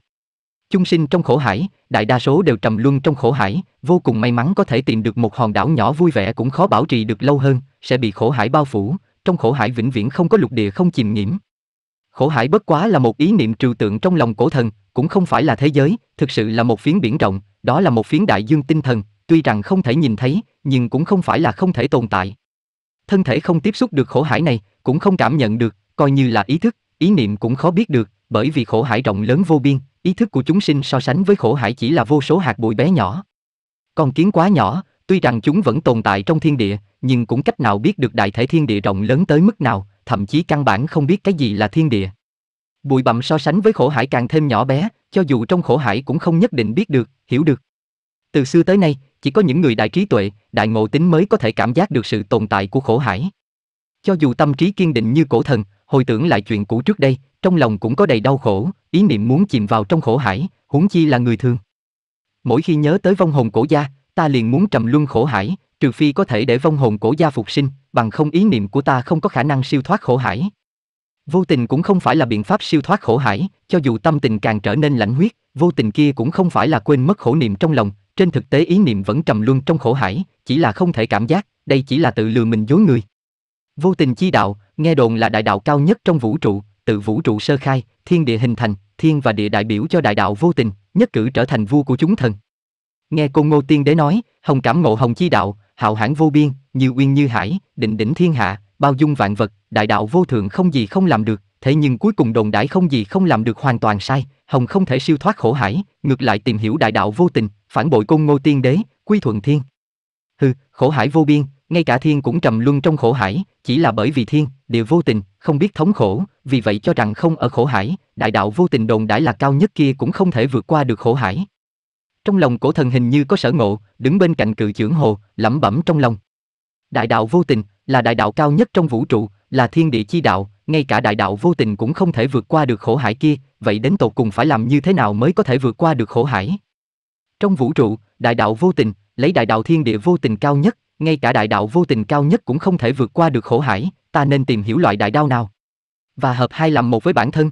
Chung sinh trong khổ hải, đại đa số đều trầm luân trong khổ hải, vô cùng may mắn có thể tìm được một hòn đảo nhỏ vui vẻ cũng khó bảo trì được lâu hơn, sẽ bị khổ hải bao phủ, trong khổ hải vĩnh viễn không có lục địa không chìm nhiễm. Khổ hải bất quá là một ý niệm trừu tượng trong lòng cổ thần, cũng không phải là thế giới, thực sự là một phiến biển rộng, đó là một phiến đại dương tinh thần, tuy rằng không thể nhìn thấy, nhưng cũng không phải là không thể tồn tại. Thân thể không tiếp xúc được khổ hải này, cũng không cảm nhận được, coi như là ý thức, ý niệm cũng khó biết được, bởi vì khổ hải rộng lớn vô biên, Ý thức của chúng sinh so sánh với khổ hải chỉ là vô số hạt bụi bé nhỏ. Con kiến quá nhỏ, tuy rằng chúng vẫn tồn tại trong thiên địa, nhưng cũng cách nào biết được đại thể thiên địa rộng lớn tới mức nào, thậm chí căn bản không biết cái gì là thiên địa. Bụi bặm so sánh với khổ hải càng thêm nhỏ bé, cho dù trong khổ hải cũng không nhất định biết được, hiểu được. Từ xưa tới nay, chỉ có những người đại trí tuệ, đại ngộ tính mới có thể cảm giác được sự tồn tại của khổ hải. Cho dù tâm trí kiên định như cổ thần, hồi tưởng lại chuyện cũ trước đây, trong lòng cũng có đầy đau khổ, ý niệm muốn chìm vào trong khổ hải, huống chi là người thường. Mỗi khi nhớ tới vong hồn cổ gia, ta liền muốn trầm luân khổ hải, trừ phi có thể để vong hồn cổ gia phục sinh, bằng không ý niệm của ta không có khả năng siêu thoát khổ hải. Vô tình cũng không phải là biện pháp siêu thoát khổ hải, cho dù tâm tình càng trở nên lãnh huyết, vô tình kia cũng không phải là quên mất khổ niệm trong lòng, trên thực tế ý niệm vẫn trầm luân trong khổ hải, chỉ là không thể cảm giác, đây chỉ là tự lừa mình dối người. Vô tình chi đạo, nghe đồn là đại đạo cao nhất trong vũ trụ, tự vũ trụ sơ khai, thiên địa hình thành, thiên và địa đại biểu cho đại đạo vô tình, nhất cử trở thành vua của chúng thần. Nghe Côn Ngô Tiên Đế nói, hồng cảm ngộ hồng chi đạo, hạo hãn vô biên, như uyên như hải, định đỉnh thiên hạ, bao dung vạn vật, đại đạo vô thượng không gì không làm được, thế nhưng cuối cùng đồn đãi không gì không làm được hoàn toàn sai, hồng không thể siêu thoát khổ hải, ngược lại tìm hiểu đại đạo vô tình, phản bội Côn Ngô Tiên Đế, quy thuận thiên. Hừ, khổ hải vô biên, ngay cả thiên cũng trầm luân trong khổ hải, chỉ là bởi vì thiên, đều vô tình, không biết thống khổ, vì vậy cho rằng không ở khổ hải, đại đạo vô tình đồn đãi là cao nhất kia cũng không thể vượt qua được khổ hải. Trong lòng cổ thần hình như có sở ngộ, đứng bên cạnh cự trưởng hồ, lẩm bẩm trong lòng. Đại đạo vô tình, là đại đạo cao nhất trong vũ trụ, là thiên địa chi đạo, ngay cả đại đạo vô tình cũng không thể vượt qua được khổ hải kia, vậy đến tột cùng phải làm như thế nào mới có thể vượt qua được khổ hải? Trong vũ trụ, đại đạo vô tình, lấy đại đạo thiên địa vô tình cao nhất, ngay cả đại đạo vô tình cao nhất cũng không thể vượt qua được khổ hải, ta nên tìm hiểu loại đại đạo nào. Và hợp hai làm một với bản thân.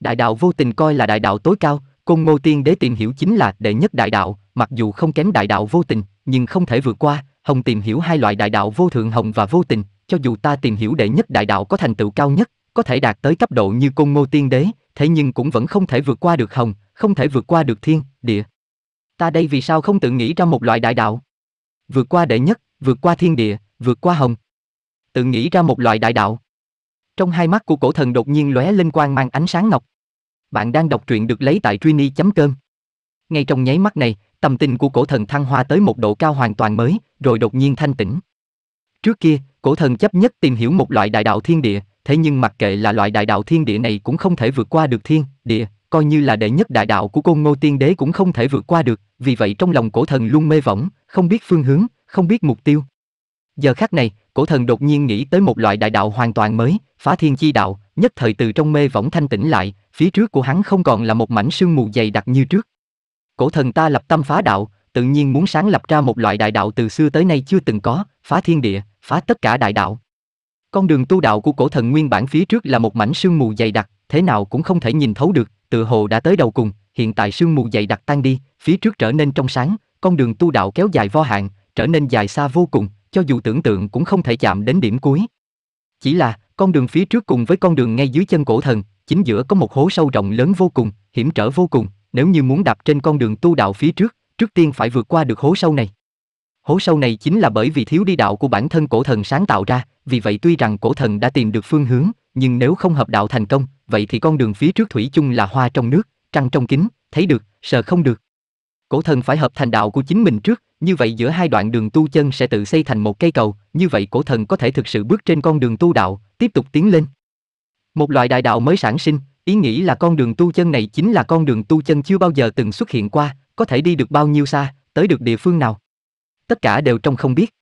Đại đạo vô tình coi là đại đạo tối cao, Côn Ngô Tiên Đế tìm hiểu chính là đệ nhất đại đạo, mặc dù không kém đại đạo vô tình, nhưng không thể vượt qua, Hồng tìm hiểu hai loại đại đạo vô thượng hồng và vô tình, cho dù ta tìm hiểu đệ nhất đại đạo có thành tựu cao nhất, có thể đạt tới cấp độ như cung Ngô Tiên Đế, thế nhưng cũng vẫn không thể vượt qua được hồng, không thể vượt qua được thiên, địa. Ta đây vì sao không tự nghĩ ra một loại đại đạo? vượt qua đệ nhất, vượt qua thiên địa, vượt qua hồng. Tự nghĩ ra một loại đại đạo. Trong hai mắt của cổ thần đột nhiên lóe lên quang mang ánh sáng ngọc. Bạn đang đọc truyện được lấy tại trini.com. Ngay trong nháy mắt này, tâm tình của cổ thần thăng hoa tới một độ cao hoàn toàn mới, rồi đột nhiên thanh tĩnh. Trước kia, cổ thần chấp nhất tìm hiểu một loại đại đạo thiên địa, thế nhưng mặc kệ là loại đại đạo thiên địa này cũng không thể vượt qua được thiên, địa, coi như là đệ nhất đại đạo của côn ngô tiên đế cũng không thể vượt qua được, vì vậy trong lòng cổ thần luôn mê võng, không biết phương hướng, không biết mục tiêu. Giờ khắc này, cổ thần đột nhiên nghĩ tới một loại đại đạo hoàn toàn mới, phá thiên chi đạo, nhất thời từ trong mê võng thanh tỉnh lại, phía trước của hắn không còn là một mảnh sương mù dày đặc như trước. Cổ thần ta lập tâm phá đạo, tự nhiên muốn sáng lập ra một loại đại đạo từ xưa tới nay chưa từng có, phá thiên địa, phá tất cả đại đạo. Con đường tu đạo của cổ thần nguyên bản phía trước là một mảnh sương mù dày đặc, thế nào cũng không thể nhìn thấu được, tự hồ đã tới đầu cùng, hiện tại sương mù dày đặc tan đi, phía trước trở nên trong sáng, con đường tu đạo kéo dài vô hạn, trở nên dài xa vô cùng, cho dù tưởng tượng cũng không thể chạm đến điểm cuối. Chỉ là, con đường phía trước cùng với con đường ngay dưới chân cổ thần, chính giữa có một hố sâu rộng lớn vô cùng, hiểm trở vô cùng, nếu như muốn đạp trên con đường tu đạo phía trước, trước tiên phải vượt qua được hố sâu này. Hố sâu này chính là bởi vì thiếu đi đạo của bản thân cổ thần sáng tạo ra, vì vậy tuy rằng cổ thần đã tìm được phương hướng, nhưng nếu không hợp đạo thành công, vậy thì con đường phía trước thủy chung là hoa trong nước, trăng trong kính, thấy được, sợ không được. Cổ thần phải hợp thành đạo của chính mình trước, như vậy giữa hai đoạn đường tu chân sẽ tự xây thành một cây cầu, như vậy cổ thần có thể thực sự bước trên con đường tu đạo, tiếp tục tiến lên. Một loại đại đạo mới sản sinh, ý nghĩ là con đường tu chân này chính là con đường tu chân chưa bao giờ từng xuất hiện qua, có thể đi được bao nhiêu xa, tới được địa phương nào. Tất cả đều trong không biết.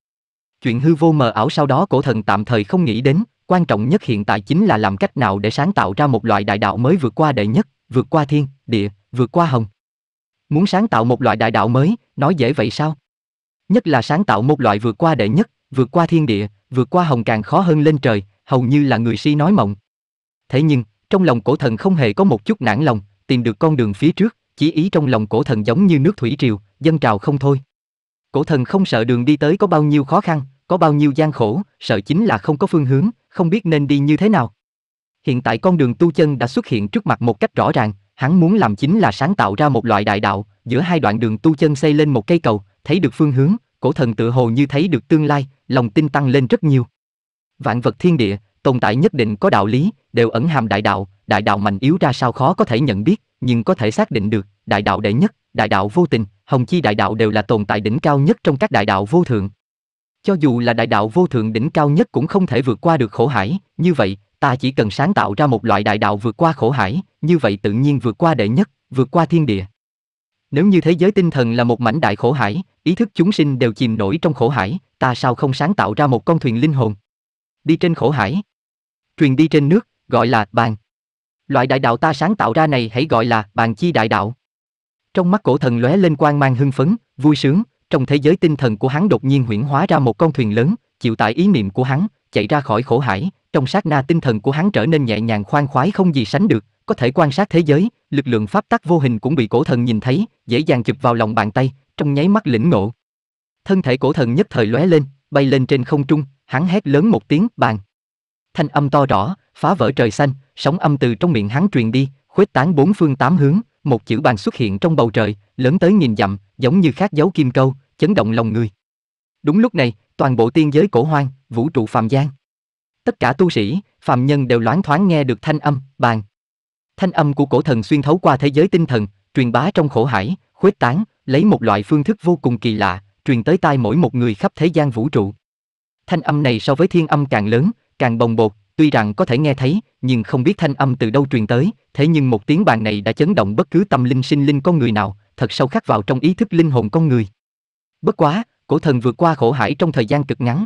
Chuyện hư vô mờ ảo sau đó cổ thần tạm thời không nghĩ đến, quan trọng nhất hiện tại chính là làm cách nào để sáng tạo ra một loại đại đạo mới vượt qua đệ nhất, vượt qua thiên, địa, vượt qua hồng. Muốn sáng tạo một loại đại đạo mới, nói dễ vậy sao? Nhất là sáng tạo một loại vượt qua đệ nhất, vượt qua thiên địa, vượt qua hồng càng khó hơn lên trời, hầu như là người si nói mộng. Thế nhưng, trong lòng cổ thần không hề có một chút nản lòng, tìm được con đường phía trước, chỉ ý trong lòng cổ thần giống như nước thủy triều, dâng trào không thôi. Cổ thần không sợ đường đi tới có bao nhiêu khó khăn, có bao nhiêu gian khổ, sợ chính là không có phương hướng, không biết nên đi như thế nào. Hiện tại con đường tu chân đã xuất hiện trước mặt một cách rõ ràng, hắn muốn làm chính là sáng tạo ra một loại đại đạo, giữa hai đoạn đường tu chân xây lên một cây cầu, thấy được phương hướng, cổ thần tự hồ như thấy được tương lai, lòng tin tăng lên rất nhiều. Vạn vật thiên địa, tồn tại nhất định có đạo lý, đều ẩn hàm đại đạo, đại đạo mạnh yếu ra sao khó có thể nhận biết, nhưng có thể xác định được, đại đạo đệ nhất, đại đạo vô tình, hồng chi đại đạo đều là tồn tại đỉnh cao nhất trong các đại đạo vô thượng. Cho dù là đại đạo vô thượng đỉnh cao nhất cũng không thể vượt qua được khổ hải, như vậy, ta chỉ cần sáng tạo ra một loại đại đạo vượt qua khổ hải, như vậy tự nhiên vượt qua đệ nhất, vượt qua thiên địa. Nếu như thế giới tinh thần là một mảnh đại khổ hải, ý thức chúng sinh đều chìm nổi trong khổ hải, ta sao không sáng tạo ra một con thuyền linh hồn? Đi trên khổ hải, truyền đi trên nước, gọi là bàn. Loại đại đạo ta sáng tạo ra này hãy gọi là bàn chi đại đạo. Trong mắt cổ thần lóe lên quang mang hưng phấn, vui sướng, trong thế giới tinh thần của hắn đột nhiên huyễn hóa ra một con thuyền lớn, chịu tại ý niệm của hắn, chạy ra khỏi khổ hải, trong sát na tinh thần của hắn trở nên nhẹ nhàng khoan khoái không gì sánh được, có thể quan sát thế giới, lực lượng pháp tắc vô hình cũng bị cổ thần nhìn thấy, dễ dàng chụp vào lòng bàn tay, trong nháy mắt lĩnh ngộ. Thân thể cổ thần nhất thời lóe lên, bay lên trên không trung, hắn hét lớn một tiếng, "Bàn!" Thanh âm to rõ, phá vỡ trời xanh, sóng âm từ trong miệng hắn truyền đi, khuếch tán bốn phương tám hướng, một chữ bàn xuất hiện trong bầu trời, lớn tới nghìn dặm, giống như khác dấu kim câu, chấn động lòng người. Đúng lúc này, toàn bộ tiên giới cổ hoang, vũ trụ phàm gian. Tất cả tu sĩ, phàm nhân đều loáng thoáng nghe được thanh âm, bàn. Thanh âm của cổ thần xuyên thấu qua thế giới tinh thần, truyền bá trong khổ hải, khuếch tán, lấy một loại phương thức vô cùng kỳ lạ, truyền tới tai mỗi một người khắp thế gian vũ trụ. Thanh âm này so với thiên âm càng lớn, càng bồng bột, Tuy rằng có thể nghe thấy, nhưng không biết thanh âm từ đâu truyền tới, thế nhưng một tiếng bàn này đã chấn động bất cứ tâm linh sinh linh con người nào, thật sâu khắc vào trong ý thức linh hồn con người. Bất quá, cổ thần vượt qua khổ hải trong thời gian cực ngắn.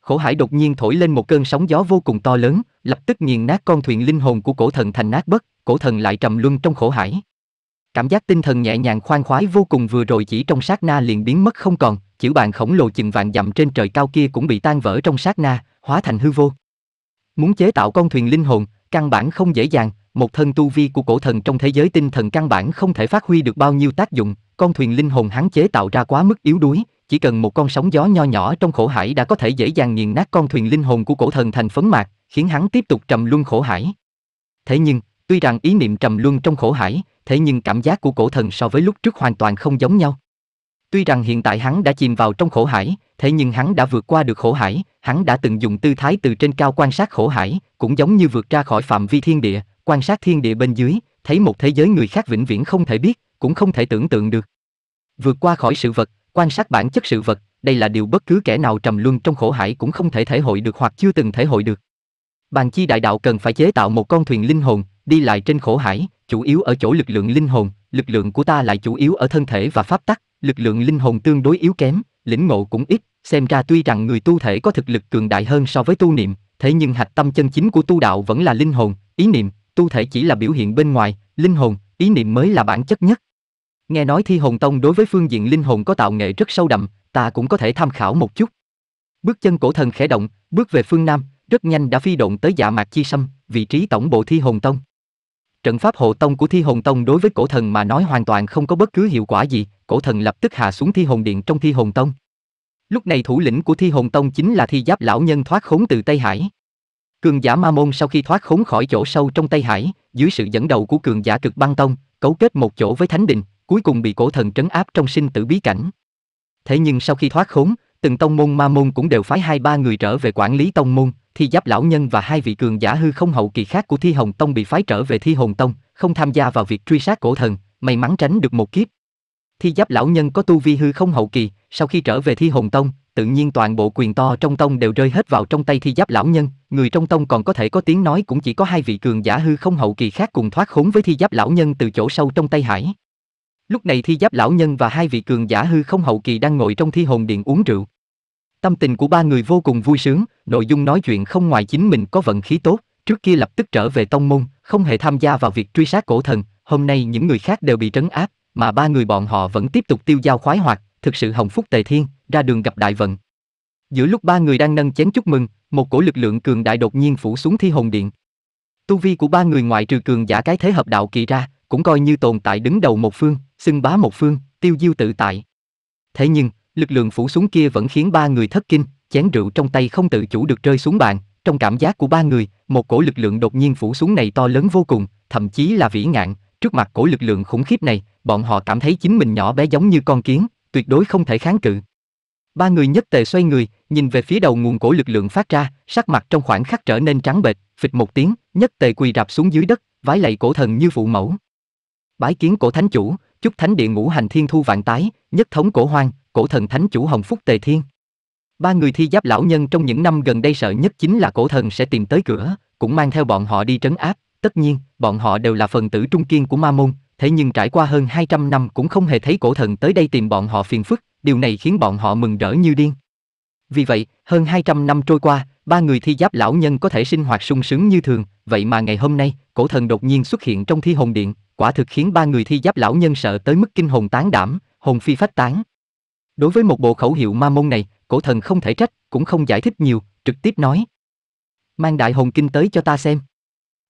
Khổ hải đột nhiên thổi lên một cơn sóng gió vô cùng to lớn, lập tức nghiền nát con thuyền linh hồn của cổ thần thành nát bất, cổ thần lại trầm luân trong khổ hải. Cảm giác tinh thần nhẹ nhàng khoan khoái vô cùng vừa rồi chỉ trong sát na liền biến mất không còn, chữ bàn khổng lồ chừng vạn dặm trên trời cao kia cũng bị tan vỡ trong sát na, hóa thành hư vô. Muốn chế tạo con thuyền linh hồn, căn bản không dễ dàng, một thân tu vi của cổ thần trong thế giới tinh thần căn bản không thể phát huy được bao nhiêu tác dụng, con thuyền linh hồn hắn chế tạo ra quá mức yếu đuối, chỉ cần một con sóng gió nho nhỏ trong khổ hải đã có thể dễ dàng nghiền nát con thuyền linh hồn của cổ thần thành phấn mạc, khiến hắn tiếp tục trầm luân khổ hải. Thế nhưng, tuy rằng ý niệm trầm luân trong khổ hải, thế nhưng cảm giác của cổ thần so với lúc trước hoàn toàn không giống nhau. Tuy rằng hiện tại hắn đã chìm vào trong khổ hải, thế nhưng hắn đã vượt qua được khổ hải, hắn đã từng dùng tư thái từ trên cao quan sát khổ hải, cũng giống như vượt ra khỏi phạm vi thiên địa, quan sát thiên địa bên dưới, thấy một thế giới người khác vĩnh viễn không thể biết, cũng không thể tưởng tượng được. Vượt qua khỏi sự vật, quan sát bản chất sự vật, đây là điều bất cứ kẻ nào trầm luân trong khổ hải cũng không thể thể hội được hoặc chưa từng thể hội được. Bàn chi đại đạo cần phải chế tạo một con thuyền linh hồn, đi lại trên khổ hải, chủ yếu ở chỗ lực lượng linh hồn, lực lượng của ta lại chủ yếu ở thân thể và pháp tắc, lực lượng linh hồn tương đối yếu kém, lĩnh ngộ cũng ít, xem ra tuy rằng người tu thể có thực lực cường đại hơn so với tu niệm, thế nhưng hạch tâm chân chính của tu đạo vẫn là linh hồn, ý niệm, tu thể chỉ là biểu hiện bên ngoài, linh hồn, ý niệm mới là bản chất nhất. Nghe nói Thi Hồn Tông đối với phương diện linh hồn có tạo nghệ rất sâu đậm, ta cũng có thể tham khảo một chút. Bước chân cổ thần khẽ động, bước về phương nam, rất nhanh đã phi động tới dạ mạc chi sâm, vị trí tổng bộ Thi Hồn Tông. Trận pháp hộ tông của Thi Hồn Tông đối với cổ thần mà nói hoàn toàn không có bất cứ hiệu quả gì, cổ thần lập tức hạ xuống Thi Hồn Điện trong Thi Hồn Tông. Lúc này thủ lĩnh của Thi Hồn Tông chính là Thi Giáp lão nhân thoát khốn từ Tây Hải. Cường giả Ma Môn sau khi thoát khốn khỏi chỗ sâu trong Tây Hải, dưới sự dẫn đầu của cường giả Cực Băng Tông, cấu kết một chỗ với Thánh Đình, cuối cùng bị cổ thần trấn áp trong sinh tử bí cảnh. Thế nhưng sau khi thoát khốn, từng tông môn Ma Môn cũng đều phái hai ba người trở về quản lý tông môn, thi giáp lão nhân và hai vị cường giả hư không hậu kỳ khác của thi hồng tông bị phái trở về thi hồn tông không tham gia vào việc truy sát cổ thần may mắn tránh được một kiếp thi giáp lão nhân có tu vi hư không hậu kỳ sau khi trở về thi hồn tông tự nhiên toàn bộ quyền to trong tông đều rơi hết vào trong tay thi giáp lão nhân người trong tông còn có thể có tiếng nói cũng chỉ có hai vị cường giả hư không hậu kỳ khác cùng thoát khốn với thi giáp lão nhân từ chỗ sâu trong tay hải lúc này thi giáp lão nhân và hai vị cường giả hư không hậu kỳ đang ngồi trong thi hồn điện uống rượu Tâm tình của ba người vô cùng vui sướng, nội dung nói chuyện không ngoài chính mình có vận khí tốt, trước kia lập tức trở về tông môn, không hề tham gia vào việc truy sát cổ thần, hôm nay những người khác đều bị trấn áp, mà ba người bọn họ vẫn tiếp tục tiêu giao khoái hoạt, thực sự hồng phúc tề thiên, ra đường gặp đại vận. Giữa lúc ba người đang nâng chén chúc mừng, một cổ lực lượng cường đại đột nhiên phủ xuống thi hồn điện. Tu vi của ba người ngoại trừ cường giả cái thế hợp đạo kỳ ra, cũng coi như tồn tại đứng đầu một phương, xưng bá một phương, tiêu diêu tự tại. Thế nhưng, lực lượng phủ xuống kia vẫn khiến ba người thất kinh, chén rượu trong tay không tự chủ được rơi xuống bàn, trong cảm giác của ba người, một cổ lực lượng đột nhiên phủ xuống này to lớn vô cùng, thậm chí là vĩ ngạn, trước mặt cổ lực lượng khủng khiếp này, bọn họ cảm thấy chính mình nhỏ bé giống như con kiến, tuyệt đối không thể kháng cự. Ba người nhất tề xoay người, nhìn về phía đầu nguồn cổ lực lượng phát ra, sắc mặt trong khoảnh khắc trở nên trắng bệch, phịch một tiếng, nhất tề quỳ rạp xuống dưới đất, vái lạy cổ thần như phụ mẫu. Bái kiến cổ thánh chủ, chúc thánh địa ngũ hành thiên thu vạn tái, nhất thống cổ hoang, cổ thần thánh chủ Hồng Phúc Tề Thiên. Ba người thi giáp lão nhân trong những năm gần đây sợ nhất chính là cổ thần sẽ tìm tới cửa, cũng mang theo bọn họ đi trấn áp, tất nhiên, bọn họ đều là phần tử trung kiên của Ma Môn, thế nhưng trải qua hơn 200 năm cũng không hề thấy cổ thần tới đây tìm bọn họ phiền phức, điều này khiến bọn họ mừng rỡ như điên. Vì vậy, hơn 200 năm trôi qua, ba người thi giáp lão nhân có thể sinh hoạt sung sướng như thường, vậy mà ngày hôm nay, cổ thần đột nhiên xuất hiện trong thi hồn điện, quả thực khiến ba người thi giáp lão nhân sợ tới mức kinh hồn tán đảm, hồn phi phách tán, Đối với một bộ khẩu hiệu ma môn này, cổ thần không thể trách, cũng không giải thích nhiều, trực tiếp nói. Mang đại hồn kinh tới cho ta xem.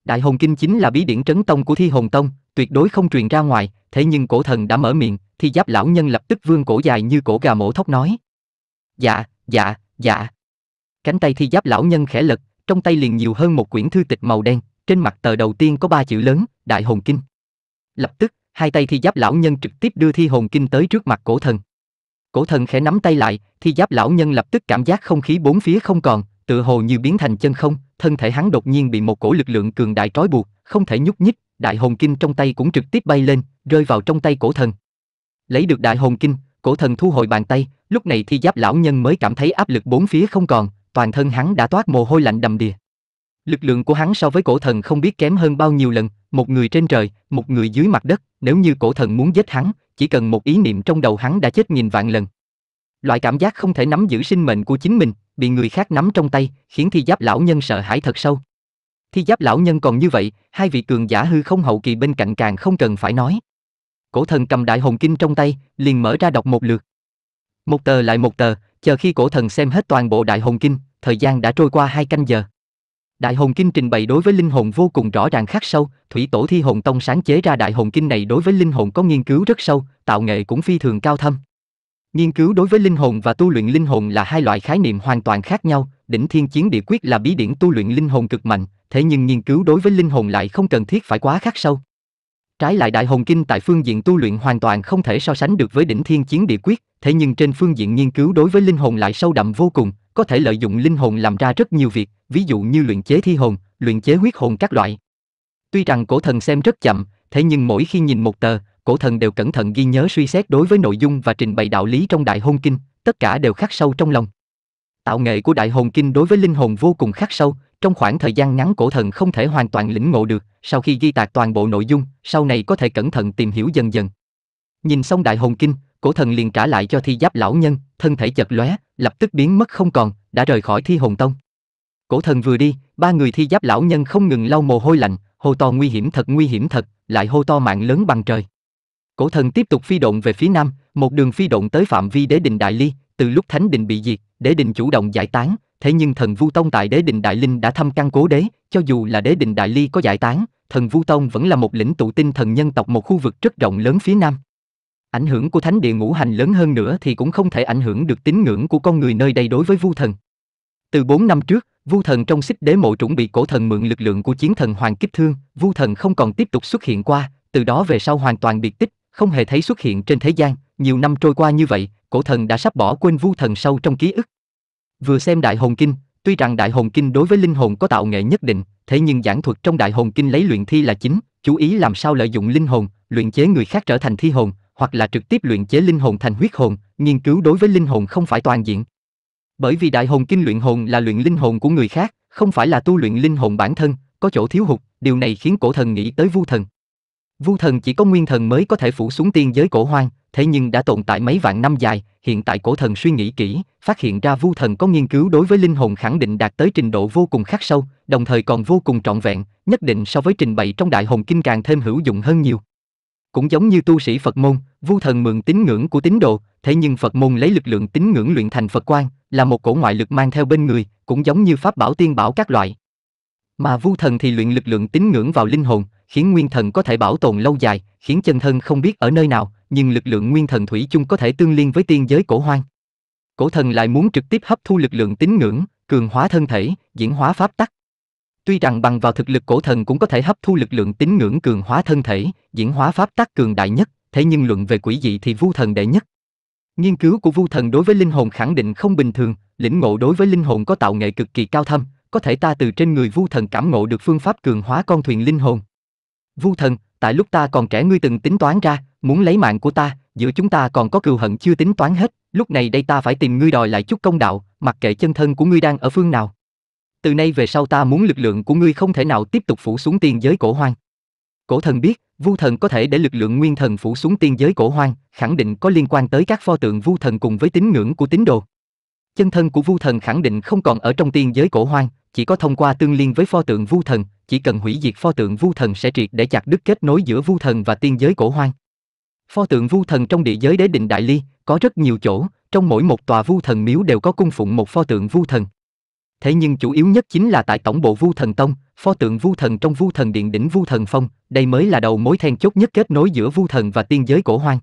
Đại hồn kinh chính là bí điển trấn tông của thi hồn tông, tuyệt đối không truyền ra ngoài, thế nhưng cổ thần đã mở miệng, thì giáp lão nhân lập tức vương cổ dài như cổ gà mổ thóc nói. Dạ, dạ, dạ. Cánh tay thi giáp lão nhân khẽ lật, trong tay liền nhiều hơn một quyển thư tịch màu đen, trên mặt tờ đầu tiên có ba chữ lớn, Đại Hồn Kinh. Lập tức, hai tay thi giáp lão nhân trực tiếp đưa thi hồn kinh tới trước mặt cổ thần. Cổ thần khẽ nắm tay lại, thi giáp lão nhân lập tức cảm giác không khí bốn phía không còn, tựa hồ như biến thành chân không, thân thể hắn đột nhiên bị một cổ lực lượng cường đại trói buộc, không thể nhúc nhích, đại hồn kinh trong tay cũng trực tiếp bay lên, rơi vào trong tay cổ thần. Lấy được đại hồn kinh, cổ thần thu hồi bàn tay, lúc này thi giáp lão nhân mới cảm thấy áp lực bốn phía không còn, toàn thân hắn đã toát mồ hôi lạnh đầm đìa. Lực lượng của hắn so với cổ thần không biết kém hơn bao nhiêu lần, một người trên trời, một người dưới mặt đất, nếu như cổ thần muốn giết hắn, chỉ cần một ý niệm trong đầu hắn đã chết nghìn vạn lần. Loại cảm giác không thể nắm giữ sinh mệnh của chính mình, bị người khác nắm trong tay, khiến thi giáp lão nhân sợ hãi thật sâu. Thi giáp lão nhân còn như vậy, hai vị cường giả hư không hậu kỳ bên cạnh càng không cần phải nói. Cổ thần cầm đại hồn kinh trong tay, liền mở ra đọc một lượt. Một tờ lại một tờ, chờ khi cổ thần xem hết toàn bộ đại hồn kinh, thời gian đã trôi qua hai canh giờ. Đại Hồn Kinh trình bày đối với linh hồn vô cùng rõ ràng khắc sâu, Thủy Tổ Thi Hồn Tông sáng chế ra Đại Hồn Kinh này đối với linh hồn có nghiên cứu rất sâu, tạo nghệ cũng phi thường cao thâm. Nghiên cứu đối với linh hồn và tu luyện linh hồn là hai loại khái niệm hoàn toàn khác nhau, đỉnh thiên chiến địa quyết là bí điển tu luyện linh hồn cực mạnh, thế nhưng nghiên cứu đối với linh hồn lại không cần thiết phải quá khắc sâu. Trái lại Đại Hồn Kinh tại phương diện tu luyện hoàn toàn không thể so sánh được với đỉnh thiên chiến địa quyết, thế nhưng trên phương diện nghiên cứu đối với linh hồn lại sâu đậm vô cùng, có thể lợi dụng linh hồn làm ra rất nhiều việc, ví dụ như luyện chế thi hồn, luyện chế huyết hồn các loại. Tuy rằng cổ thần xem rất chậm, thế nhưng mỗi khi nhìn một tờ, cổ thần đều cẩn thận ghi nhớ suy xét đối với nội dung và trình bày đạo lý trong đại hôn kinh, tất cả đều khắc sâu trong lòng. Tạo nghệ của đại hồn kinh đối với linh hồn vô cùng khắc sâu, trong khoảng thời gian ngắn cổ thần không thể hoàn toàn lĩnh ngộ được, sau khi ghi tạc toàn bộ nội dung, sau này có thể cẩn thận tìm hiểu dần dần. Nhìn xong đại hồn kinh, cổ thần liền trả lại cho thi giáp lão nhân, thân thể chật lóe, lập tức biến mất không còn, đã rời khỏi thi hồn tông. Cổ thần vừa đi, ba người thi giáp lão nhân không ngừng lau mồ hôi lạnh, hô to nguy hiểm thật nguy hiểm thật, lại hô to mạng lớn bằng trời. Cổ thần tiếp tục phi động về phía nam, một đường phi động tới phạm vi đế đình Đại Ly, từ lúc thánh đình bị diệt, đế đình chủ động giải tán, thế nhưng thần Vu Tông tại đế đình Đại Linh đã thăm căn cố đế, cho dù là đế đình Đại Ly có giải tán, thần Vu Tông vẫn là một lĩnh tụ tinh thần nhân tộc một khu vực rất rộng lớn phía nam ảnh hưởng của thánh địa ngũ hành lớn hơn nữa thì cũng không thể ảnh hưởng được tín ngưỡng của con người nơi đây đối với vu thần. Từ 4 năm trước, vu thần trong xích đế mộ chuẩn bị cổ thần mượn lực lượng của chiến thần Hoàng Kiếp Thương, vu thần không còn tiếp tục xuất hiện qua, từ đó về sau hoàn toàn biệt tích, không hề thấy xuất hiện trên thế gian, nhiều năm trôi qua như vậy, cổ thần đã sắp bỏ quên vu thần sâu trong ký ức. Vừa xem Đại Hồn Kinh, tuy rằng Đại Hồn Kinh đối với linh hồn có tạo nghệ nhất định, thế nhưng giảng thuật trong Đại Hồn Kinh lấy luyện thi là chính, chú ý làm sao lợi dụng linh hồn, luyện chế người khác trở thành thi hồn, hoặc là trực tiếp luyện chế linh hồn thành huyết hồn, nghiên cứu đối với linh hồn không phải toàn diện. Bởi vì đại hồn kinh luyện hồn là luyện linh hồn của người khác, không phải là tu luyện linh hồn bản thân, có chỗ thiếu hụt, điều này khiến cổ thần nghĩ tới vu thần. Vu thần chỉ có nguyên thần mới có thể phủ xuống tiên giới cổ hoang, thế nhưng đã tồn tại mấy vạn năm dài, hiện tại cổ thần suy nghĩ kỹ, phát hiện ra vu thần có nghiên cứu đối với linh hồn khẳng định đạt tới trình độ vô cùng khắc sâu, đồng thời còn vô cùng trọn vẹn, nhất định so với trình bày trong đại hồn kinh càng thêm hữu dụng hơn nhiều. Cũng giống như tu sĩ Phật môn, vu thần mượn tín ngưỡng của tín đồ, thế nhưng Phật môn lấy lực lượng tín ngưỡng luyện thành Phật quan, là một cổ ngoại lực mang theo bên người, cũng giống như pháp bảo tiên bảo các loại. Mà vu thần thì luyện lực lượng tín ngưỡng vào linh hồn, khiến nguyên thần có thể bảo tồn lâu dài, khiến chân thân không biết ở nơi nào, nhưng lực lượng nguyên thần thủy chung có thể tương liên với tiên giới cổ hoang. Cổ thần lại muốn trực tiếp hấp thu lực lượng tín ngưỡng, cường hóa thân thể, diễn hóa pháp tắc. Tuy rằng bằng vào thực lực cổ thần cũng có thể hấp thu lực lượng tín ngưỡng cường hóa thân thể, diễn hóa pháp tác cường đại nhất, thế nhưng luận về quỷ dị thì vu thần đệ nhất. Nghiên cứu của vu thần đối với linh hồn khẳng định không bình thường, lĩnh ngộ đối với linh hồn có tạo nghệ cực kỳ cao thâm, có thể ta từ trên người vu thần cảm ngộ được phương pháp cường hóa con thuyền linh hồn. Vu thần, tại lúc ta còn trẻ ngươi từng tính toán ra, muốn lấy mạng của ta, giữa chúng ta còn có cừu hận chưa tính toán hết, lúc này đây ta phải tìm ngươi đòi lại chút công đạo, mặc kệ chân thân của ngươi đang ở phương nào từ nay về sau ta muốn lực lượng của ngươi không thể nào tiếp tục phủ xuống tiên giới cổ hoang. Cổ thần biết, vu thần có thể để lực lượng nguyên thần phủ xuống tiên giới cổ hoang, khẳng định có liên quan tới các pho tượng vu thần cùng với tín ngưỡng của tín đồ. Chân thân của vu thần khẳng định không còn ở trong tiên giới cổ hoang, chỉ có thông qua tương liên với pho tượng vu thần, chỉ cần hủy diệt pho tượng vu thần sẽ triệt để chặt đứt kết nối giữa vu thần và tiên giới cổ hoang. Pho tượng vu thần trong địa giới đế định đại ly, có rất nhiều chỗ, trong mỗi một tòa vu thần miếu đều có cung phụng một pho tượng vu thần. Thế nhưng chủ yếu nhất chính là tại tổng bộ Vu Thần Tông, pho tượng Vu Thần trong Vu Thần Điện đỉnh Vu Thần Phong, đây mới là đầu mối then chốt nhất kết nối giữa Vu Thần và tiên giới cổ hoang.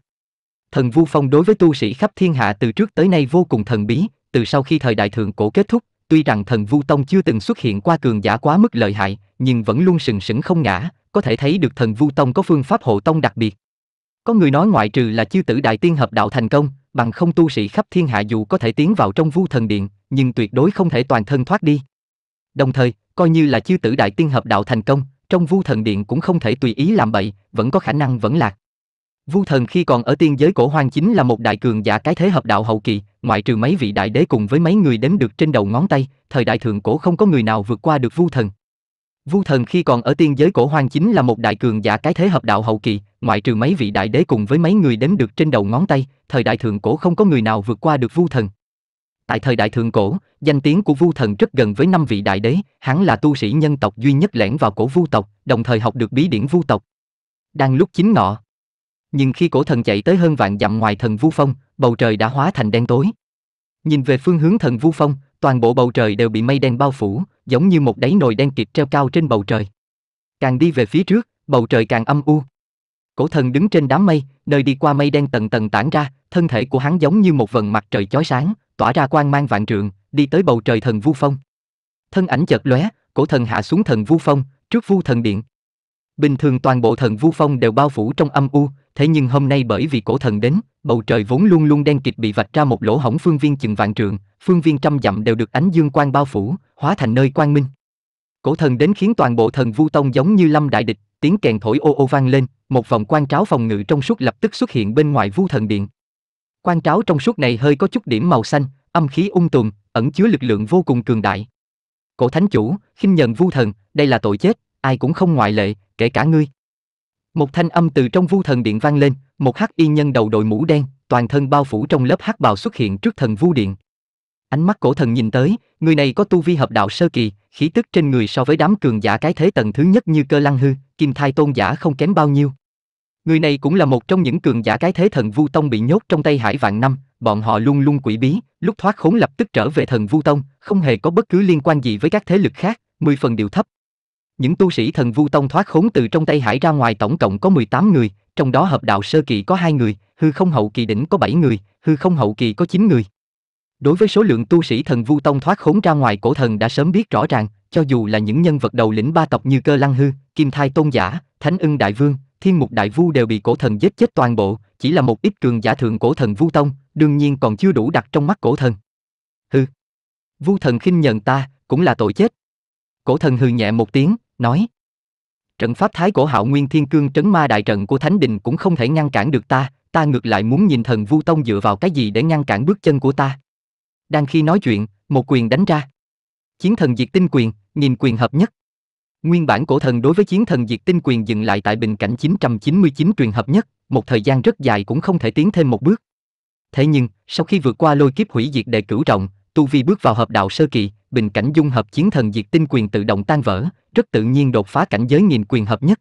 Thần Vu Phong đối với tu sĩ khắp thiên hạ từ trước tới nay vô cùng thần bí, từ sau khi thời đại thượng cổ kết thúc, tuy rằng Thần Vu Tông chưa từng xuất hiện qua cường giả quá mức lợi hại, nhưng vẫn luôn sừng sững không ngã, có thể thấy được Thần Vu Tông có phương pháp hộ tông đặc biệt. Có người nói ngoại trừ là chư tử đại tiên hợp đạo thành công, bằng không tu sĩ khắp thiên hạ dù có thể tiến vào trong Vu Thần Điện, nhưng tuyệt đối không thể toàn thân thoát đi. Đồng thời, coi như là chư tử đại tiên hợp đạo thành công, trong vu thần điện cũng không thể tùy ý làm bậy, vẫn có khả năng vẫn lạc. Vu thần khi còn ở tiên giới cổ hoang chính là một đại cường giả cái thế hợp đạo hậu kỳ, ngoại trừ mấy vị đại đế cùng với mấy người đếm được trên đầu ngón tay, thời đại thượng cổ không có người nào vượt qua được vu thần. Vu thần khi còn ở tiên giới cổ hoang chính là một đại cường giả cái thế hợp đạo hậu kỳ, ngoại trừ mấy vị đại đế cùng với mấy người đếm được trên đầu ngón tay, thời đại thượng cổ không có người nào vượt qua được vu thần. Tại thời đại thượng cổ, danh tiếng của Vu Thần rất gần với năm vị đại đế, hắn là tu sĩ nhân tộc duy nhất lẻn vào cổ Vu tộc, đồng thời học được bí điển Vu tộc. Đang lúc chính ngọ. Nhưng khi cổ thần chạy tới hơn vạn dặm ngoài thần Vu Phong, bầu trời đã hóa thành đen tối. Nhìn về phương hướng thần Vu Phong, toàn bộ bầu trời đều bị mây đen bao phủ, giống như một đáy nồi đen kịt treo cao trên bầu trời. Càng đi về phía trước, bầu trời càng âm u. Cổ thần đứng trên đám mây, nơi đi qua mây đen tầng tầng tản ra, thân thể của hắn giống như một vần mặt trời chói sáng, tỏa ra quang mang vạn trượng, đi tới bầu trời thần Vu Phong. Thân ảnh chợt lóe, cổ thần hạ xuống thần Vu Phong, trước Vu thần điện. Bình thường toàn bộ thần Vu Phong đều bao phủ trong âm u, thế nhưng hôm nay bởi vì cổ thần đến, bầu trời vốn luôn luôn đen kịt bị vạch ra một lỗ hổng phương viên chừng vạn trượng, phương viên trăm dặm đều được ánh dương quang bao phủ, hóa thành nơi quang minh. Cổ thần đến khiến toàn bộ thần Vu Tông giống như lâm đại địch, tiếng kèn thổi ô ô vang lên, một vòng quan tráo phòng ngự trong suốt lập tức xuất hiện bên ngoài Vu thần điện. Quan tráo trong suốt này hơi có chút điểm màu xanh, âm khí ung tùm, ẩn chứa lực lượng vô cùng cường đại. Cổ thánh chủ, khinh nhận vu thần, đây là tội chết, ai cũng không ngoại lệ, kể cả ngươi. Một thanh âm từ trong vu thần điện vang lên, một hắc y nhân đầu đội mũ đen, toàn thân bao phủ trong lớp hắc bào xuất hiện trước thần vu điện. Ánh mắt cổ thần nhìn tới, người này có tu vi hợp đạo sơ kỳ, khí tức trên người so với đám cường giả cái thế tầng thứ nhất như cơ lăng hư, kim thai tôn giả không kém bao nhiêu, Người này cũng là một trong những cường giả cái thế thần Vu Tông bị nhốt trong tay Hải Vạn năm, bọn họ luôn luôn quỷ bí, lúc thoát khốn lập tức trở về thần Vu Tông, không hề có bất cứ liên quan gì với các thế lực khác, mười phần điều thấp. Những tu sĩ thần Vu Tông thoát khốn từ trong tay Hải ra ngoài tổng cộng có 18 người, trong đó hợp đạo sơ kỳ có 2 người, hư không hậu kỳ đỉnh có 7 người, hư không hậu kỳ có 9 người. Đối với số lượng tu sĩ thần Vu Tông thoát khốn ra ngoài cổ thần đã sớm biết rõ ràng, cho dù là những nhân vật đầu lĩnh ba tộc như Cơ Lăng Hư, Kim Thai Tôn Giả, Thánh Ưng Đại Vương, thiên mục đại vu đều bị cổ thần giết chết toàn bộ, chỉ là một ít cường giả thượng cổ thần vu tông, đương nhiên còn chưa đủ đặt trong mắt cổ thần. hư Vu thần khinh nhận ta, cũng là tội chết. Cổ thần hừ nhẹ một tiếng, nói. Trận pháp thái cổ hạo nguyên thiên cương trấn ma đại trận của thánh đình cũng không thể ngăn cản được ta, ta ngược lại muốn nhìn thần vu tông dựa vào cái gì để ngăn cản bước chân của ta. Đang khi nói chuyện, một quyền đánh ra. Chiến thần diệt tinh quyền, nghìn quyền hợp nhất. Nguyên bản cổ thần đối với chiến thần diệt tinh quyền dừng lại tại bình cảnh 999 truyền hợp nhất, một thời gian rất dài cũng không thể tiến thêm một bước. Thế nhưng, sau khi vượt qua lôi kiếp hủy diệt đệ cửu trọng, tu vi bước vào hợp đạo sơ kỳ, bình cảnh dung hợp chiến thần diệt tinh quyền tự động tan vỡ, rất tự nhiên đột phá cảnh giới nghìn quyền hợp nhất.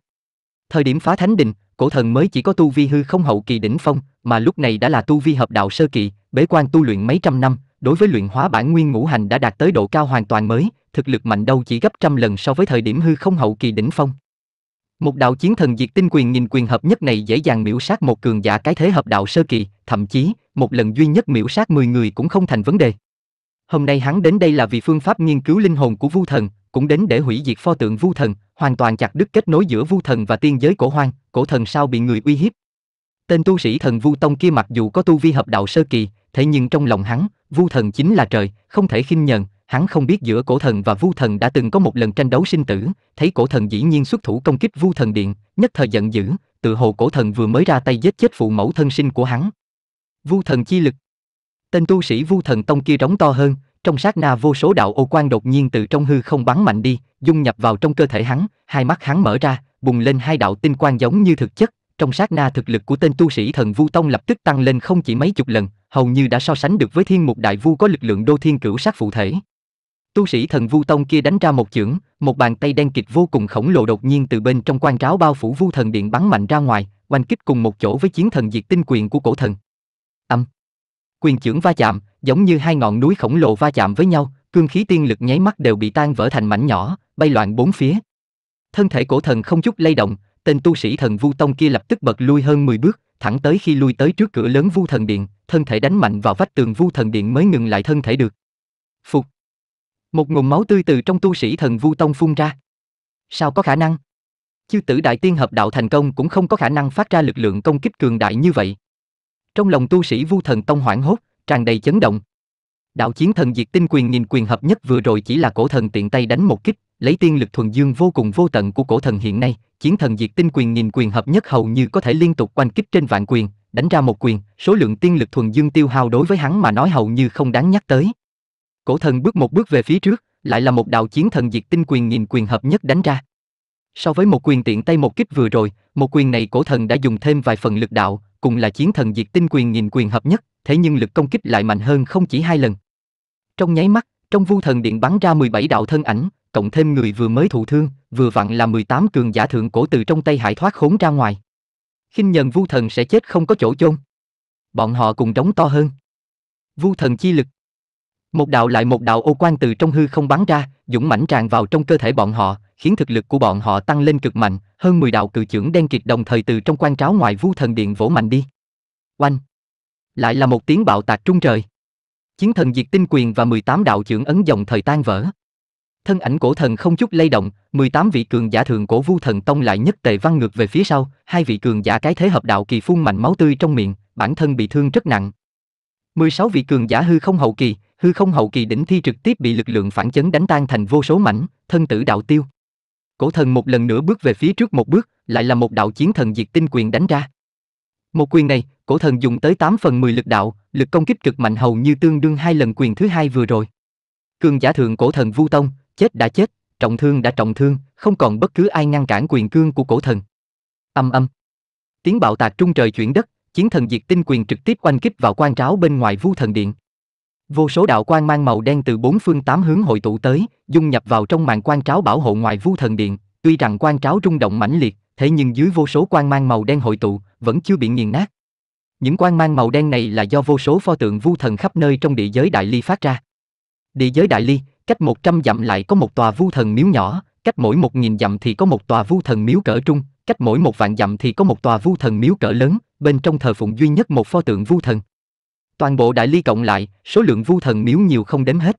Thời điểm phá thánh đình, cổ thần mới chỉ có tu vi hư không hậu kỳ đỉnh phong, mà lúc này đã là tu vi hợp đạo sơ kỳ, bế quan tu luyện mấy trăm năm, đối với luyện hóa bản nguyên ngũ hành đã đạt tới độ cao hoàn toàn mới, thực lực mạnh đâu chỉ gấp trăm lần so với thời điểm hư không hậu kỳ đỉnh phong. Một đạo chiến thần diệt tinh quyền nhìn quyền hợp nhất này dễ dàng miễu sát một cường giả cái thế hợp đạo sơ kỳ, thậm chí, một lần duy nhất miễu sát 10 người cũng không thành vấn đề. Hôm nay hắn đến đây là vì phương pháp nghiên cứu linh hồn của Vu Thần, cũng đến để hủy diệt pho tượng Vu Thần, hoàn toàn chặt đứt kết nối giữa Vu Thần và tiên giới cổ hoang, cổ thần sao bị người uy hiếp. Tên tu sĩ thần Vu Tông kia mặc dù có tu vi hợp đạo sơ kỳ, thế nhưng trong lòng hắn, Vu Thần chính là trời, không thể khinh nhờn, hắn không biết giữa cổ thần và Vu Thần đã từng có một lần tranh đấu sinh tử, thấy cổ thần dĩ nhiên xuất thủ công kích Vu Thần điện, nhất thời giận dữ, tự hồ cổ thần vừa mới ra tay giết chết phụ mẫu thân sinh của hắn. Vu Thần chi lực. Tên tu sĩ Vu Thần tông kia rống to hơn, trong sát na vô số đạo ô quan đột nhiên từ trong hư không bắn mạnh đi, dung nhập vào trong cơ thể hắn, hai mắt hắn mở ra, bùng lên hai đạo tinh quang giống như thực chất, trong sát na thực lực của tên tu sĩ thần Vu Tông lập tức tăng lên không chỉ mấy chục lần, hầu như đã so sánh được với thiên mục đại vu có lực lượng đô thiên cửu sát phụ thể. Tu sĩ thần Vu Tông kia đánh ra một chưởng, một bàn tay đen kịch vô cùng khổng lồ đột nhiên từ bên trong quan tráo bao phủ Vu Thần Điện bắn mạnh ra ngoài, oanh kích cùng một chỗ với chiến thần diệt tinh quyền của cổ thần. Âm. Quyền chưởng va chạm, giống như hai ngọn núi khổng lồ va chạm với nhau, cương khí tiên lực nháy mắt đều bị tan vỡ thành mảnh nhỏ, bay loạn bốn phía. Thân thể cổ thần không chút lay động, tên tu sĩ thần Vu Tông kia lập tức bật lui hơn 10 bước, thẳng tới khi lui tới trước cửa lớn Vu Thần Điện, thân thể đánh mạnh vào vách tường Vu Thần Điện mới ngừng lại thân thể được. Phục. Một ngụm máu tươi từ trong tu sĩ thần Vu Tông phun ra. Sao có khả năng? Chư tử đại tiên hợp đạo thành công cũng không có khả năng phát ra lực lượng công kích cường đại như vậy. Trong lòng tu sĩ Vu Thần Tông hoảng hốt, tràn đầy chấn động, đạo chiến thần diệt tinh quyền nghìn quyền hợp nhất vừa rồi chỉ là cổ thần tiện tay đánh một kích, lấy tiên lực thuần dương vô cùng vô tận của cổ thần hiện nay, chiến thần diệt tinh quyền nghìn quyền hợp nhất hầu như có thể liên tục quanh kích trên vạn quyền, đánh ra một quyền, số lượng tiên lực thuần dương tiêu hao đối với hắn mà nói hầu như không đáng nhắc tới. Cổ thần bước một bước về phía trước, lại là một đạo chiến thần diệt tinh quyền nghìn quyền hợp nhất đánh ra. So với một quyền tiện tay một kích vừa rồi, một quyền này cổ thần đã dùng thêm vài phần lực đạo, cùng là chiến thần diệt tinh quyền nghìn quyền hợp nhất, thế nhưng lực công kích lại mạnh hơn không chỉ hai lần. Trong nháy mắt, trong vu thần điện bắn ra 17 đạo thân ảnh, cộng thêm người vừa mới thụ thương, vừa vặn là 18 cường giả thượng cổ từ trong tay hải thoát khốn ra ngoài. khinh nhần vu thần sẽ chết không có chỗ chôn. Bọn họ cùng đóng to hơn. Vu thần chi lực. Một đạo lại một đạo ô quan từ trong hư không bắn ra, dũng mãnh tràn vào trong cơ thể bọn họ, khiến thực lực của bọn họ tăng lên cực mạnh, hơn 10 đạo cự trưởng đen kịt đồng thời từ trong quan tráo ngoài vu thần điện vỗ mạnh đi. Oanh! Lại là một tiếng bạo tạc trung trời chiến thần diệt tinh quyền và 18 đạo trưởng ấn dòng thời tan vỡ. Thân ảnh cổ thần không chút lay động, 18 vị cường giả thường cổ vu thần tông lại nhất tề văn ngược về phía sau, hai vị cường giả cái thế hợp đạo kỳ phun mạnh máu tươi trong miệng, bản thân bị thương rất nặng. 16 vị cường giả hư không hậu kỳ, hư không hậu kỳ đỉnh thi trực tiếp bị lực lượng phản chấn đánh tan thành vô số mảnh, thân tử đạo tiêu. Cổ thần một lần nữa bước về phía trước một bước, lại là một đạo chiến thần diệt tinh quyền đánh ra. Một quyền này, cổ thần dùng tới 8 phần 10 lực đạo, lực công kích cực mạnh hầu như tương đương hai lần quyền thứ hai vừa rồi. Cường giả thượng cổ thần Vu Tông, chết đã chết, trọng thương đã trọng thương, không còn bất cứ ai ngăn cản quyền cương của cổ thần. Âm âm. Tiếng bạo tạc trung trời chuyển đất, chiến thần diệt tinh quyền trực tiếp quanh kích vào quan tráo bên ngoài Vu Thần Điện. Vô số đạo quan mang màu đen từ bốn phương tám hướng hội tụ tới, dung nhập vào trong màn quan tráo bảo hộ ngoài Vu Thần Điện, tuy rằng quan tráo rung động mãnh liệt, thế nhưng dưới vô số quan mang màu đen hội tụ, vẫn chưa bị nghiền nát. Những quang mang màu đen này là do vô số pho tượng vu thần khắp nơi trong địa giới Đại Ly phát ra. Địa giới Đại Ly, cách 100 dặm lại có một tòa vu thần miếu nhỏ, cách mỗi 1.000 dặm thì có một tòa vu thần miếu cỡ trung, cách mỗi một vạn dặm thì có một tòa vu thần miếu cỡ lớn, bên trong thờ phụng duy nhất một pho tượng vu thần. Toàn bộ Đại Ly cộng lại, số lượng vu thần miếu nhiều không đếm hết.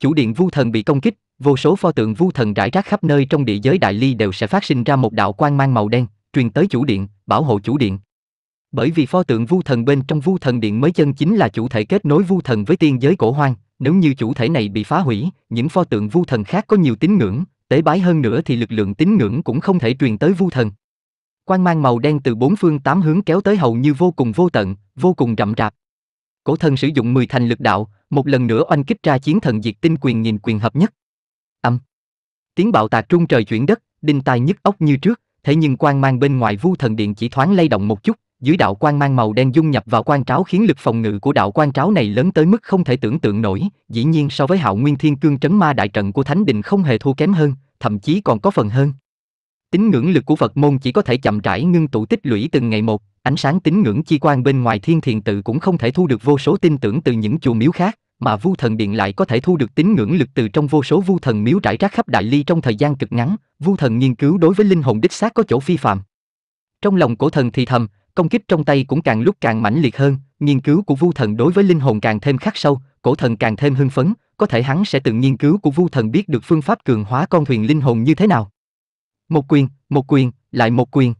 Chủ điện vu thần bị công kích, vô số pho tượng vu thần rải rác khắp nơi trong địa giới Đại Ly đều sẽ phát sinh ra một đạo quang mang màu đen, truyền tới chủ điện, bảo hộ chủ điện. Bởi vì pho tượng vu thần bên trong vu thần điện mới chân chính là chủ thể kết nối vu thần với tiên giới cổ hoang, nếu như chủ thể này bị phá hủy, những pho tượng vu thần khác có nhiều tín ngưỡng, tế bái hơn nữa thì lực lượng tín ngưỡng cũng không thể truyền tới vu thần. Quang mang màu đen từ bốn phương tám hướng kéo tới hầu như vô cùng vô tận, vô cùng rậm rạp. Cổ thần sử dụng 10 thành lực đạo, một lần nữa oanh kích ra chiến thần diệt tinh quyền nhìn quyền hợp nhất. Âm. Tiếng bạo tạc trung trời chuyển đất, đinh tai nhức óc như trước, thế nhưng quan mang bên ngoài vu thần điện chỉ thoáng lay động một chút, dưới đạo quan mang màu đen dung nhập vào quan tráo khiến lực phòng ngự của đạo quan tráo này lớn tới mức không thể tưởng tượng nổi, dĩ nhiên so với Hạo Nguyên Thiên Cương trấn ma đại trận của Thánh Đình không hề thua kém hơn, thậm chí còn có phần hơn. tính ngưỡng lực của Phật môn chỉ có thể chậm rãi ngưng tụ tích lũy từng ngày một, ánh sáng tín ngưỡng chi quan bên ngoài thiên thiền tự cũng không thể thu được vô số tin tưởng từ những chùa miếu khác, mà vu thần điện lại có thể thu được tín ngưỡng lực từ trong vô số vu thần miếu trải rác khắp đại ly trong thời gian cực ngắn, vu thần nghiên cứu đối với linh hồn đích xác có chỗ phi phạm. Trong lòng cổ thần thì thầm, công kích trong tay cũng càng lúc càng mãnh liệt hơn, nghiên cứu của vu thần đối với linh hồn càng thêm khắc sâu, cổ thần càng thêm hưng phấn, có thể hắn sẽ tự nghiên cứu của vu thần biết được phương pháp cường hóa con thuyền linh hồn như thế nào. Một quyền, một quyền, lại một quyền.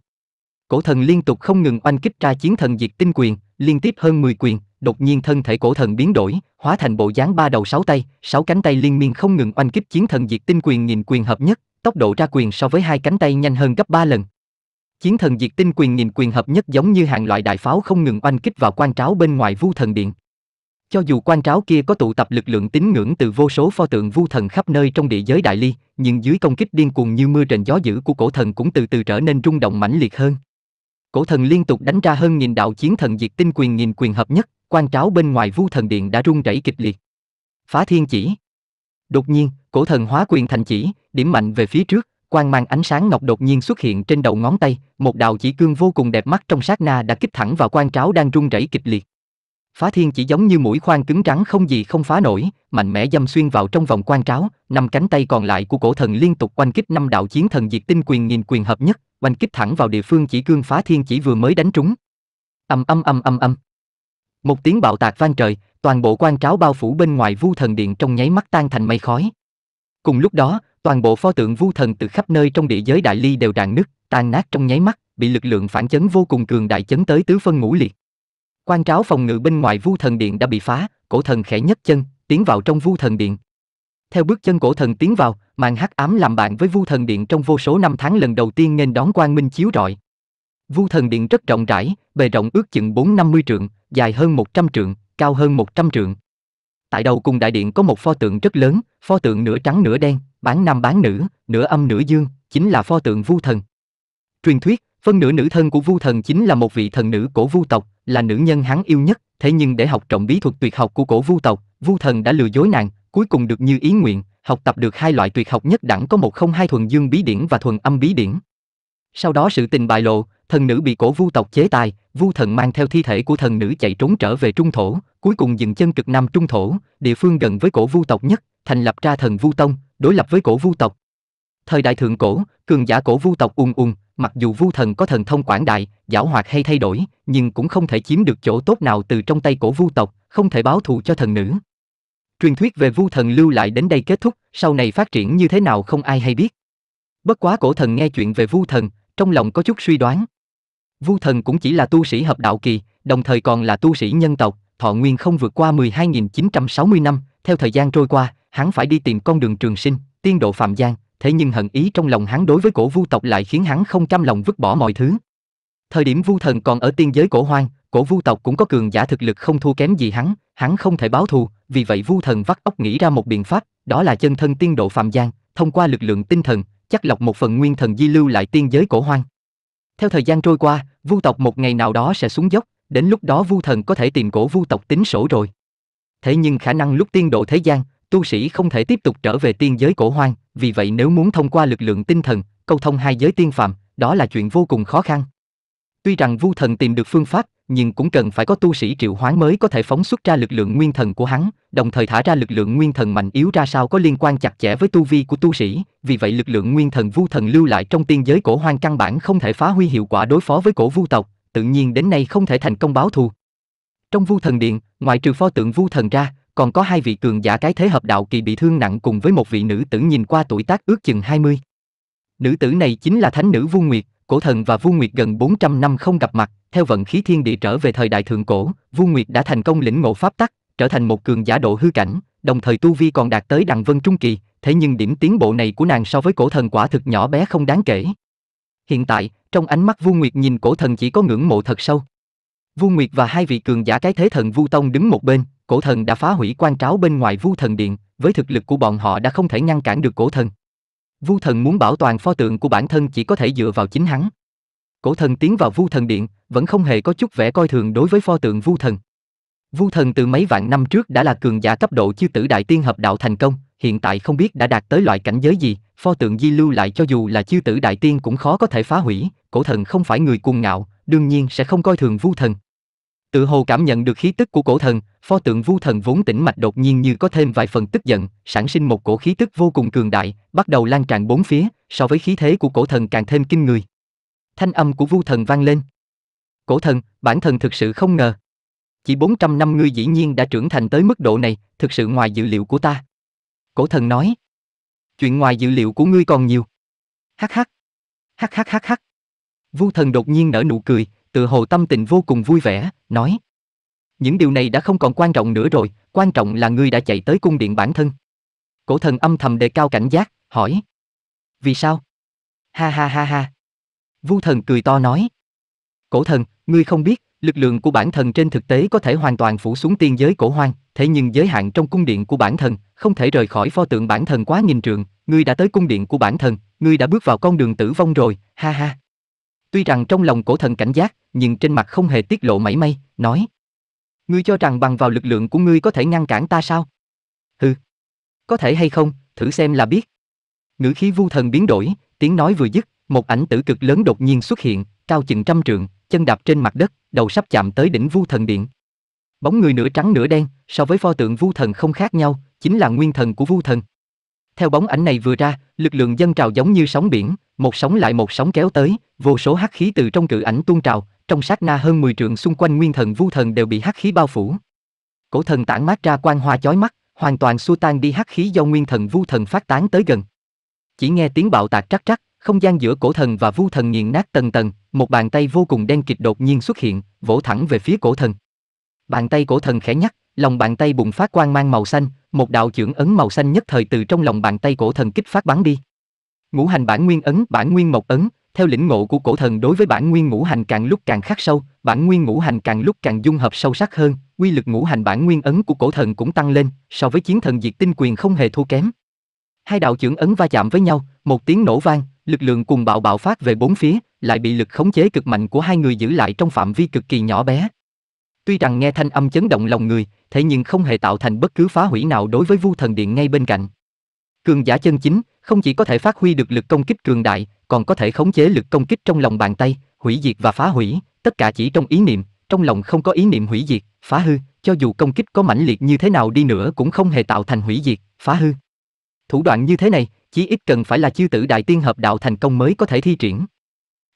Cổ thần liên tục không ngừng oanh kích ra chiến thần diệt tinh quyền, liên tiếp hơn 10 quyền, đột nhiên thân thể cổ thần biến đổi, hóa thành bộ dáng ba đầu sáu tay, sáu cánh tay liên miên không ngừng oanh kích chiến thần diệt tinh quyền nghìn quyền hợp nhất, tốc độ ra quyền so với hai cánh tay nhanh hơn gấp ba lần. Chiến thần diệt tinh quyền nghìn quyền hợp nhất giống như hàng loại đại pháo không ngừng oanh kích vào quan tráo bên ngoài vu thần điện. Cho dù quan tráo kia có tụ tập lực lượng tín ngưỡng từ vô số pho tượng vu thần khắp nơi trong địa giới đại ly, nhưng dưới công kích điên cuồng như mưa rền gió dữ của cổ thần cũng từ từ trở nên rung động mãnh liệt hơn cổ thần liên tục đánh ra hơn nghìn đạo chiến thần diệt tinh quyền nghìn quyền hợp nhất quan tráo bên ngoài vu thần điện đã rung rẩy kịch liệt. Phá thiên chỉ. Đột nhiên, cổ thần hóa quyền thành chỉ, điểm mạnh về phía trước, quang mang ánh sáng ngọc đột nhiên xuất hiện trên đầu ngón tay, một đạo chỉ cương vô cùng đẹp mắt trong sát na đã kích thẳng vào quan tráo đang rung rẩy kịch liệt. Phá thiên chỉ giống như mũi khoan cứng trắng không gì không phá nổi, mạnh mẽ dâm xuyên vào trong vòng quan tráo, năm cánh tay còn lại của cổ thần liên tục quanh kích năm đạo chiến thần diệt tinh quyền nghìn quyền hợp nhất, quanh kích thẳng vào địa phương chỉ cương phá thiên chỉ vừa mới đánh trúng. Âm âm âm âm âm. Một tiếng bạo tạc vang trời, toàn bộ quan tráo bao phủ bên ngoài vu thần điện trong nháy mắt tan thành mây khói. Cùng lúc đó, toàn bộ pho tượng vu thần từ khắp nơi trong địa giới đại ly đều rạn nứt, tan nát trong nháy mắt, bị lực lượng phản chấn vô cùng cường đại chấn tới tứ phân ngũ liệt. Quan tráo phòng ngự bên ngoài vu thần điện đã bị phá, cổ thần khẽ nhấc chân, tiến vào trong vu thần điện. Theo bước chân cổ thần tiến vào, màn hắc ám làm bạn với vu thần điện trong vô số năm tháng lần đầu tiên nên đón quang minh chiếu rọi. Vu thần điện rất rộng rãi, bề rộng ước chừng 450 trượng, dài hơn 100 trượng, cao hơn 100 trượng. Tại đầu cùng đại điện có một pho tượng rất lớn, pho tượng nửa trắng nửa đen, bán nam bán nữ, nửa âm nửa dương, chính là pho tượng Vu thần. Truyền thuyết, phân nửa nữ thân của Vu thần chính là một vị thần nữ cổ Vu tộc, là nữ nhân hắn yêu nhất, thế nhưng để học trọng bí thuật tuyệt học của cổ Vu tộc, Vu thần đã lừa dối nàng, cuối cùng được như ý nguyện, học tập được hai loại tuyệt học nhất đẳng có một không hai thuần dương bí điển và thuần âm bí điển. Sau đó sự tình bại lộ, thần nữ bị cổ vu tộc chế tài, vu thần mang theo thi thể của thần nữ chạy trốn trở về trung thổ, cuối cùng dừng chân cực nam trung thổ, địa phương gần với cổ vu tộc nhất, thành lập ra thần vu tông, đối lập với cổ vu tộc. Thời đại thượng cổ, cường giả cổ vu tộc ung ung, mặc dù vu thần có thần thông quảng đại, giảo hoạt hay thay đổi, nhưng cũng không thể chiếm được chỗ tốt nào từ trong tay cổ vu tộc, không thể báo thù cho thần nữ. Truyền thuyết về vu thần lưu lại đến đây kết thúc, sau này phát triển như thế nào không ai hay biết. Bất quá cổ thần nghe chuyện về vu thần, trong lòng có chút suy đoán, Vu thần cũng chỉ là tu sĩ hợp đạo kỳ, đồng thời còn là tu sĩ nhân tộc, thọ nguyên không vượt qua 12.960 năm, theo thời gian trôi qua, hắn phải đi tìm con đường trường sinh, tiên độ phạm gian, thế nhưng hận ý trong lòng hắn đối với cổ vu tộc lại khiến hắn không cam lòng vứt bỏ mọi thứ. Thời điểm vu thần còn ở tiên giới cổ hoang, cổ vu tộc cũng có cường giả thực lực không thua kém gì hắn, hắn không thể báo thù, vì vậy vu thần vắt óc nghĩ ra một biện pháp, đó là chân thân tiên độ phạm gian, thông qua lực lượng tinh thần, chắc lọc một phần nguyên thần di lưu lại tiên giới cổ hoang. Theo thời gian trôi qua, vu tộc một ngày nào đó sẽ xuống dốc, đến lúc đó vu thần có thể tìm cổ vu tộc tính sổ rồi. Thế nhưng khả năng lúc tiên độ thế gian, tu sĩ không thể tiếp tục trở về tiên giới cổ hoang, vì vậy nếu muốn thông qua lực lượng tinh thần, câu thông hai giới tiên phạm, đó là chuyện vô cùng khó khăn. Tuy rằng vu thần tìm được phương pháp, nhưng cũng cần phải có tu sĩ triệu hoán mới có thể phóng xuất ra lực lượng nguyên thần của hắn, đồng thời thả ra lực lượng nguyên thần mạnh yếu ra sao có liên quan chặt chẽ với tu vi của tu sĩ, vì vậy lực lượng nguyên thần vu thần lưu lại trong tiên giới cổ hoang căn bản không thể phá huy hiệu quả đối phó với cổ vu tộc, tự nhiên đến nay không thể thành công báo thù. Trong vu thần điện, ngoại trừ pho tượng vu thần ra, còn có hai vị cường giả cái thế hợp đạo kỳ bị thương nặng cùng với một vị nữ tử nhìn qua tuổi tác ước chừng 20. Nữ tử này chính là thánh nữ Vu Nguyệt, cổ thần và Vu Nguyệt gần 400 năm không gặp mặt, theo vận khí thiên địa trở về thời đại thượng cổ, Vu Nguyệt đã thành công lĩnh ngộ pháp tắc, trở thành một cường giả độ hư cảnh, đồng thời tu vi còn đạt tới đằng vân trung kỳ, thế nhưng điểm tiến bộ này của nàng so với cổ thần quả thực nhỏ bé không đáng kể. Hiện tại, trong ánh mắt Vu Nguyệt nhìn cổ thần chỉ có ngưỡng mộ thật sâu. Vu Nguyệt và hai vị cường giả cái thế thần Vu Tông đứng một bên, cổ thần đã phá hủy quan tráo bên ngoài Vu Thần Điện, với thực lực của bọn họ đã không thể ngăn cản được cổ thần. Vu Thần muốn bảo toàn pho tượng của bản thân chỉ có thể dựa vào chính hắn cổ thần tiến vào vu thần điện, vẫn không hề có chút vẻ coi thường đối với pho tượng vu thần. Vu thần từ mấy vạn năm trước đã là cường giả cấp độ chư tử đại tiên hợp đạo thành công, hiện tại không biết đã đạt tới loại cảnh giới gì, pho tượng di lưu lại cho dù là chư tử đại tiên cũng khó có thể phá hủy, cổ thần không phải người cuồng ngạo, đương nhiên sẽ không coi thường vu thần. Tự hồ cảm nhận được khí tức của cổ thần, pho tượng vu thần vốn tĩnh mạch đột nhiên như có thêm vài phần tức giận, sản sinh một cổ khí tức vô cùng cường đại, bắt đầu lan tràn bốn phía, so với khí thế của cổ thần càng thêm kinh người. Thanh âm của Vu Thần vang lên. Cổ thần, bản thần thực sự không ngờ. Chỉ 400 năm ngươi dĩ nhiên đã trưởng thành tới mức độ này, thực sự ngoài dự liệu của ta. Cổ thần nói. Chuyện ngoài dự liệu của ngươi còn nhiều. Hắc hắc. Hắc hắc hắc hắc. Vu thần đột nhiên nở nụ cười, tự hồ tâm tình vô cùng vui vẻ, nói. Những điều này đã không còn quan trọng nữa rồi, quan trọng là ngươi đã chạy tới cung điện bản thân. Cổ thần âm thầm đề cao cảnh giác, hỏi. Vì sao? Ha ha ha ha. Vu thần cười to nói. Cổ thần, ngươi không biết, lực lượng của bản thần trên thực tế có thể hoàn toàn phủ xuống tiên giới cổ hoang, thế nhưng giới hạn trong cung điện của bản thần, không thể rời khỏi pho tượng bản thần quá nghìn trượng, ngươi đã tới cung điện của bản thần, ngươi đã bước vào con đường tử vong rồi, ha ha. Tuy rằng trong lòng cổ thần cảnh giác, nhưng trên mặt không hề tiết lộ mảy may, nói. Ngươi cho rằng bằng vào lực lượng của ngươi có thể ngăn cản ta sao? Hừ. Có thể hay không, thử xem là biết. Ngữ khí vu thần biến đổi, tiếng nói vừa dứt, một ảnh tử cực lớn đột nhiên xuất hiện, cao chừng trăm trượng, chân đạp trên mặt đất, đầu sắp chạm tới đỉnh Vu Thần Điện. Bóng người nửa trắng nửa đen, so với pho tượng Vu Thần không khác nhau, chính là nguyên thần của Vu Thần. Theo bóng ảnh này vừa ra, lực lượng dân trào giống như sóng biển, một sóng lại một sóng kéo tới, vô số hắc khí từ trong cự ảnh tuôn trào, trong sát na hơn 10 trượng xung quanh nguyên thần Vu Thần đều bị hắc khí bao phủ. Cổ thần tản mát ra quang hoa chói mắt, hoàn toàn xua tan đi hắc khí do nguyên thần Vu Thần phát tán tới gần. Chỉ nghe tiếng bạo tạc trắc trắc, không gian giữa cổ thần và vu thần nghiền nát tầng tầng. một bàn tay vô cùng đen kịch đột nhiên xuất hiện, vỗ thẳng về phía cổ thần. Bàn tay cổ thần khẽ nhắc, lòng bàn tay bùng phát quang mang màu xanh, một đạo chưởng ấn màu xanh nhất thời từ trong lòng bàn tay cổ thần kích phát bắn đi. Ngũ hành bản nguyên ấn, bản nguyên mộc ấn, theo lĩnh ngộ của cổ thần đối với bản nguyên ngũ hành càng lúc càng khắc sâu, bản nguyên ngũ hành càng lúc càng dung hợp sâu sắc hơn, quy lực ngũ hành bản nguyên ấn của cổ thần cũng tăng lên, so với chiến thần diệt tinh quyền không hề thua kém. Hai đạo chưởng ấn va chạm với nhau, một tiếng nổ vang, lực lượng cùng bạo bạo phát về bốn phía, lại bị lực khống chế cực mạnh của hai người giữ lại trong phạm vi cực kỳ nhỏ bé. Tuy rằng nghe thanh âm chấn động lòng người, thế nhưng không hề tạo thành bất cứ phá hủy nào đối với Vu Thần Điện ngay bên cạnh. Cường giả chân chính, không chỉ có thể phát huy được lực công kích cường đại, còn có thể khống chế lực công kích trong lòng bàn tay, hủy diệt và phá hủy, tất cả chỉ trong ý niệm, trong lòng không có ý niệm hủy diệt, phá hư, cho dù công kích có mãnh liệt như thế nào đi nữa cũng không hề tạo thành hủy diệt, phá hư. Thủ đoạn như thế này, chí ít cần phải là chiêu tử đại tiên hợp đạo thành công mới có thể thi triển.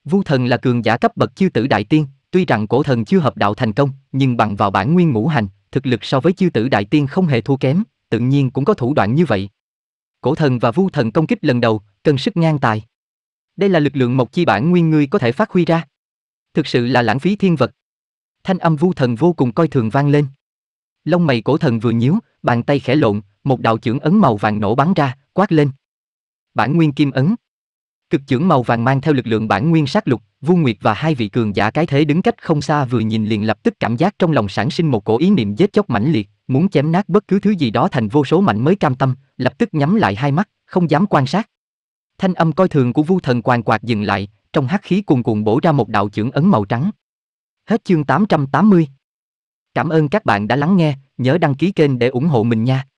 Vu thần là cường giả cấp bậc chiêu tử đại tiên, tuy rằng cổ thần chưa hợp đạo thành công, nhưng bằng vào bản nguyên ngũ hành, thực lực so với chiêu tử đại tiên không hề thua kém, tự nhiên cũng có thủ đoạn như vậy. Cổ thần và vu thần công kích lần đầu, cần sức ngang tài. Đây là lực lượng mộc chi bản nguyên ngươi có thể phát huy ra. Thực sự là lãng phí thiên vật. Thanh âm vu thần vô cùng coi thường vang lên. Lông mày cổ thần vừa nhíu, bàn tay khẽ lộn, một đạo trưởng ấn màu vàng nổ bắn ra, quát lên, Bản nguyên kim ấn. Cực trưởng màu vàng mang theo lực lượng bản nguyên sát lục, Vu Nguyệt và hai vị cường giả cái thế đứng cách không xa vừa nhìn liền lập tức cảm giác trong lòng sản sinh một cổ ý niệm giết chóc mãnh liệt, muốn chém nát bất cứ thứ gì đó thành vô số mảnh mới cam tâm, lập tức nhắm lại hai mắt, không dám quan sát. Thanh âm coi thường của Vu Thần quan quạt dừng lại, trong hắc khí cuồn cuộn bổ ra một đạo trưởng ấn màu trắng. Hết chương 880. Cảm ơn các bạn đã lắng nghe, nhớ đăng ký kênh để ủng hộ mình nha.